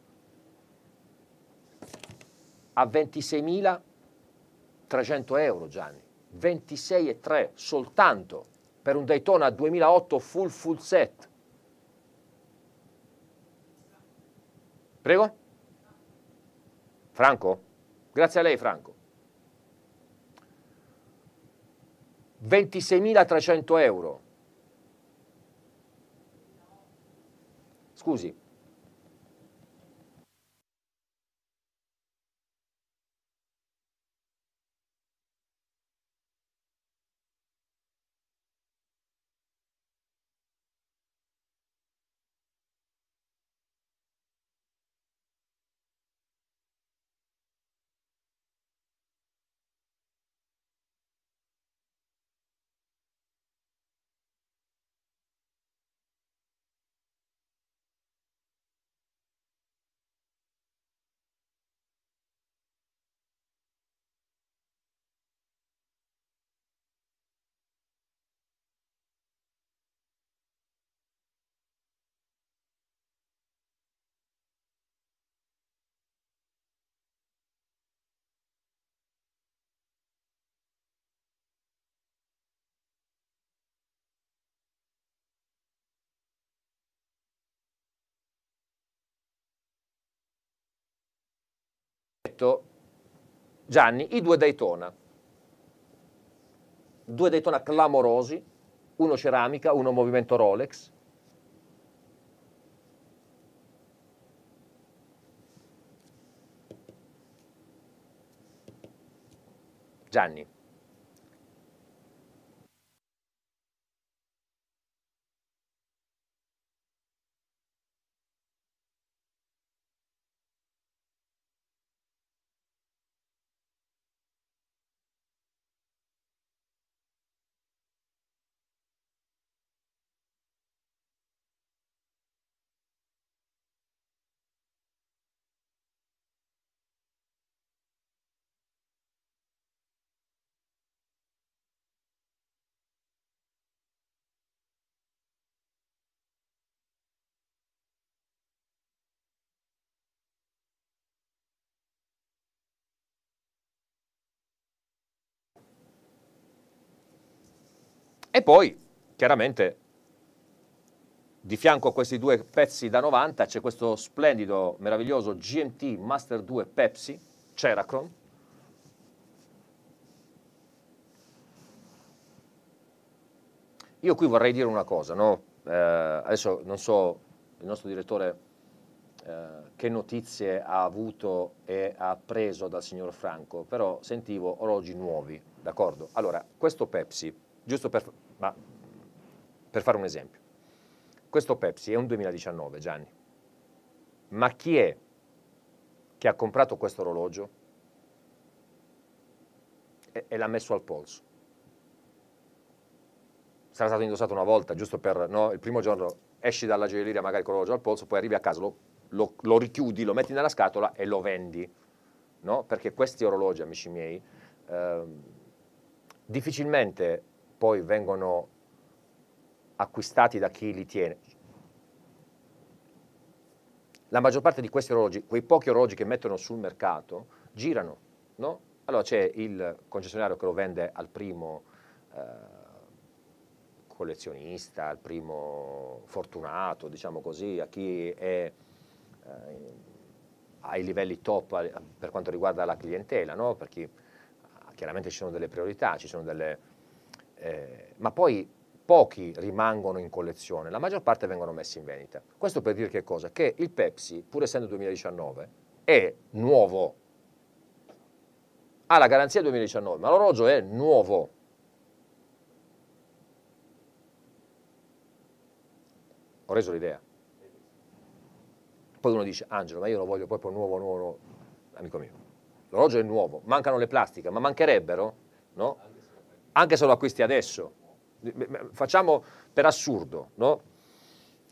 S1: a 26.300 euro Gianni, 26.300 soltanto per un Daytona 2008 full full set, Prego? Franco? Grazie a lei Franco. 26.300 euro. Scusi, detto, Gianni, i due Daytona. Due Daytona clamorosi, uno ceramica, uno movimento Rolex. Gianni, E poi, chiaramente, di fianco a questi due pezzi da 90 c'è questo splendido, meraviglioso GMT Master 2 Pepsi Ceracron. Io qui vorrei dire una cosa, no? eh, adesso non so il nostro direttore eh, che notizie ha avuto e ha preso dal signor Franco, però sentivo orologi nuovi, d'accordo? Allora, questo Pepsi, giusto per ma per fare un esempio, questo Pepsi è un 2019, Gianni, ma chi è che ha comprato questo orologio e, e l'ha messo al polso? Sarà stato indossato una volta, giusto per no? il primo giorno esci dalla gioielleria magari con l'orologio al polso, poi arrivi a casa, lo, lo, lo, richiudi, lo metti nella scatola e lo vendi. No? Perché questi orologi, amici miei, eh, difficilmente poi vengono acquistati da chi li tiene. La maggior parte di questi orologi, quei pochi orologi che mettono sul mercato, girano. No? Allora c'è il concessionario che lo vende al primo eh, collezionista, al primo fortunato, diciamo così, a chi è eh, ai livelli top eh, per quanto riguarda la clientela, no? perché ah, chiaramente ci sono delle priorità, ci sono delle eh, ma poi pochi rimangono in collezione, la maggior parte vengono messi in vendita. Questo per dire che cosa? Che il Pepsi, pur essendo 2019, è nuovo. Ha la garanzia 2019, ma l'orologio è nuovo. Ho reso l'idea. Poi uno dice, Angelo, ma io lo voglio proprio nuovo, nuovo, nuovo. Amico mio, l'orologio è nuovo, mancano le plastiche, ma mancherebbero, no? anche se lo acquisti adesso. Facciamo per assurdo, no?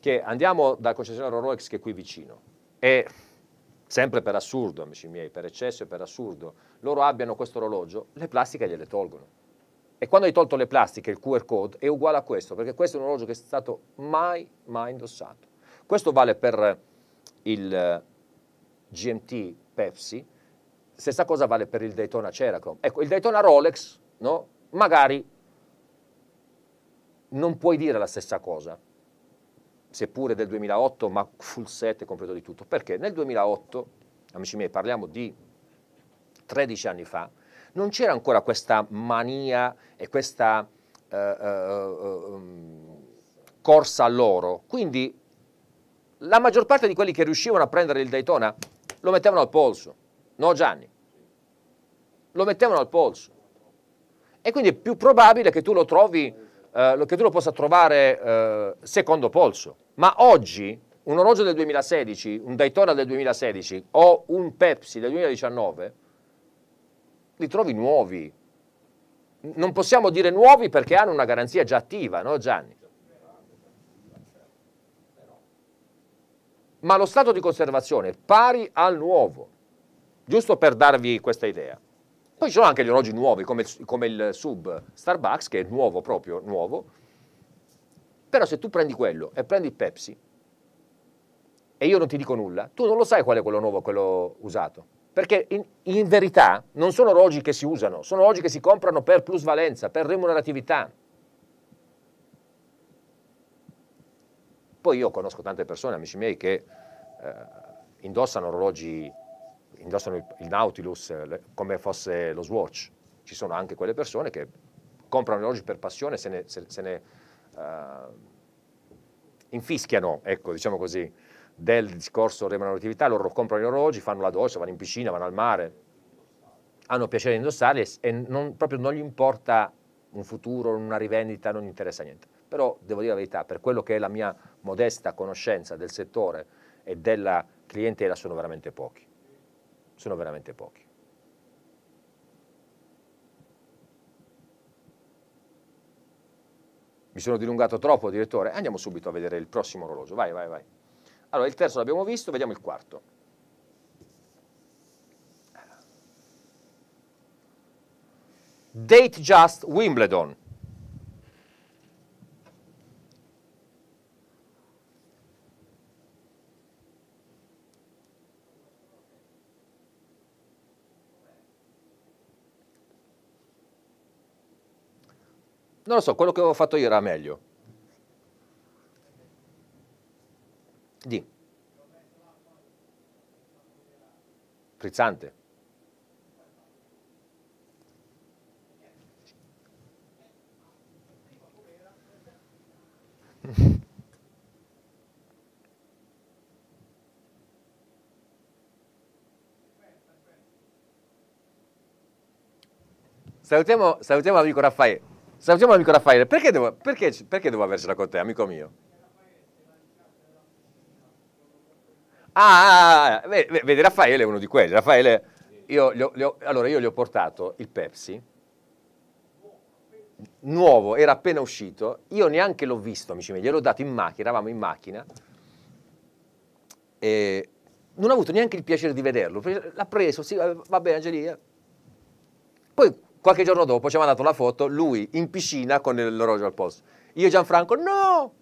S1: Che andiamo dal concessionario Rolex che è qui vicino e sempre per assurdo, amici miei, per eccesso e per assurdo, loro abbiano questo orologio, le plastiche gliele tolgono. E quando hai tolto le plastiche, il QR code è uguale a questo, perché questo è un orologio che è stato mai, mai indossato. Questo vale per il GMT Pepsi, stessa cosa vale per il Daytona Ceracom. Ecco, il Daytona Rolex, no? magari non puoi dire la stessa cosa, seppure del 2008, ma full set completo di tutto, perché nel 2008, amici miei, parliamo di 13 anni fa, non c'era ancora questa mania e questa eh, eh, eh um, corsa all'oro, quindi la maggior parte di quelli che riuscivano a prendere il Daytona lo mettevano al polso, no Gianni? Lo mettevano al polso e quindi è più probabile che tu lo, trovi, eh, che tu lo possa trovare eh, secondo polso. Ma oggi un orologio del 2016, un Daytona del 2016 o un Pepsi del 2019 li trovi nuovi. Non possiamo dire nuovi perché hanno una garanzia già attiva, no Gianni? Ma lo stato di conservazione è pari al nuovo, giusto per darvi questa idea. Poi ci sono anche gli orologi nuovi, come il, come il sub Starbucks, che è nuovo proprio, nuovo. Però se tu prendi quello e prendi il Pepsi, e io non ti dico nulla, tu non lo sai qual è quello nuovo e quello usato. Perché in, in, verità non sono orologi che si usano, sono orologi che si comprano per plusvalenza, per remuneratività. Poi io conosco tante persone, amici miei, che eh, indossano orologi indossano il, il Nautilus eh, come fosse lo Swatch. Ci sono anche quelle persone che comprano orologi per passione, se ne, se, se ne uh, infischiano, ecco, diciamo così, del discorso remuneratività, loro comprano gli orologi, fanno la doccia, vanno in piscina, vanno al mare, hanno piacere di indossarli e non, proprio non gli importa un futuro, una rivendita, non gli interessa niente. Però devo dire la verità, per quello che è la mia modesta conoscenza del settore e della clientela sono veramente pochi sono veramente pochi. Mi sono dilungato troppo, direttore. Andiamo subito a vedere il prossimo orologio. Vai, vai, vai. Allora, il terzo l'abbiamo visto, vediamo il quarto. Date Just Wimbledon. Non lo so, quello che avevo fatto io era meglio. Di. Frizzante. Salutiamo, salutiamo l'amico Raffaele. Salutiamo l'amico Raffaele. Perché devo, perché, perché devo avercela con te, amico mio? Ah, ah, ah, ah, ah vedi, Raffaele è uno di quelli. Raffaele, io gli ho, gli ho, allora io gli ho portato il Pepsi, nuovo, era appena uscito, io neanche l'ho visto, amici miei, gliel'ho dato in macchina, eravamo in macchina, e non ho avuto neanche il piacere di vederlo, l'ha preso, sì, va bene Angelina. Poi Qualche giorno dopo ci ha mandato la foto, lui in piscina con l'orologio al polso. Io e Gianfranco, no!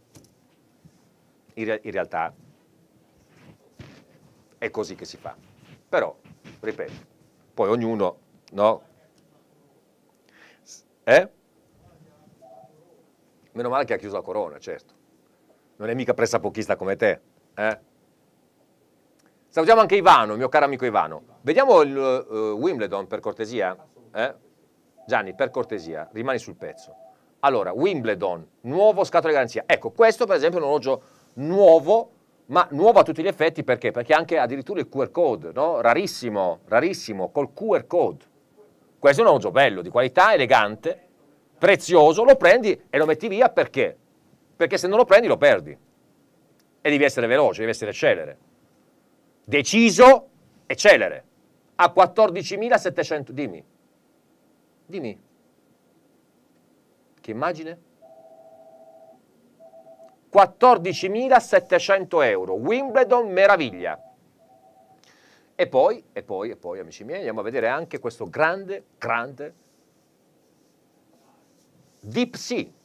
S1: In, re in realtà è così che si fa. Però, ripeto, poi ognuno, no? Eh? Meno male che ha chiuso la corona, certo. Non è mica pressapochista come te, eh? Salutiamo anche Ivano, mio caro amico Ivano. Vediamo il uh, Wimbledon per cortesia. Eh? Gianni, per cortesia, rimani sul pezzo. Allora, Wimbledon, nuovo scatolo di garanzia. Ecco, questo per esempio è un orologio nuovo, ma nuovo a tutti gli effetti perché? Perché anche addirittura il QR code, no? Rarissimo, rarissimo, col QR code. Questo è un orologio bello, di qualità, elegante, prezioso, lo prendi e lo metti via perché? Perché se non lo prendi lo perdi. E devi essere veloce, devi essere celere. Deciso e celere. A 14.700, dimmi. Dimmi, che immagine? 14.700 euro, Wimbledon meraviglia. E poi, e poi, e poi, amici miei, andiamo a vedere anche questo grande, grande Deep Sea.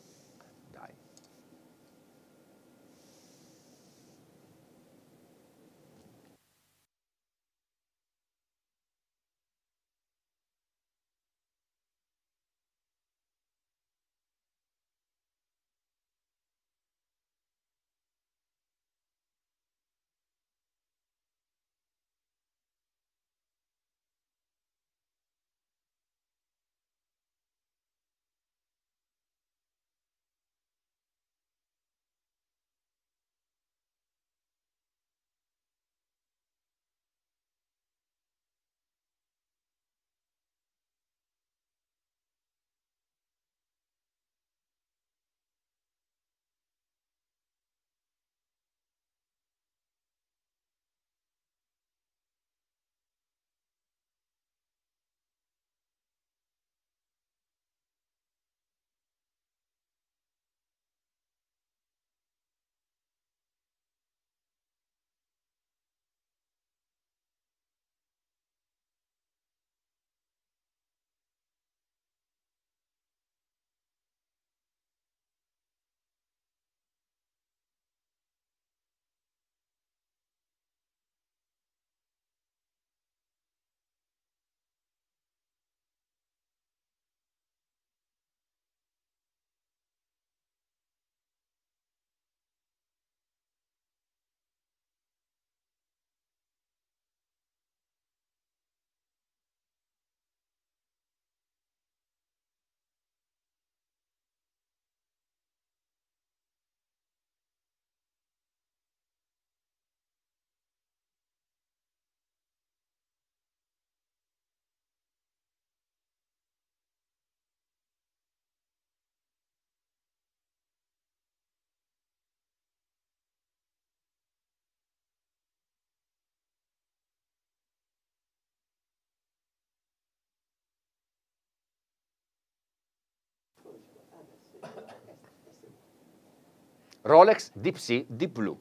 S1: Rolex Deep Sea Deep Blue.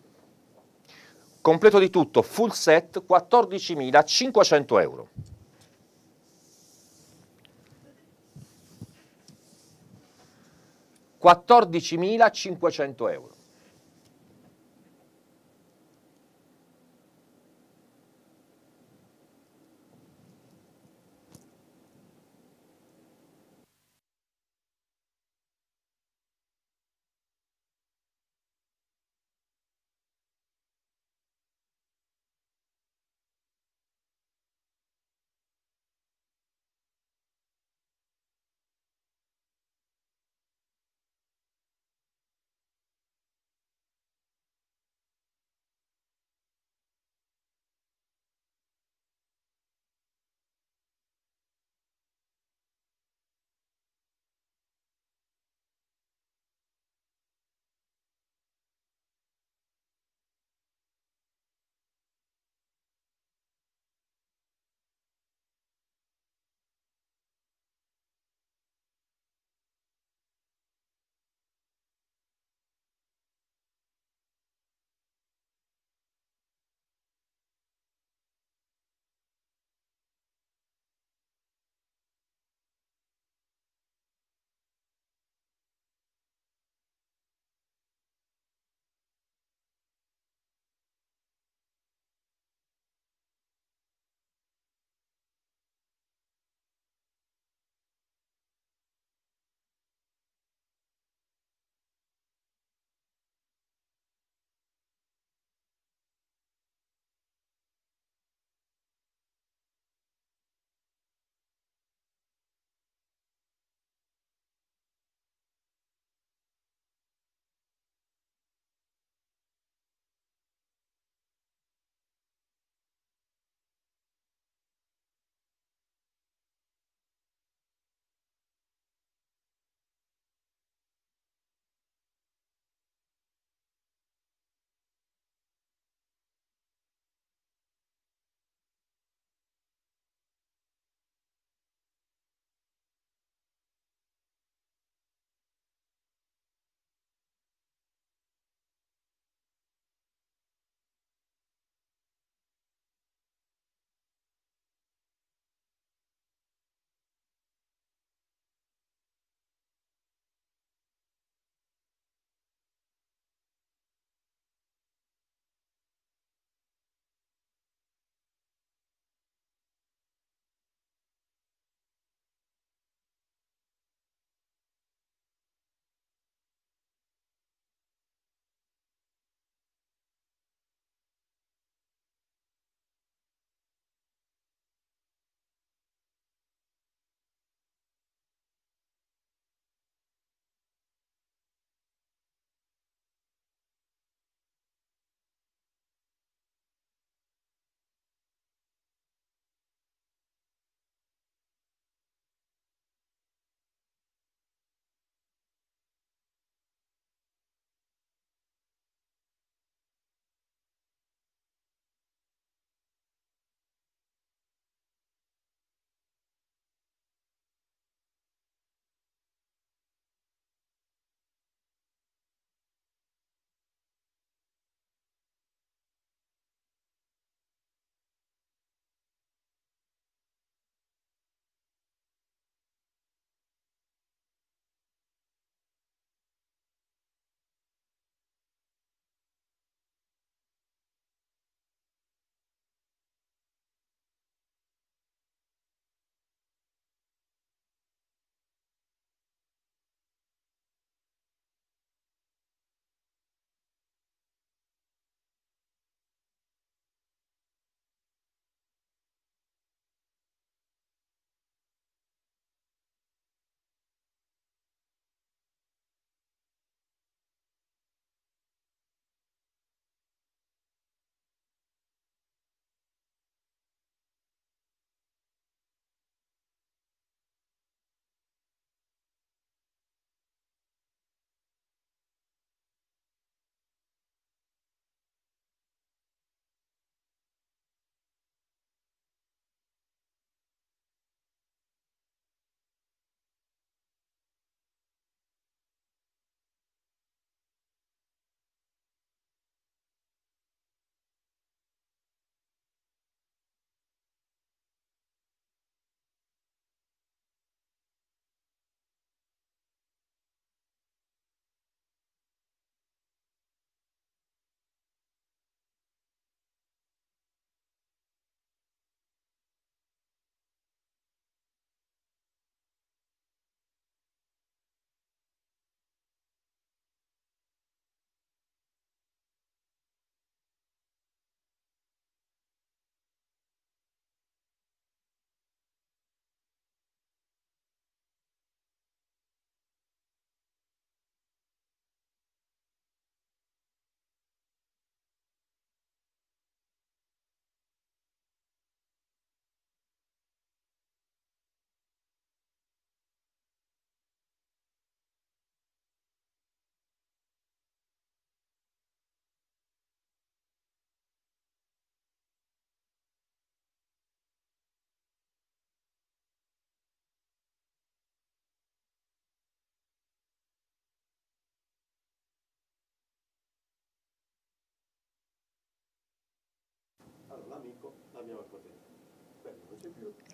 S1: Completo di tutto, full set, 14.500 euro. Quattordicimila euro.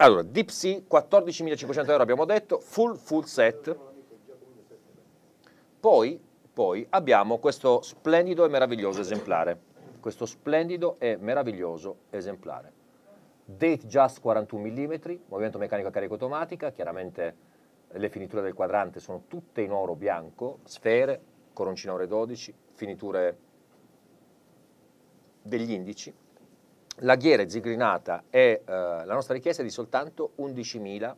S1: Allora, Deep Sea, 14.500 euro abbiamo detto, full full set. Poi, poi abbiamo questo splendido e meraviglioso esemplare. Questo splendido e meraviglioso esemplare. Date Just 41 mm, movimento meccanico a carico automatica, chiaramente le finiture del quadrante sono tutte in oro bianco, sfere, coroncina ore 12, finiture degli indici la ghiera zigrinata è, eh, la nostra richiesta è di soltanto 11.000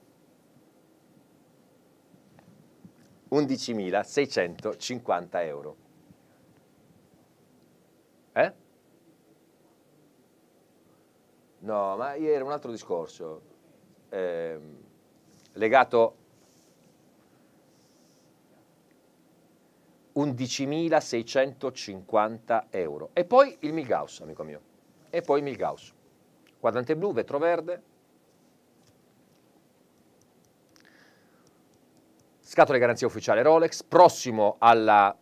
S1: 11.650 euro. Eh? No, ma era un altro discorso eh, legato 11.650 euro. E poi il Migaus amico mio e poi Milgaus. Quadrante blu, vetro verde, scatole di garanzia ufficiale Rolex, prossimo alla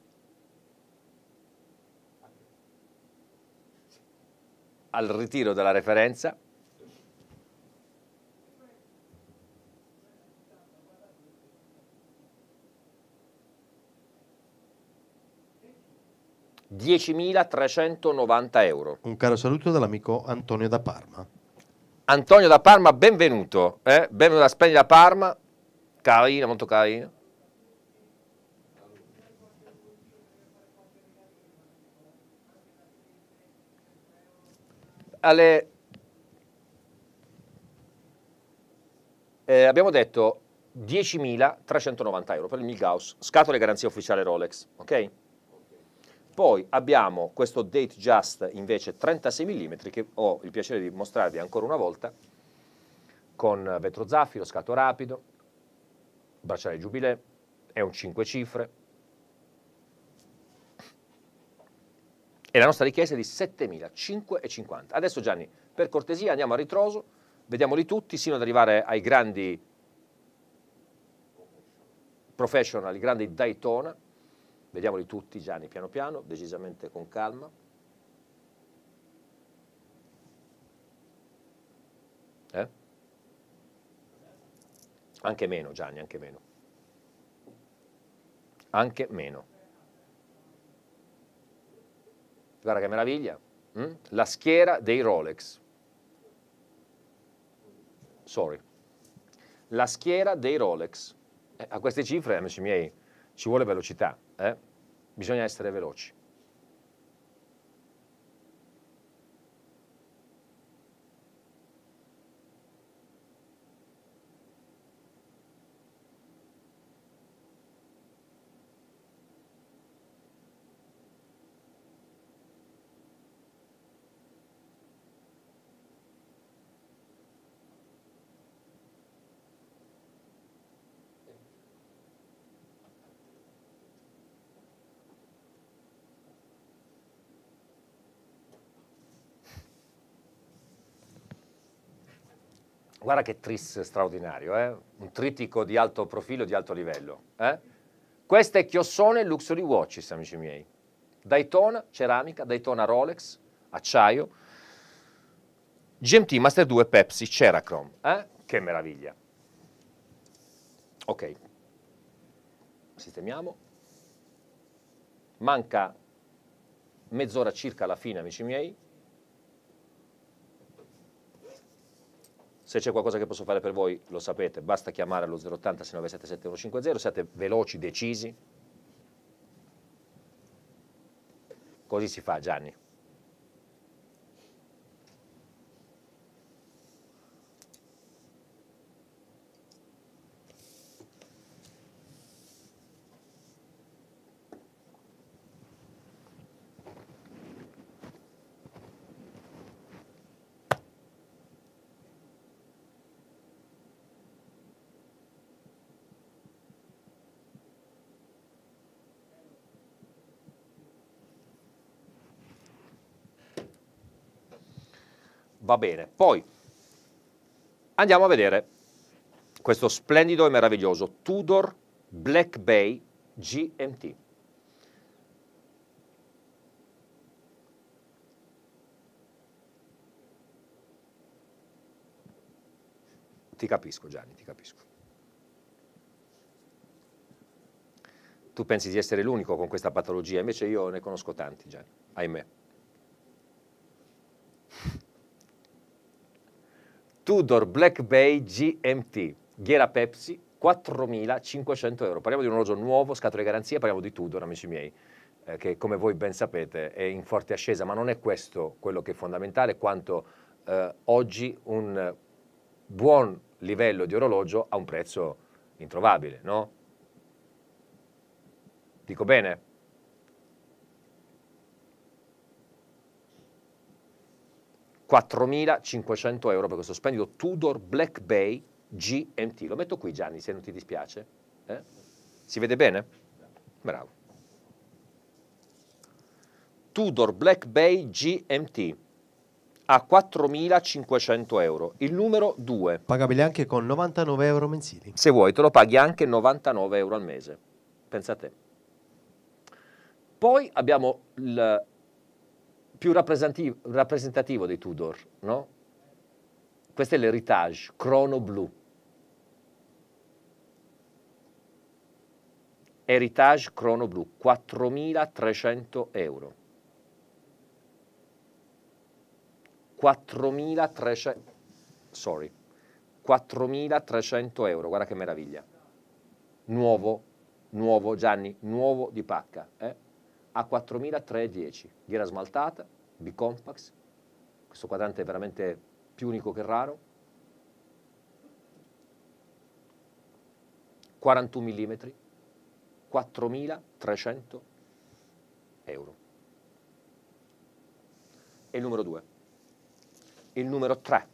S1: al ritiro della referenza 10.390 euro.
S2: Un caro saluto dall'amico Antonio da Parma.
S1: Antonio da Parma, benvenuto. Eh? Benvenuto a da Parma, carina, molto carina. Alle... Eh, abbiamo detto 10.390 euro per il Milgaus, scatole garanzia ufficiale Rolex, ok? Poi abbiamo questo Date Just invece 36 mm che ho il piacere di mostrarvi ancora una volta con vetro zaffiro, scatto rapido, bracciale giubilè, è un 5 cifre. E la nostra richiesta è di 7.550. Adesso Gianni, per cortesia andiamo a ritroso, vediamoli tutti, sino ad arrivare ai grandi professional, i grandi Daytona, Vediamoli tutti, Gianni, piano piano, decisamente con calma. Eh? Anche meno, Gianni, anche meno. Anche meno. Guarda che meraviglia. Mm? La schiera dei Rolex. Sorry. La schiera dei Rolex. Eh, a queste cifre, amici miei, ci vuole velocità eh? bisogna essere veloci. guarda che tris straordinario, eh? un trittico di alto profilo, di alto livello. Eh? Questa è Chiossone Luxury Watches, amici miei. Daytona, ceramica, Daytona Rolex, acciaio, GMT Master 2 Pepsi, Ceracrom. Eh? Che meraviglia. Ok, sistemiamo. Manca mezz'ora circa alla fine, amici miei. Se c'è qualcosa che posso fare per voi, lo sapete, basta chiamare allo 080 697 150, siate veloci, decisi. Così si fa Gianni. va bene. Poi andiamo a vedere questo splendido e meraviglioso Tudor Black Bay GMT. Ti capisco Gianni, ti capisco. Tu pensi di essere l'unico con questa patologia, invece io ne conosco tanti Gianni, ahimè. Tudor Black Bay GMT, ghiera Pepsi, 4.500 euro. Parliamo di un orologio nuovo, scatole di garanzia, parliamo di Tudor, amici miei, eh, che come voi ben sapete è in forte ascesa, ma non è questo quello che è fondamentale, quanto eh, oggi un buon livello di orologio a un prezzo introvabile, no? Dico bene? 4.500 euro per questo splendido Tudor Black Bay GMT. Lo metto qui Gianni, se non ti dispiace. Eh? Si vede bene? Bravo. Tudor Black Bay GMT a 4.500 euro, il numero 2.
S2: Pagabile anche con 99 euro
S1: mensili. Se vuoi te lo paghi anche 99 euro al mese, pensa a te. Poi abbiamo il più rappresentativo, rappresentativo dei Tudor, no? Questo è l'Heritage, crono blu. Heritage crono blu, 4.300 euro. 4.300, sorry, 4.300 euro, guarda che meraviglia. Nuovo, nuovo Gianni, nuovo di pacca. Eh? a 4.310, ghiera smaltata, bicompax, questo quadrante è veramente più unico che raro, 41 mm, 4.300 euro. E il numero 2. Il numero 3.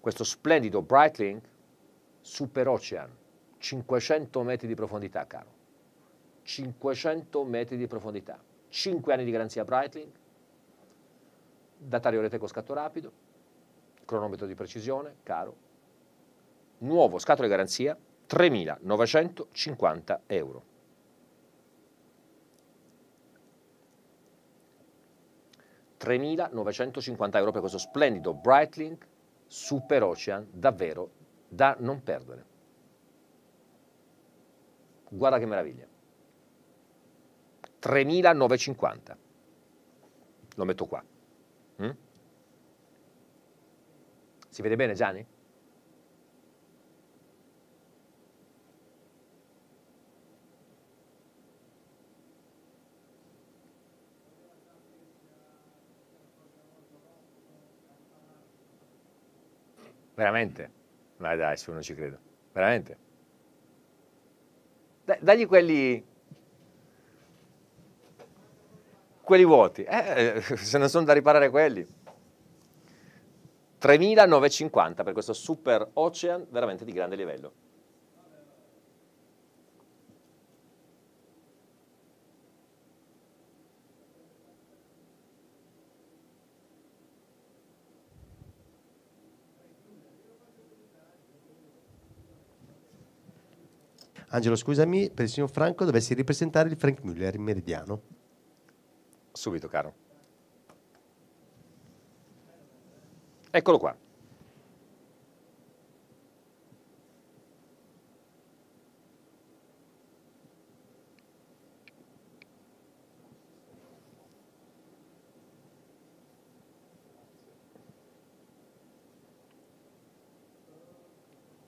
S1: Questo splendido Brightlink Super Ocean, 500 metri di profondità, caro. 500 metri di profondità, 5 anni di garanzia Breitling, datario rete con scatto rapido, cronometro di precisione, caro, nuovo scatto di garanzia 3.950 euro. ...3.950 euro per questo splendido Breitling Super Ocean, davvero da non perdere. Guarda che meraviglia. 3950. Lo metto qua. Mm? Si vede bene Gianni? Veramente? Ma dai, se non ci credo. Veramente? dagli quelli Quelli vuoti, eh, eh se ne sono da riparare quelli. 3.950 per questo Super Ocean veramente di grande livello.
S2: Angelo, scusami, per il signor Franco dovessi ripresentare il Frank Müller in meridiano. Subito, caro.
S1: Eccolo qua.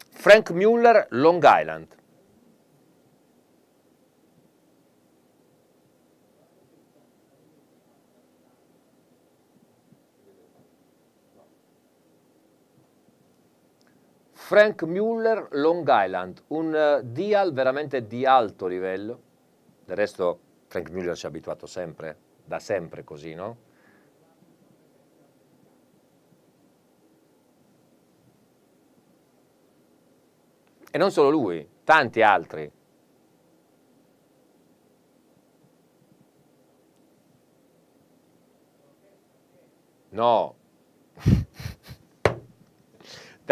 S1: Frank Mueller, Long Island. Frank Mueller, Long Island, un eh, dial veramente di alto livello, del resto Frank Mueller ci ha abituato sempre, da sempre così, no? E non solo lui, tanti altri. No,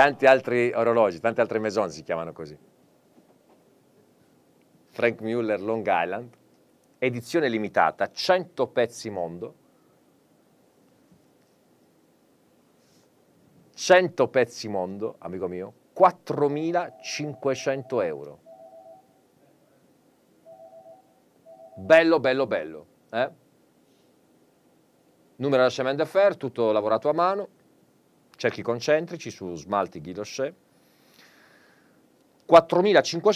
S1: tanti altri orologi, tante altre maison si chiamano così. Frank Muller Long Island, edizione limitata, 100 pezzi mondo, 100 pezzi mondo, amico mio, 4.500 euro. Bello, bello, bello. Eh? Numero da cemento e fer, tutto lavorato a mano, cerchi cioè, concentrici su smalti Guy 4.500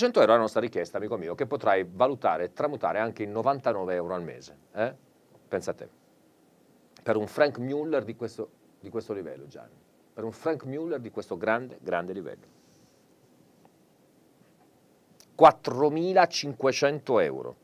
S1: euro è la nostra richiesta, amico mio, che potrai valutare e tramutare anche in 99 euro al mese. Eh? Pensa a te. Per un Frank Muller di questo, di questo livello, Gianni. Per un Frank Muller di questo grande, grande livello. 4.500 euro.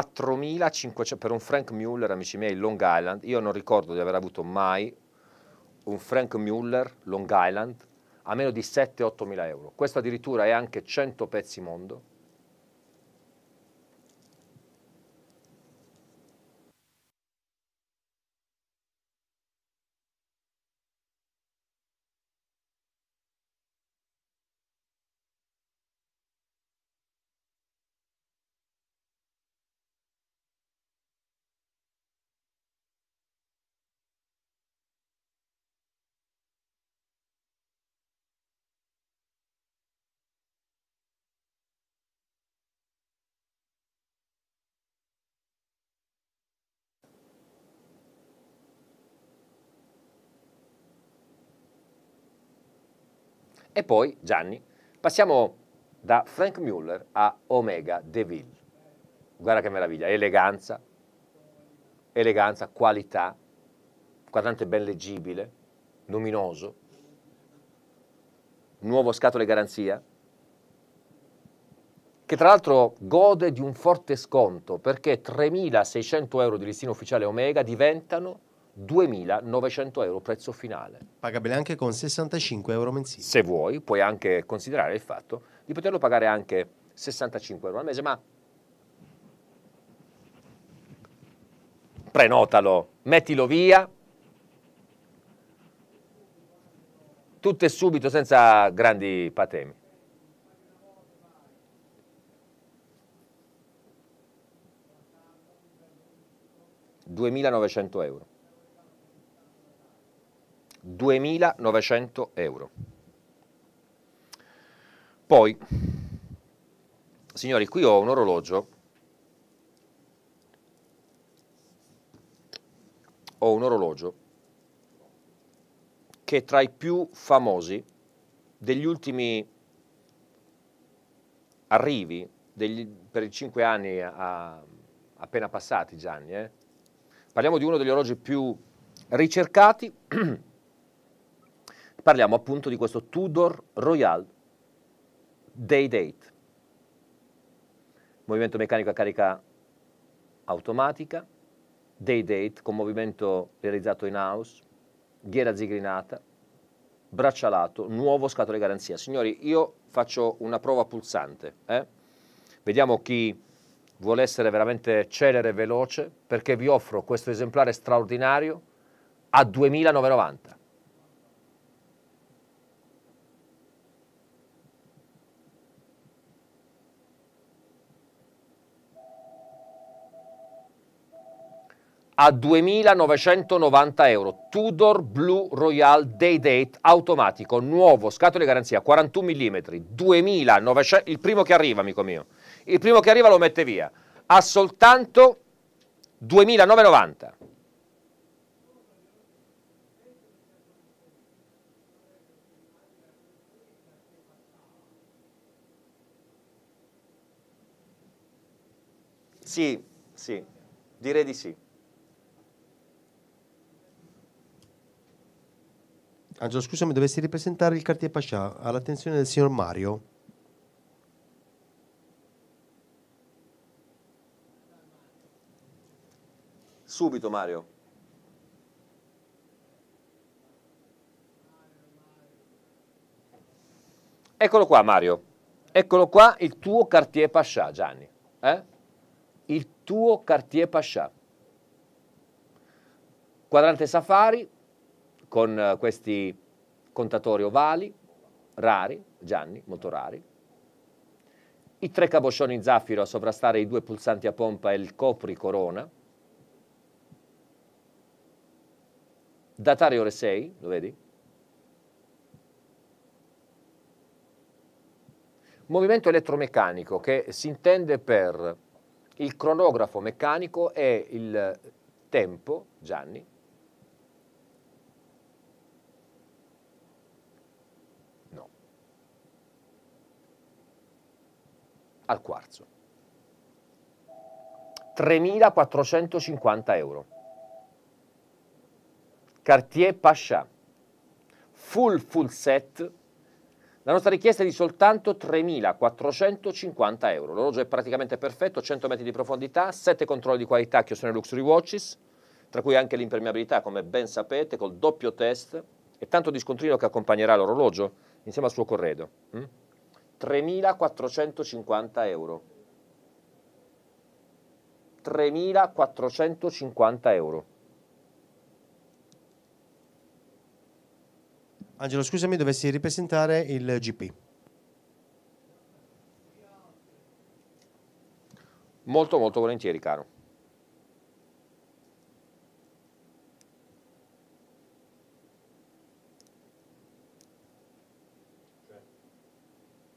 S1: 4.500 per un Frank Mueller, amici miei, Long Island. Io non ricordo di aver avuto mai un Frank Mueller Long Island a meno di 7-8 mila euro. Questo addirittura è anche 100 pezzi mondo E poi, Gianni, passiamo da Frank Muller a Omega Deville. Guarda che meraviglia, eleganza, eleganza, qualità, quadrante ben leggibile, luminoso, nuovo scatole garanzia, che tra l'altro gode di un forte sconto perché 3.600 euro di listino ufficiale Omega diventano 2.900 euro prezzo finale. Pagabile anche con 65 euro mensili. Se vuoi, puoi anche considerare il fatto di poterlo pagare anche 65 euro al mese, ma prenotalo, mettilo via, tutto e subito senza grandi patemi. €2.900 euro. 2.900 euro. Poi, signori, qui ho un orologio, ho un orologio che è tra i più famosi degli ultimi arrivi degli, per i cinque anni a, appena passati, Gianni. Eh? Parliamo di uno degli orologi più ricercati *clears throat* parliamo appunto di questo Tudor Royal Day Date. Movimento meccanico a carica automatica, Day Date con movimento realizzato in house, ghiera zigrinata, braccialato, nuovo scatole garanzia. Signori, io faccio una prova pulsante. Eh? Vediamo chi vuole essere veramente celere e veloce perché vi offro questo esemplare straordinario a 2990. a 2.990 euro, Tudor Blue Royal Day Date automatico, nuovo, scatole di garanzia, 41 mm, 2.900, il primo che arriva amico mio, il primo che arriva lo mette via, ha soltanto 2.990. Sì, sì, direi di sì.
S2: Angelo, scusami, dovessi ripresentare il Cartier Pascià all'attenzione del signor Mario.
S1: Subito Mario. Eccolo qua Mario, eccolo qua il tuo Cartier Pascià Gianni, eh? il tuo Cartier Pascià. Quadrante Safari, con eh, questi contatori ovali, rari, Gianni, molto rari, i tre caboscioni in zaffiro a sovrastare i due pulsanti a pompa e il copri corona, datare ore 6, lo vedi? Movimento elettromeccanico che si intende per il cronografo meccanico e il tempo, Gianni, al quarzo. 3.450 euro. Cartier Pasha, full full set, la nostra richiesta è di soltanto 3.450 euro. L'orologio è praticamente perfetto, 100 metri di profondità, 7 controlli di qualità che sono Luxury Watches, tra cui anche l'impermeabilità, come ben sapete, col doppio test e tanto di scontrino che accompagnerà l'orologio insieme al suo corredo. Mm? 3.450 euro. 3.450 euro.
S2: Angelo, scusami, dovessi ripresentare il GP.
S1: Molto molto volentieri, caro.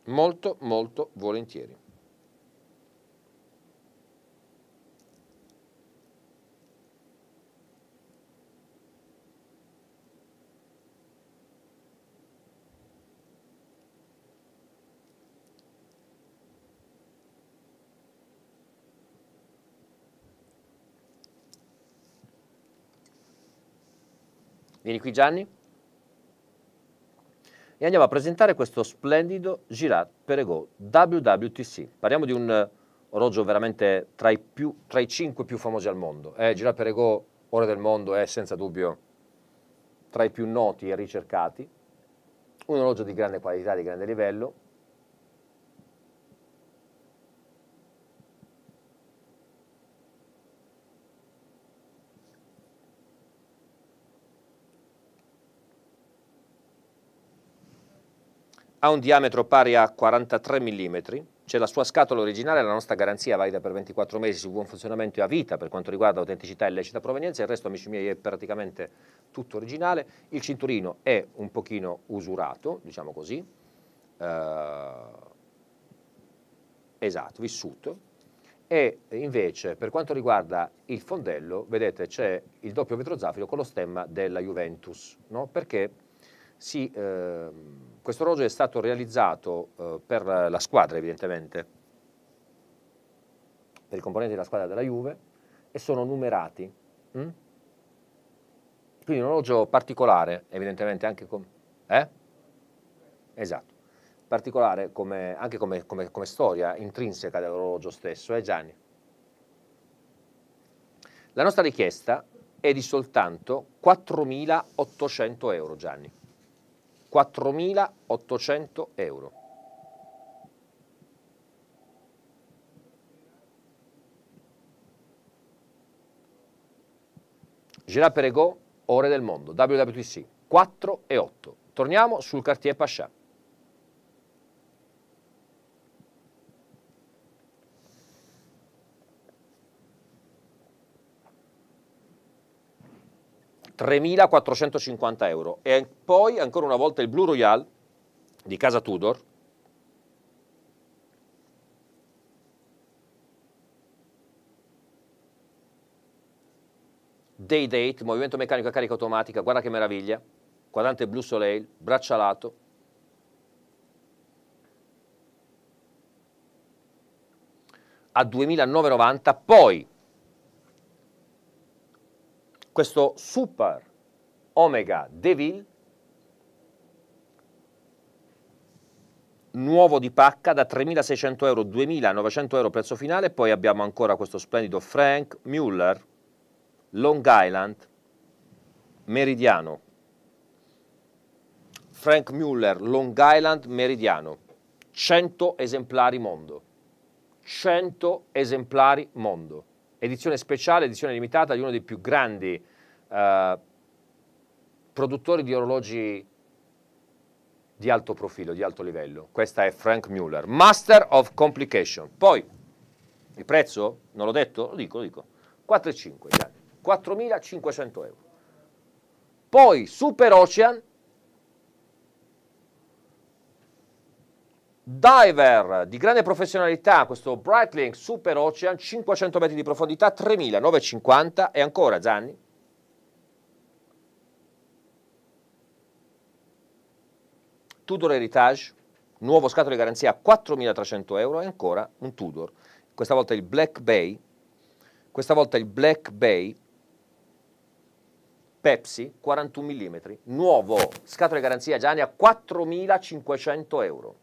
S1: molto molto volentieri. Vieni qui Gianni e andiamo a presentare questo splendido Girard Perego WWTC. Parliamo di un eh, orologio veramente tra i, più, tra i cinque più famosi al mondo. Eh, Girard Perego, ora del mondo, è senza dubbio tra i più noti e ricercati. Un orologio di grande qualità, di grande livello, ha un diametro pari a 43 mm, c'è la sua scatola originale, la nostra garanzia valida per 24 mesi su buon funzionamento e a vita per quanto riguarda autenticità e lecita provenienza, il resto amici miei è praticamente tutto originale, il cinturino è un pochino usurato, diciamo così, eh, esatto, vissuto, e invece per quanto riguarda il fondello, vedete c'è il doppio vetrozafilo con lo stemma della Juventus, no? perché sì, eh, questo orologio è stato realizzato eh, per la squadra evidentemente, per i componenti della squadra della Juve e sono numerati. Mm? Quindi un orologio particolare evidentemente anche come... Eh? Esatto, particolare come, anche come, come, come storia intrinseca dell'orologio stesso, eh Gianni? La nostra richiesta è di soltanto 4.800 euro, Gianni. 4.800 euro. Gérard Perego, Ore del Mondo, WWTC, 4 e 8. Torniamo sul Cartier Pascià. 3.450 euro. E poi ancora una volta il Blue Royale di casa Tudor, Day Date, movimento meccanico a carica automatica, guarda che meraviglia, quadrante blu Soleil, braccialato. A 2.990, poi questo super omega devil nuovo di pacca da 3.600 euro, 2.900 euro prezzo finale, poi abbiamo ancora questo splendido Frank Mueller, Long Island, Meridiano. Frank Mueller, Long Island, Meridiano, 100 esemplari mondo, 100 esemplari mondo edizione speciale, edizione limitata di uno dei più grandi eh, produttori di orologi di alto profilo, di alto livello. Questa è Frank Mueller, Master of Complication. Poi, il prezzo, non l'ho detto? Lo dico, lo dico. 4,5, 4.500 euro. Poi Super Ocean, diver di grande professionalità, questo Brightling Super Ocean, 500 metri di profondità, 3950 e ancora Zanni. Tudor Heritage, nuovo scatolo di garanzia 4300 euro e ancora un Tudor, questa volta il Black Bay, questa volta il Black Bay Pepsi 41 mm, nuovo scatolo di garanzia Gianni a 4500 euro.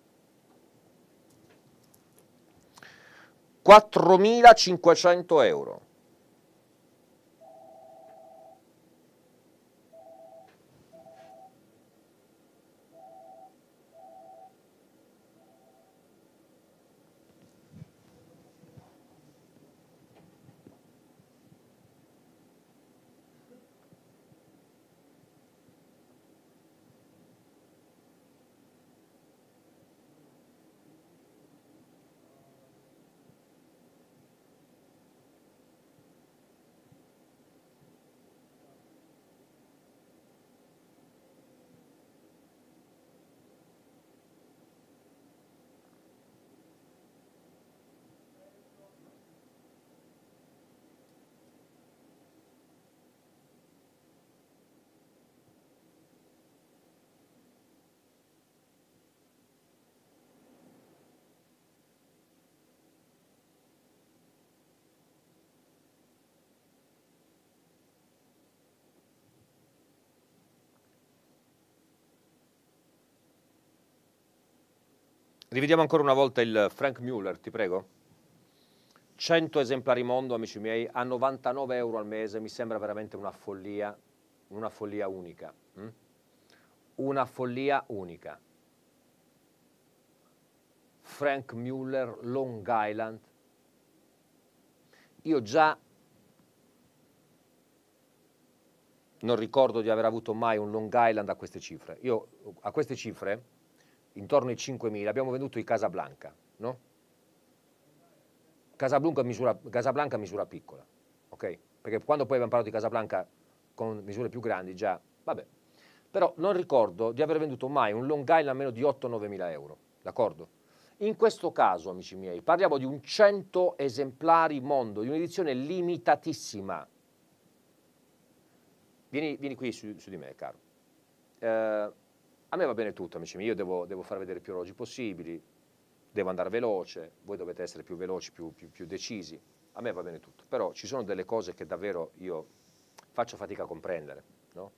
S1: 4.500 euro. Rivediamo ancora una volta il Frank Mueller, ti prego. 100 esemplari mondo, amici miei, a 99 euro al mese, mi sembra veramente una follia, una follia unica. Mm? Una follia unica. Frank Mueller, Long Island. Io già non ricordo di aver avuto mai un Long Island a queste cifre. Io a queste cifre intorno ai 5.000, abbiamo venduto i Casablanca, no? Casablanca misura, Casablanca misura piccola, ok? Perché quando poi abbiamo parlato di Casablanca con misure più grandi già, vabbè. Però non ricordo di aver venduto mai un Long Island a meno di 8 9000 euro, d'accordo? In questo caso, amici miei, parliamo di un 100 esemplari mondo, di un'edizione limitatissima. Vieni, vieni qui su, su, di me, caro. Eh, a me va bene tutto, amici miei, io devo, devo far vedere più orologi possibili, devo andare veloce, voi dovete essere più veloci, più, più, più decisi, a me va bene tutto, però ci sono delle cose che davvero io faccio fatica a comprendere, no?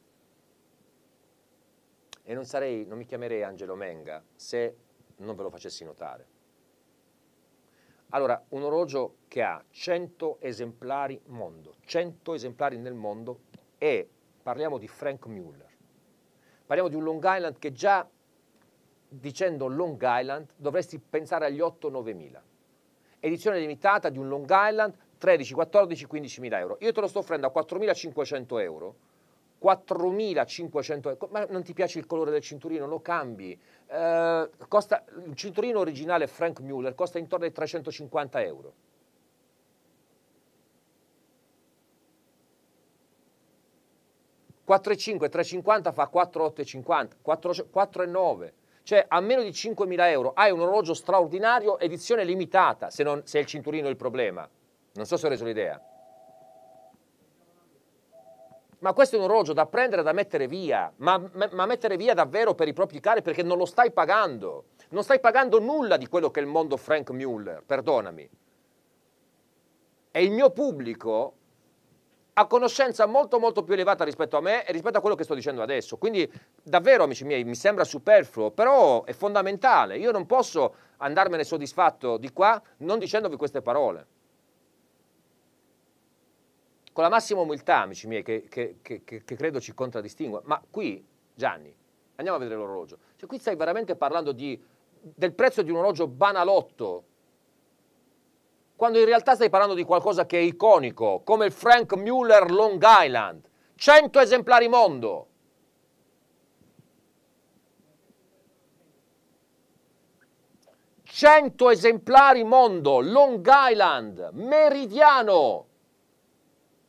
S1: E non, sarei, non mi chiamerei Angelo Menga se non ve lo facessi notare. Allora, un orologio che ha 100 esemplari mondo, 100 esemplari nel mondo e parliamo di Frank Mueller. Parliamo di un Long Island che già dicendo Long Island dovresti pensare agli 8-9 mila. Edizione limitata di un Long Island 13, 14, 15 mila euro. Io te lo sto offrendo a 4.500 euro. 4.500 euro, ma non ti piace il colore del cinturino, lo cambi. Eh, costa, il cinturino originale Frank Mueller costa intorno ai 350 euro 4,5, 3,50 fa 4,8,50, 4,9. Cioè a meno di 5.000 euro hai un orologio straordinario, edizione limitata, se, non, se è il cinturino il problema. Non so se ho reso l'idea. Ma questo è un orologio da prendere, da mettere via, ma, ma, ma, mettere via davvero per i propri cari perché non lo stai pagando. Non stai pagando nulla di quello che è il mondo Frank Mueller, perdonami. E il mio pubblico ha conoscenza molto molto più elevata rispetto a me e rispetto a quello che sto dicendo adesso. Quindi davvero amici miei mi sembra superfluo, però è fondamentale. Io non posso andarmene soddisfatto di qua non dicendovi queste parole. Con la massima umiltà, amici miei, che, che, che, che credo ci contraddistingua. Ma qui, Gianni, andiamo a vedere l'orologio. Cioè, qui stai veramente parlando di, del prezzo di un orologio banalotto quando in realtà stai parlando di qualcosa che è iconico, come il Frank Mueller Long Island, 100 esemplari mondo. Cento esemplari mondo, Long Island, Meridiano,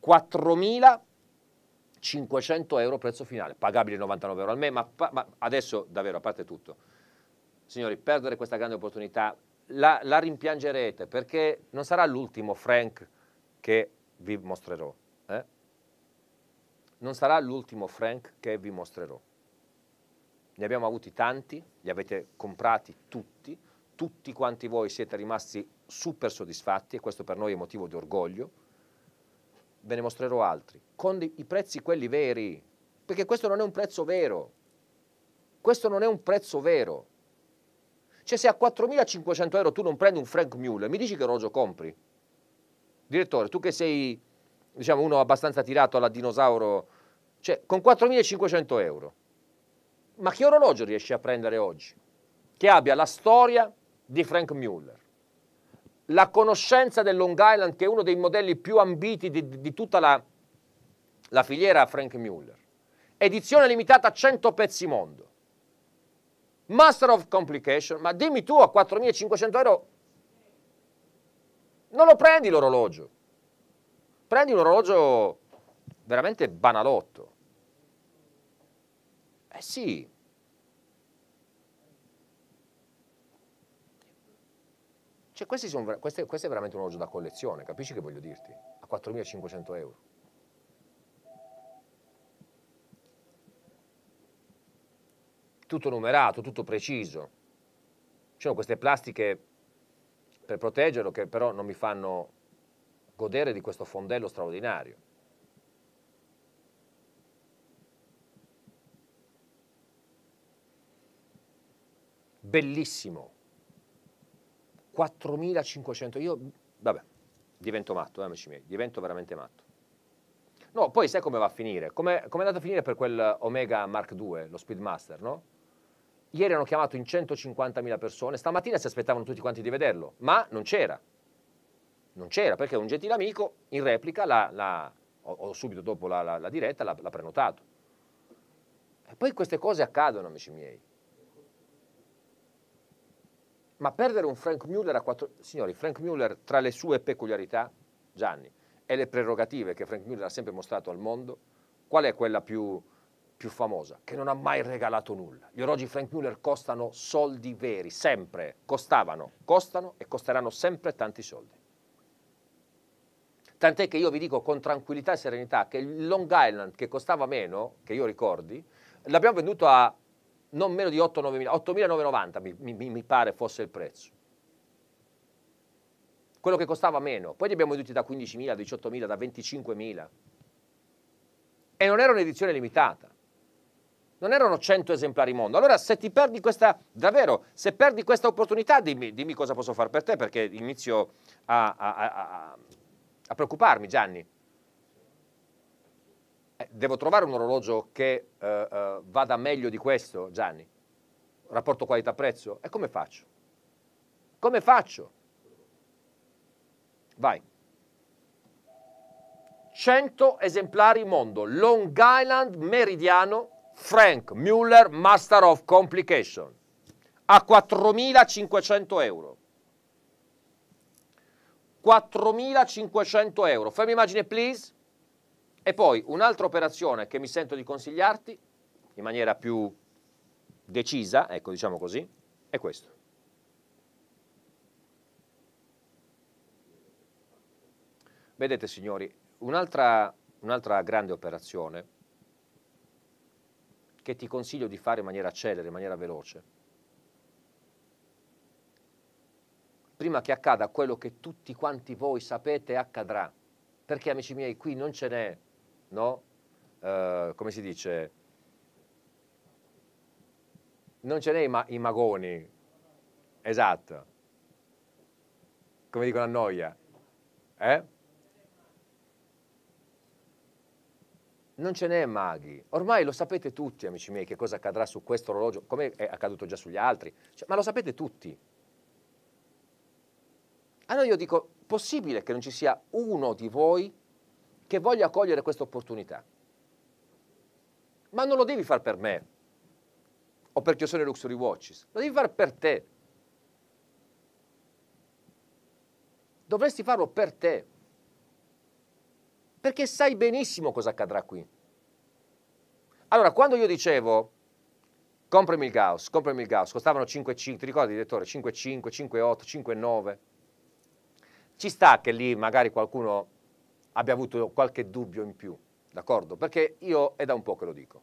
S1: 4.500 euro prezzo finale, pagabile 99 euro al mese, ma, ma adesso davvero, a parte tutto, signori, perdere questa grande opportunità la, la rimpiangerete perché non sarà l'ultimo Frank che vi mostrerò. Eh? Non sarà l'ultimo Frank che vi mostrerò. Ne abbiamo avuti tanti, li avete comprati tutti, tutti quanti voi siete rimasti super soddisfatti e questo per noi è motivo di orgoglio. Ve ne mostrerò altri, con i prezzi quelli veri, perché questo non è un prezzo vero. Questo non è un prezzo vero. Cioè se a 4.500 euro tu non prendi un Frank Mule, mi dici che orologio compri? Direttore, tu che sei diciamo, uno abbastanza tirato alla dinosauro, cioè con 4.500 euro, ma che orologio riesci a prendere oggi? Che abbia la storia di Frank Mueller, la conoscenza del Long Island, che è uno dei modelli più ambiti di, di tutta la, la filiera Frank Mueller, edizione limitata a 100 pezzi mondo, Master of Complication, ma dimmi tu a 4.500 euro, non lo prendi l'orologio, prendi un orologio veramente banalotto. Eh sì. Cioè, questi sono, questo è veramente un orologio da collezione, capisci che voglio dirti? A 4.500 euro. tutto numerato, tutto preciso. Ci sono queste plastiche per proteggerlo che però non mi fanno godere di questo fondello straordinario. Bellissimo. 4500, io vabbè, divento matto, eh, amici miei, divento veramente matto. No, poi sai come va a finire? Come, come è andato a finire per quel Omega Mark II, lo Speedmaster, no? Ieri hanno chiamato in 150.000 persone, stamattina si aspettavano tutti quanti di vederlo, ma non c'era. Non c'era perché un gentile amico in replica la, la, o, subito dopo la, la, la diretta l'ha, l'ha prenotato. E poi queste cose accadono, amici miei. Ma perdere un Frank Muller a quattro... Signori, Frank Muller tra le sue peculiarità, Gianni, e le prerogative che Frank Muller ha sempre mostrato al mondo, qual è quella più più famosa, che non ha mai regalato nulla. Gli orologi Frank Muller costano soldi veri, sempre, costavano, costano e costeranno sempre tanti soldi. Tant'è che io vi dico con tranquillità e serenità che il Long Island, che costava meno, che io ricordi, l'abbiamo venduto a non meno di 8.990 mi, mi, mi pare fosse il prezzo. Quello che costava meno, poi li abbiamo venduti da 15.000, 18.000, da 25.000 e non era un'edizione limitata non erano 100 esemplari mondo. Allora se ti perdi questa, davvero, se perdi questa opportunità, dimmi, dimmi cosa posso fare per te, perché inizio a, a, a, a preoccuparmi, Gianni. Eh, devo trovare un orologio che eh, eh, vada meglio di questo, Gianni. Rapporto qualità-prezzo. E come faccio? Come faccio? Vai. 100 esemplari mondo, Long Island meridiano Frank Muller Master of Complication a 4.500 euro. 4.500 euro. Fammi immagine, please. E poi un'altra operazione che mi sento di consigliarti in maniera più decisa, ecco diciamo così, è questo. Vedete signori, un'altra, un'altra grande operazione che ti consiglio di fare in maniera celere, in maniera veloce. Prima che accada quello che tutti quanti voi sapete accadrà. Perché, amici miei, qui non ce n'è, no? Uh, come si dice? Non ce n'è i, ma i magoni, esatto. Come dicono a noia. Eh? non ce n'è maghi. Ormai lo sapete tutti, amici miei, che cosa accadrà su questo orologio, come è accaduto già sugli altri. Cioè, ma lo sapete tutti. Allora io dico, possibile che non ci sia uno di voi che voglia cogliere questa opportunità? Ma non lo devi fare per me o perché io sono i Luxury Watches, lo devi fare per te. Dovresti farlo per te perché sai benissimo cosa accadrà qui. Allora, quando io dicevo comprami il Gauss, comprami il Gauss, costavano 5,5, ti ricordi direttore? 5,5, 5,8, 5,9. Ci sta che lì magari qualcuno abbia avuto qualche dubbio in più, d'accordo? Perché io è da un po' che lo dico.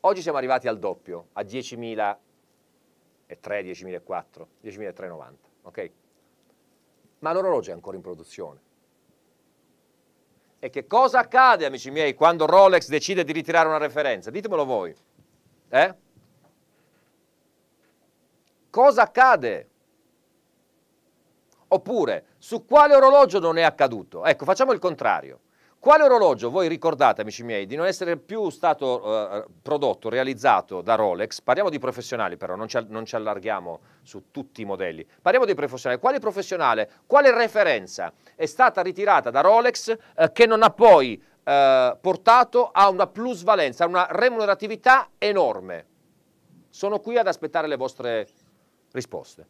S1: Oggi siamo arrivati al doppio, a 10.003, 10.004, 10.390, ok? Ma l'orologio è ancora in produzione. E che cosa accade, amici miei, quando Rolex decide di ritirare una referenza? Ditemelo voi. Eh? Cosa accade? Oppure, su quale orologio non è accaduto? Ecco, facciamo il contrario. Quale orologio, voi ricordate amici miei, di non essere più stato eh, prodotto, realizzato da Rolex? Parliamo di professionali però, non ci, non ci, allarghiamo su tutti i modelli. Parliamo di professionali. Quale professionale, quale referenza è stata ritirata da Rolex eh, che non ha poi eh, portato a una plusvalenza, a una remuneratività enorme? Sono qui ad aspettare le vostre risposte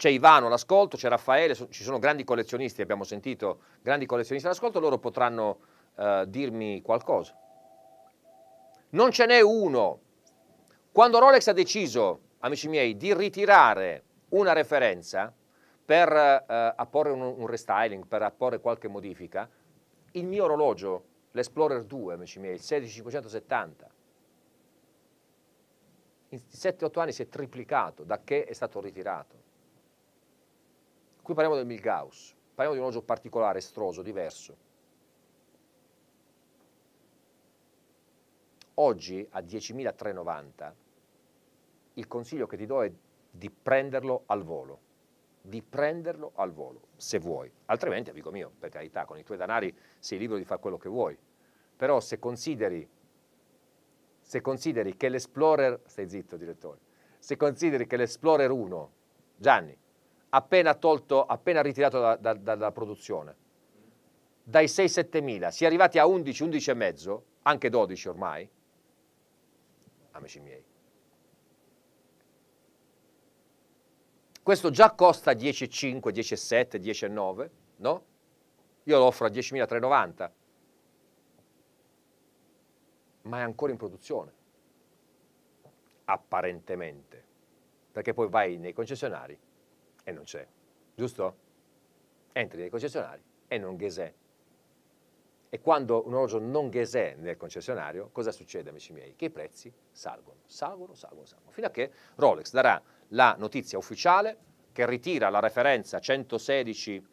S1: c'è Ivano all'ascolto, c'è Raffaele, ci sono grandi collezionisti, abbiamo sentito, grandi collezionisti all'ascolto, loro potranno eh, dirmi qualcosa. Non ce n'è uno. Quando Rolex ha deciso, amici miei, di ritirare una referenza per eh, apporre un, un restyling, per apporre qualche modifica, il mio orologio, l'Explorer 2, amici miei, il 16570, in 7-8 anni si è triplicato da che è stato ritirato. Qui parliamo del Milgaus, parliamo di un orologio particolare, estroso, diverso. Oggi a 10.390 il consiglio che ti do è di prenderlo al volo, di prenderlo al volo, se vuoi. Altrimenti, amico mio, per carità, con i tuoi danari sei libero di fare quello che vuoi. Però se consideri, se consideri che l'Explorer, stai zitto direttore, se consideri che l'Explorer 1, Gianni, appena, tolto, appena ritirato da, da, dalla produzione, dai 6-7 mila, si è arrivati a 11, 11,5, anche 12 ormai, amici miei. Questo già costa 10,5, 10,7, 10,9, no? Io lo offro a 10.390, ma è ancora in produzione, apparentemente, perché poi vai nei concessionari e non c'è, giusto? Entri nei concessionari e non Ghesè. E quando un orologio non Ghesè nel concessionario, cosa succede, amici miei? Che i prezzi salgono, salgono, salgono, salgono, fino a che Rolex darà la notizia ufficiale che ritira la referenza 116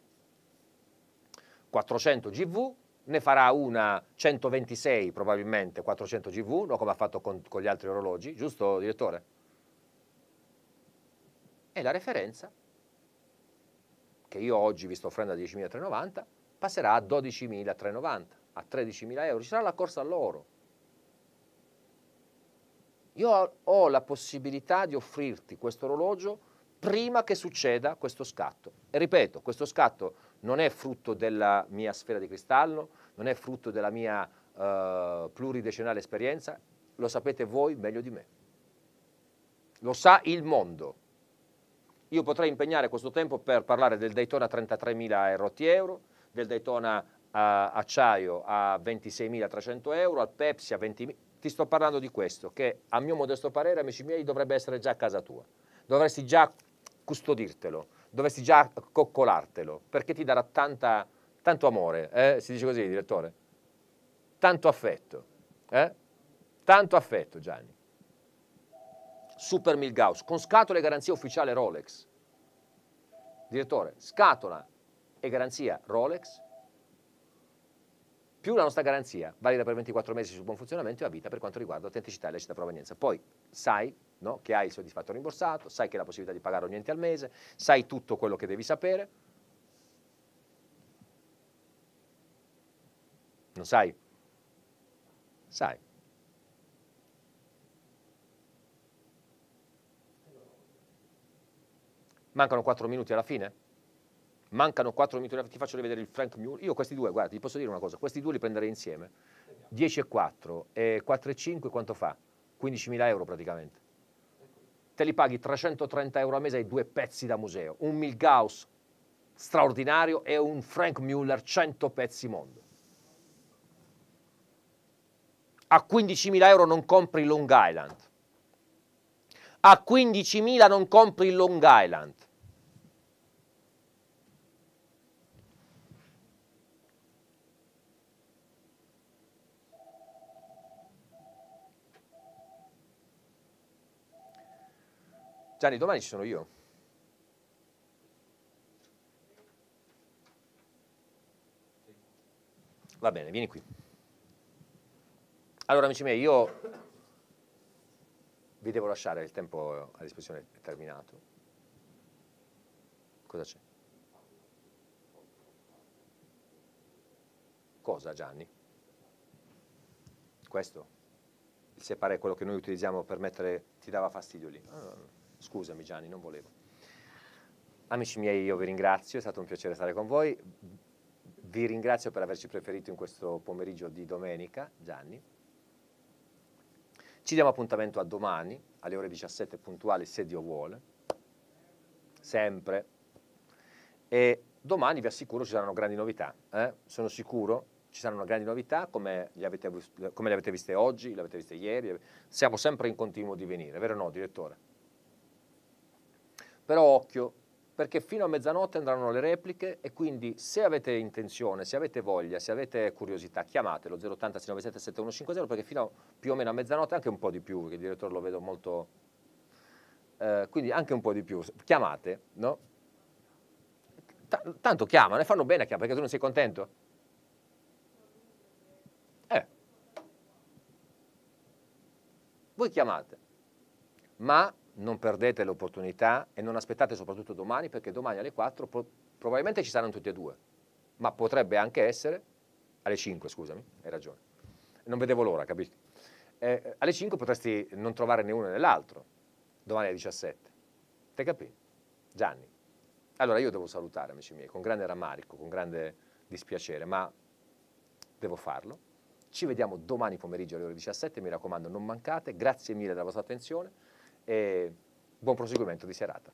S1: 400 GV ne farà una 126 probabilmente 400 GV, no, come ha fatto con, con, gli altri orologi, giusto direttore? E la referenza che io oggi vi sto offrendo a 10.390 passerà a 12.390, a 13.000 euro, ci sarà la corsa all'oro. Io ho la possibilità di offrirti questo orologio prima che succeda questo scatto. E ripeto, questo scatto non è frutto della mia sfera di cristallo, non è frutto della mia eh, pluridecennale esperienza, lo sapete voi meglio di me. Lo sa il mondo. Io potrei impegnare questo tempo per parlare del Daytona a 33.000 erotti euro, del Daytona a acciaio a 26.300 euro, al Pepsi a 20.000. Ti sto parlando di questo, che a mio modesto parere, amici miei, dovrebbe essere già a casa tua. Dovresti già custodirtelo, dovresti già coccolartelo, perché ti darà tanta, tanto amore, eh? si dice così, direttore? Tanto affetto, eh? Tanto affetto, Gianni. Super Milgaus, con scatola e garanzia ufficiale Rolex. Direttore, scatola e garanzia Rolex, più la nostra garanzia, valida per 24 mesi sul buon funzionamento e a vita per quanto riguarda autenticità e lecita provenienza. Poi sai no, che hai il soddisfatto rimborsato, sai che hai la possibilità di pagare ogni ente al mese, sai tutto quello che devi sapere. Non sai? Sai. Mancano 4 minuti alla fine? Mancano 4 minuti alla fine, ti faccio rivedere il Frank Mule. Io questi due, guarda, ti posso dire una cosa, questi due li prenderei insieme. 10 e 4 e 4 e 5 quanto fa? 15.000 euro praticamente. Te li paghi 330 euro a mese ai due pezzi da museo. Un Milgaus straordinario e un Frank Mueller 100 pezzi mondo. A 15.000 euro non compri Long Island. A 15.000 non compri Long Island. Gianni, domani ci sono io. Va bene, vieni qui. Allora, amici miei, io vi devo lasciare, il tempo a disposizione è terminato. Cosa c'è? Cosa, Gianni? Questo? Il separare quello che noi utilizziamo per mettere... ti dava fastidio lì? Ah, no, no. Scusami Gianni, non volevo. Amici miei, io vi ringrazio, è stato un piacere stare con voi. Vi ringrazio per averci preferito in questo pomeriggio di domenica, Gianni. Ci diamo appuntamento a domani alle ore 17 puntuali, se Dio vuole, sempre. E domani vi assicuro ci saranno grandi novità, eh? sono sicuro ci saranno grandi novità come le, avete, come le avete viste oggi, le avete viste ieri, siamo sempre in continuo divenire, vero o no direttore? Però occhio, perché fino a mezzanotte andranno le repliche e quindi se avete intenzione, se avete voglia, se avete curiosità, chiamatelo 080 697 7150 perché fino a, più o meno a mezzanotte, anche un po' di più, perché il direttore lo vedo molto... Eh, quindi anche un po' di più, chiamate, no? T tanto chiamano e fanno bene a chiamare, perché tu non sei contento? Eh. Voi chiamate, ma non perdete l'opportunità e non aspettate soprattutto domani perché domani alle 4 probabilmente ci saranno tutti e due, ma potrebbe anche essere alle 5, scusami, hai ragione. Non vedevo l'ora, capito? Eh, alle 5 potresti non trovare né uno né l'altro, domani alle 17. Te capì? Gianni. Allora io devo salutare, amici miei, con grande rammarico, con grande dispiacere, ma devo farlo. Ci vediamo domani pomeriggio alle ore 17, mi raccomando, non mancate. Grazie mille della vostra attenzione e buon proseguimento di serata.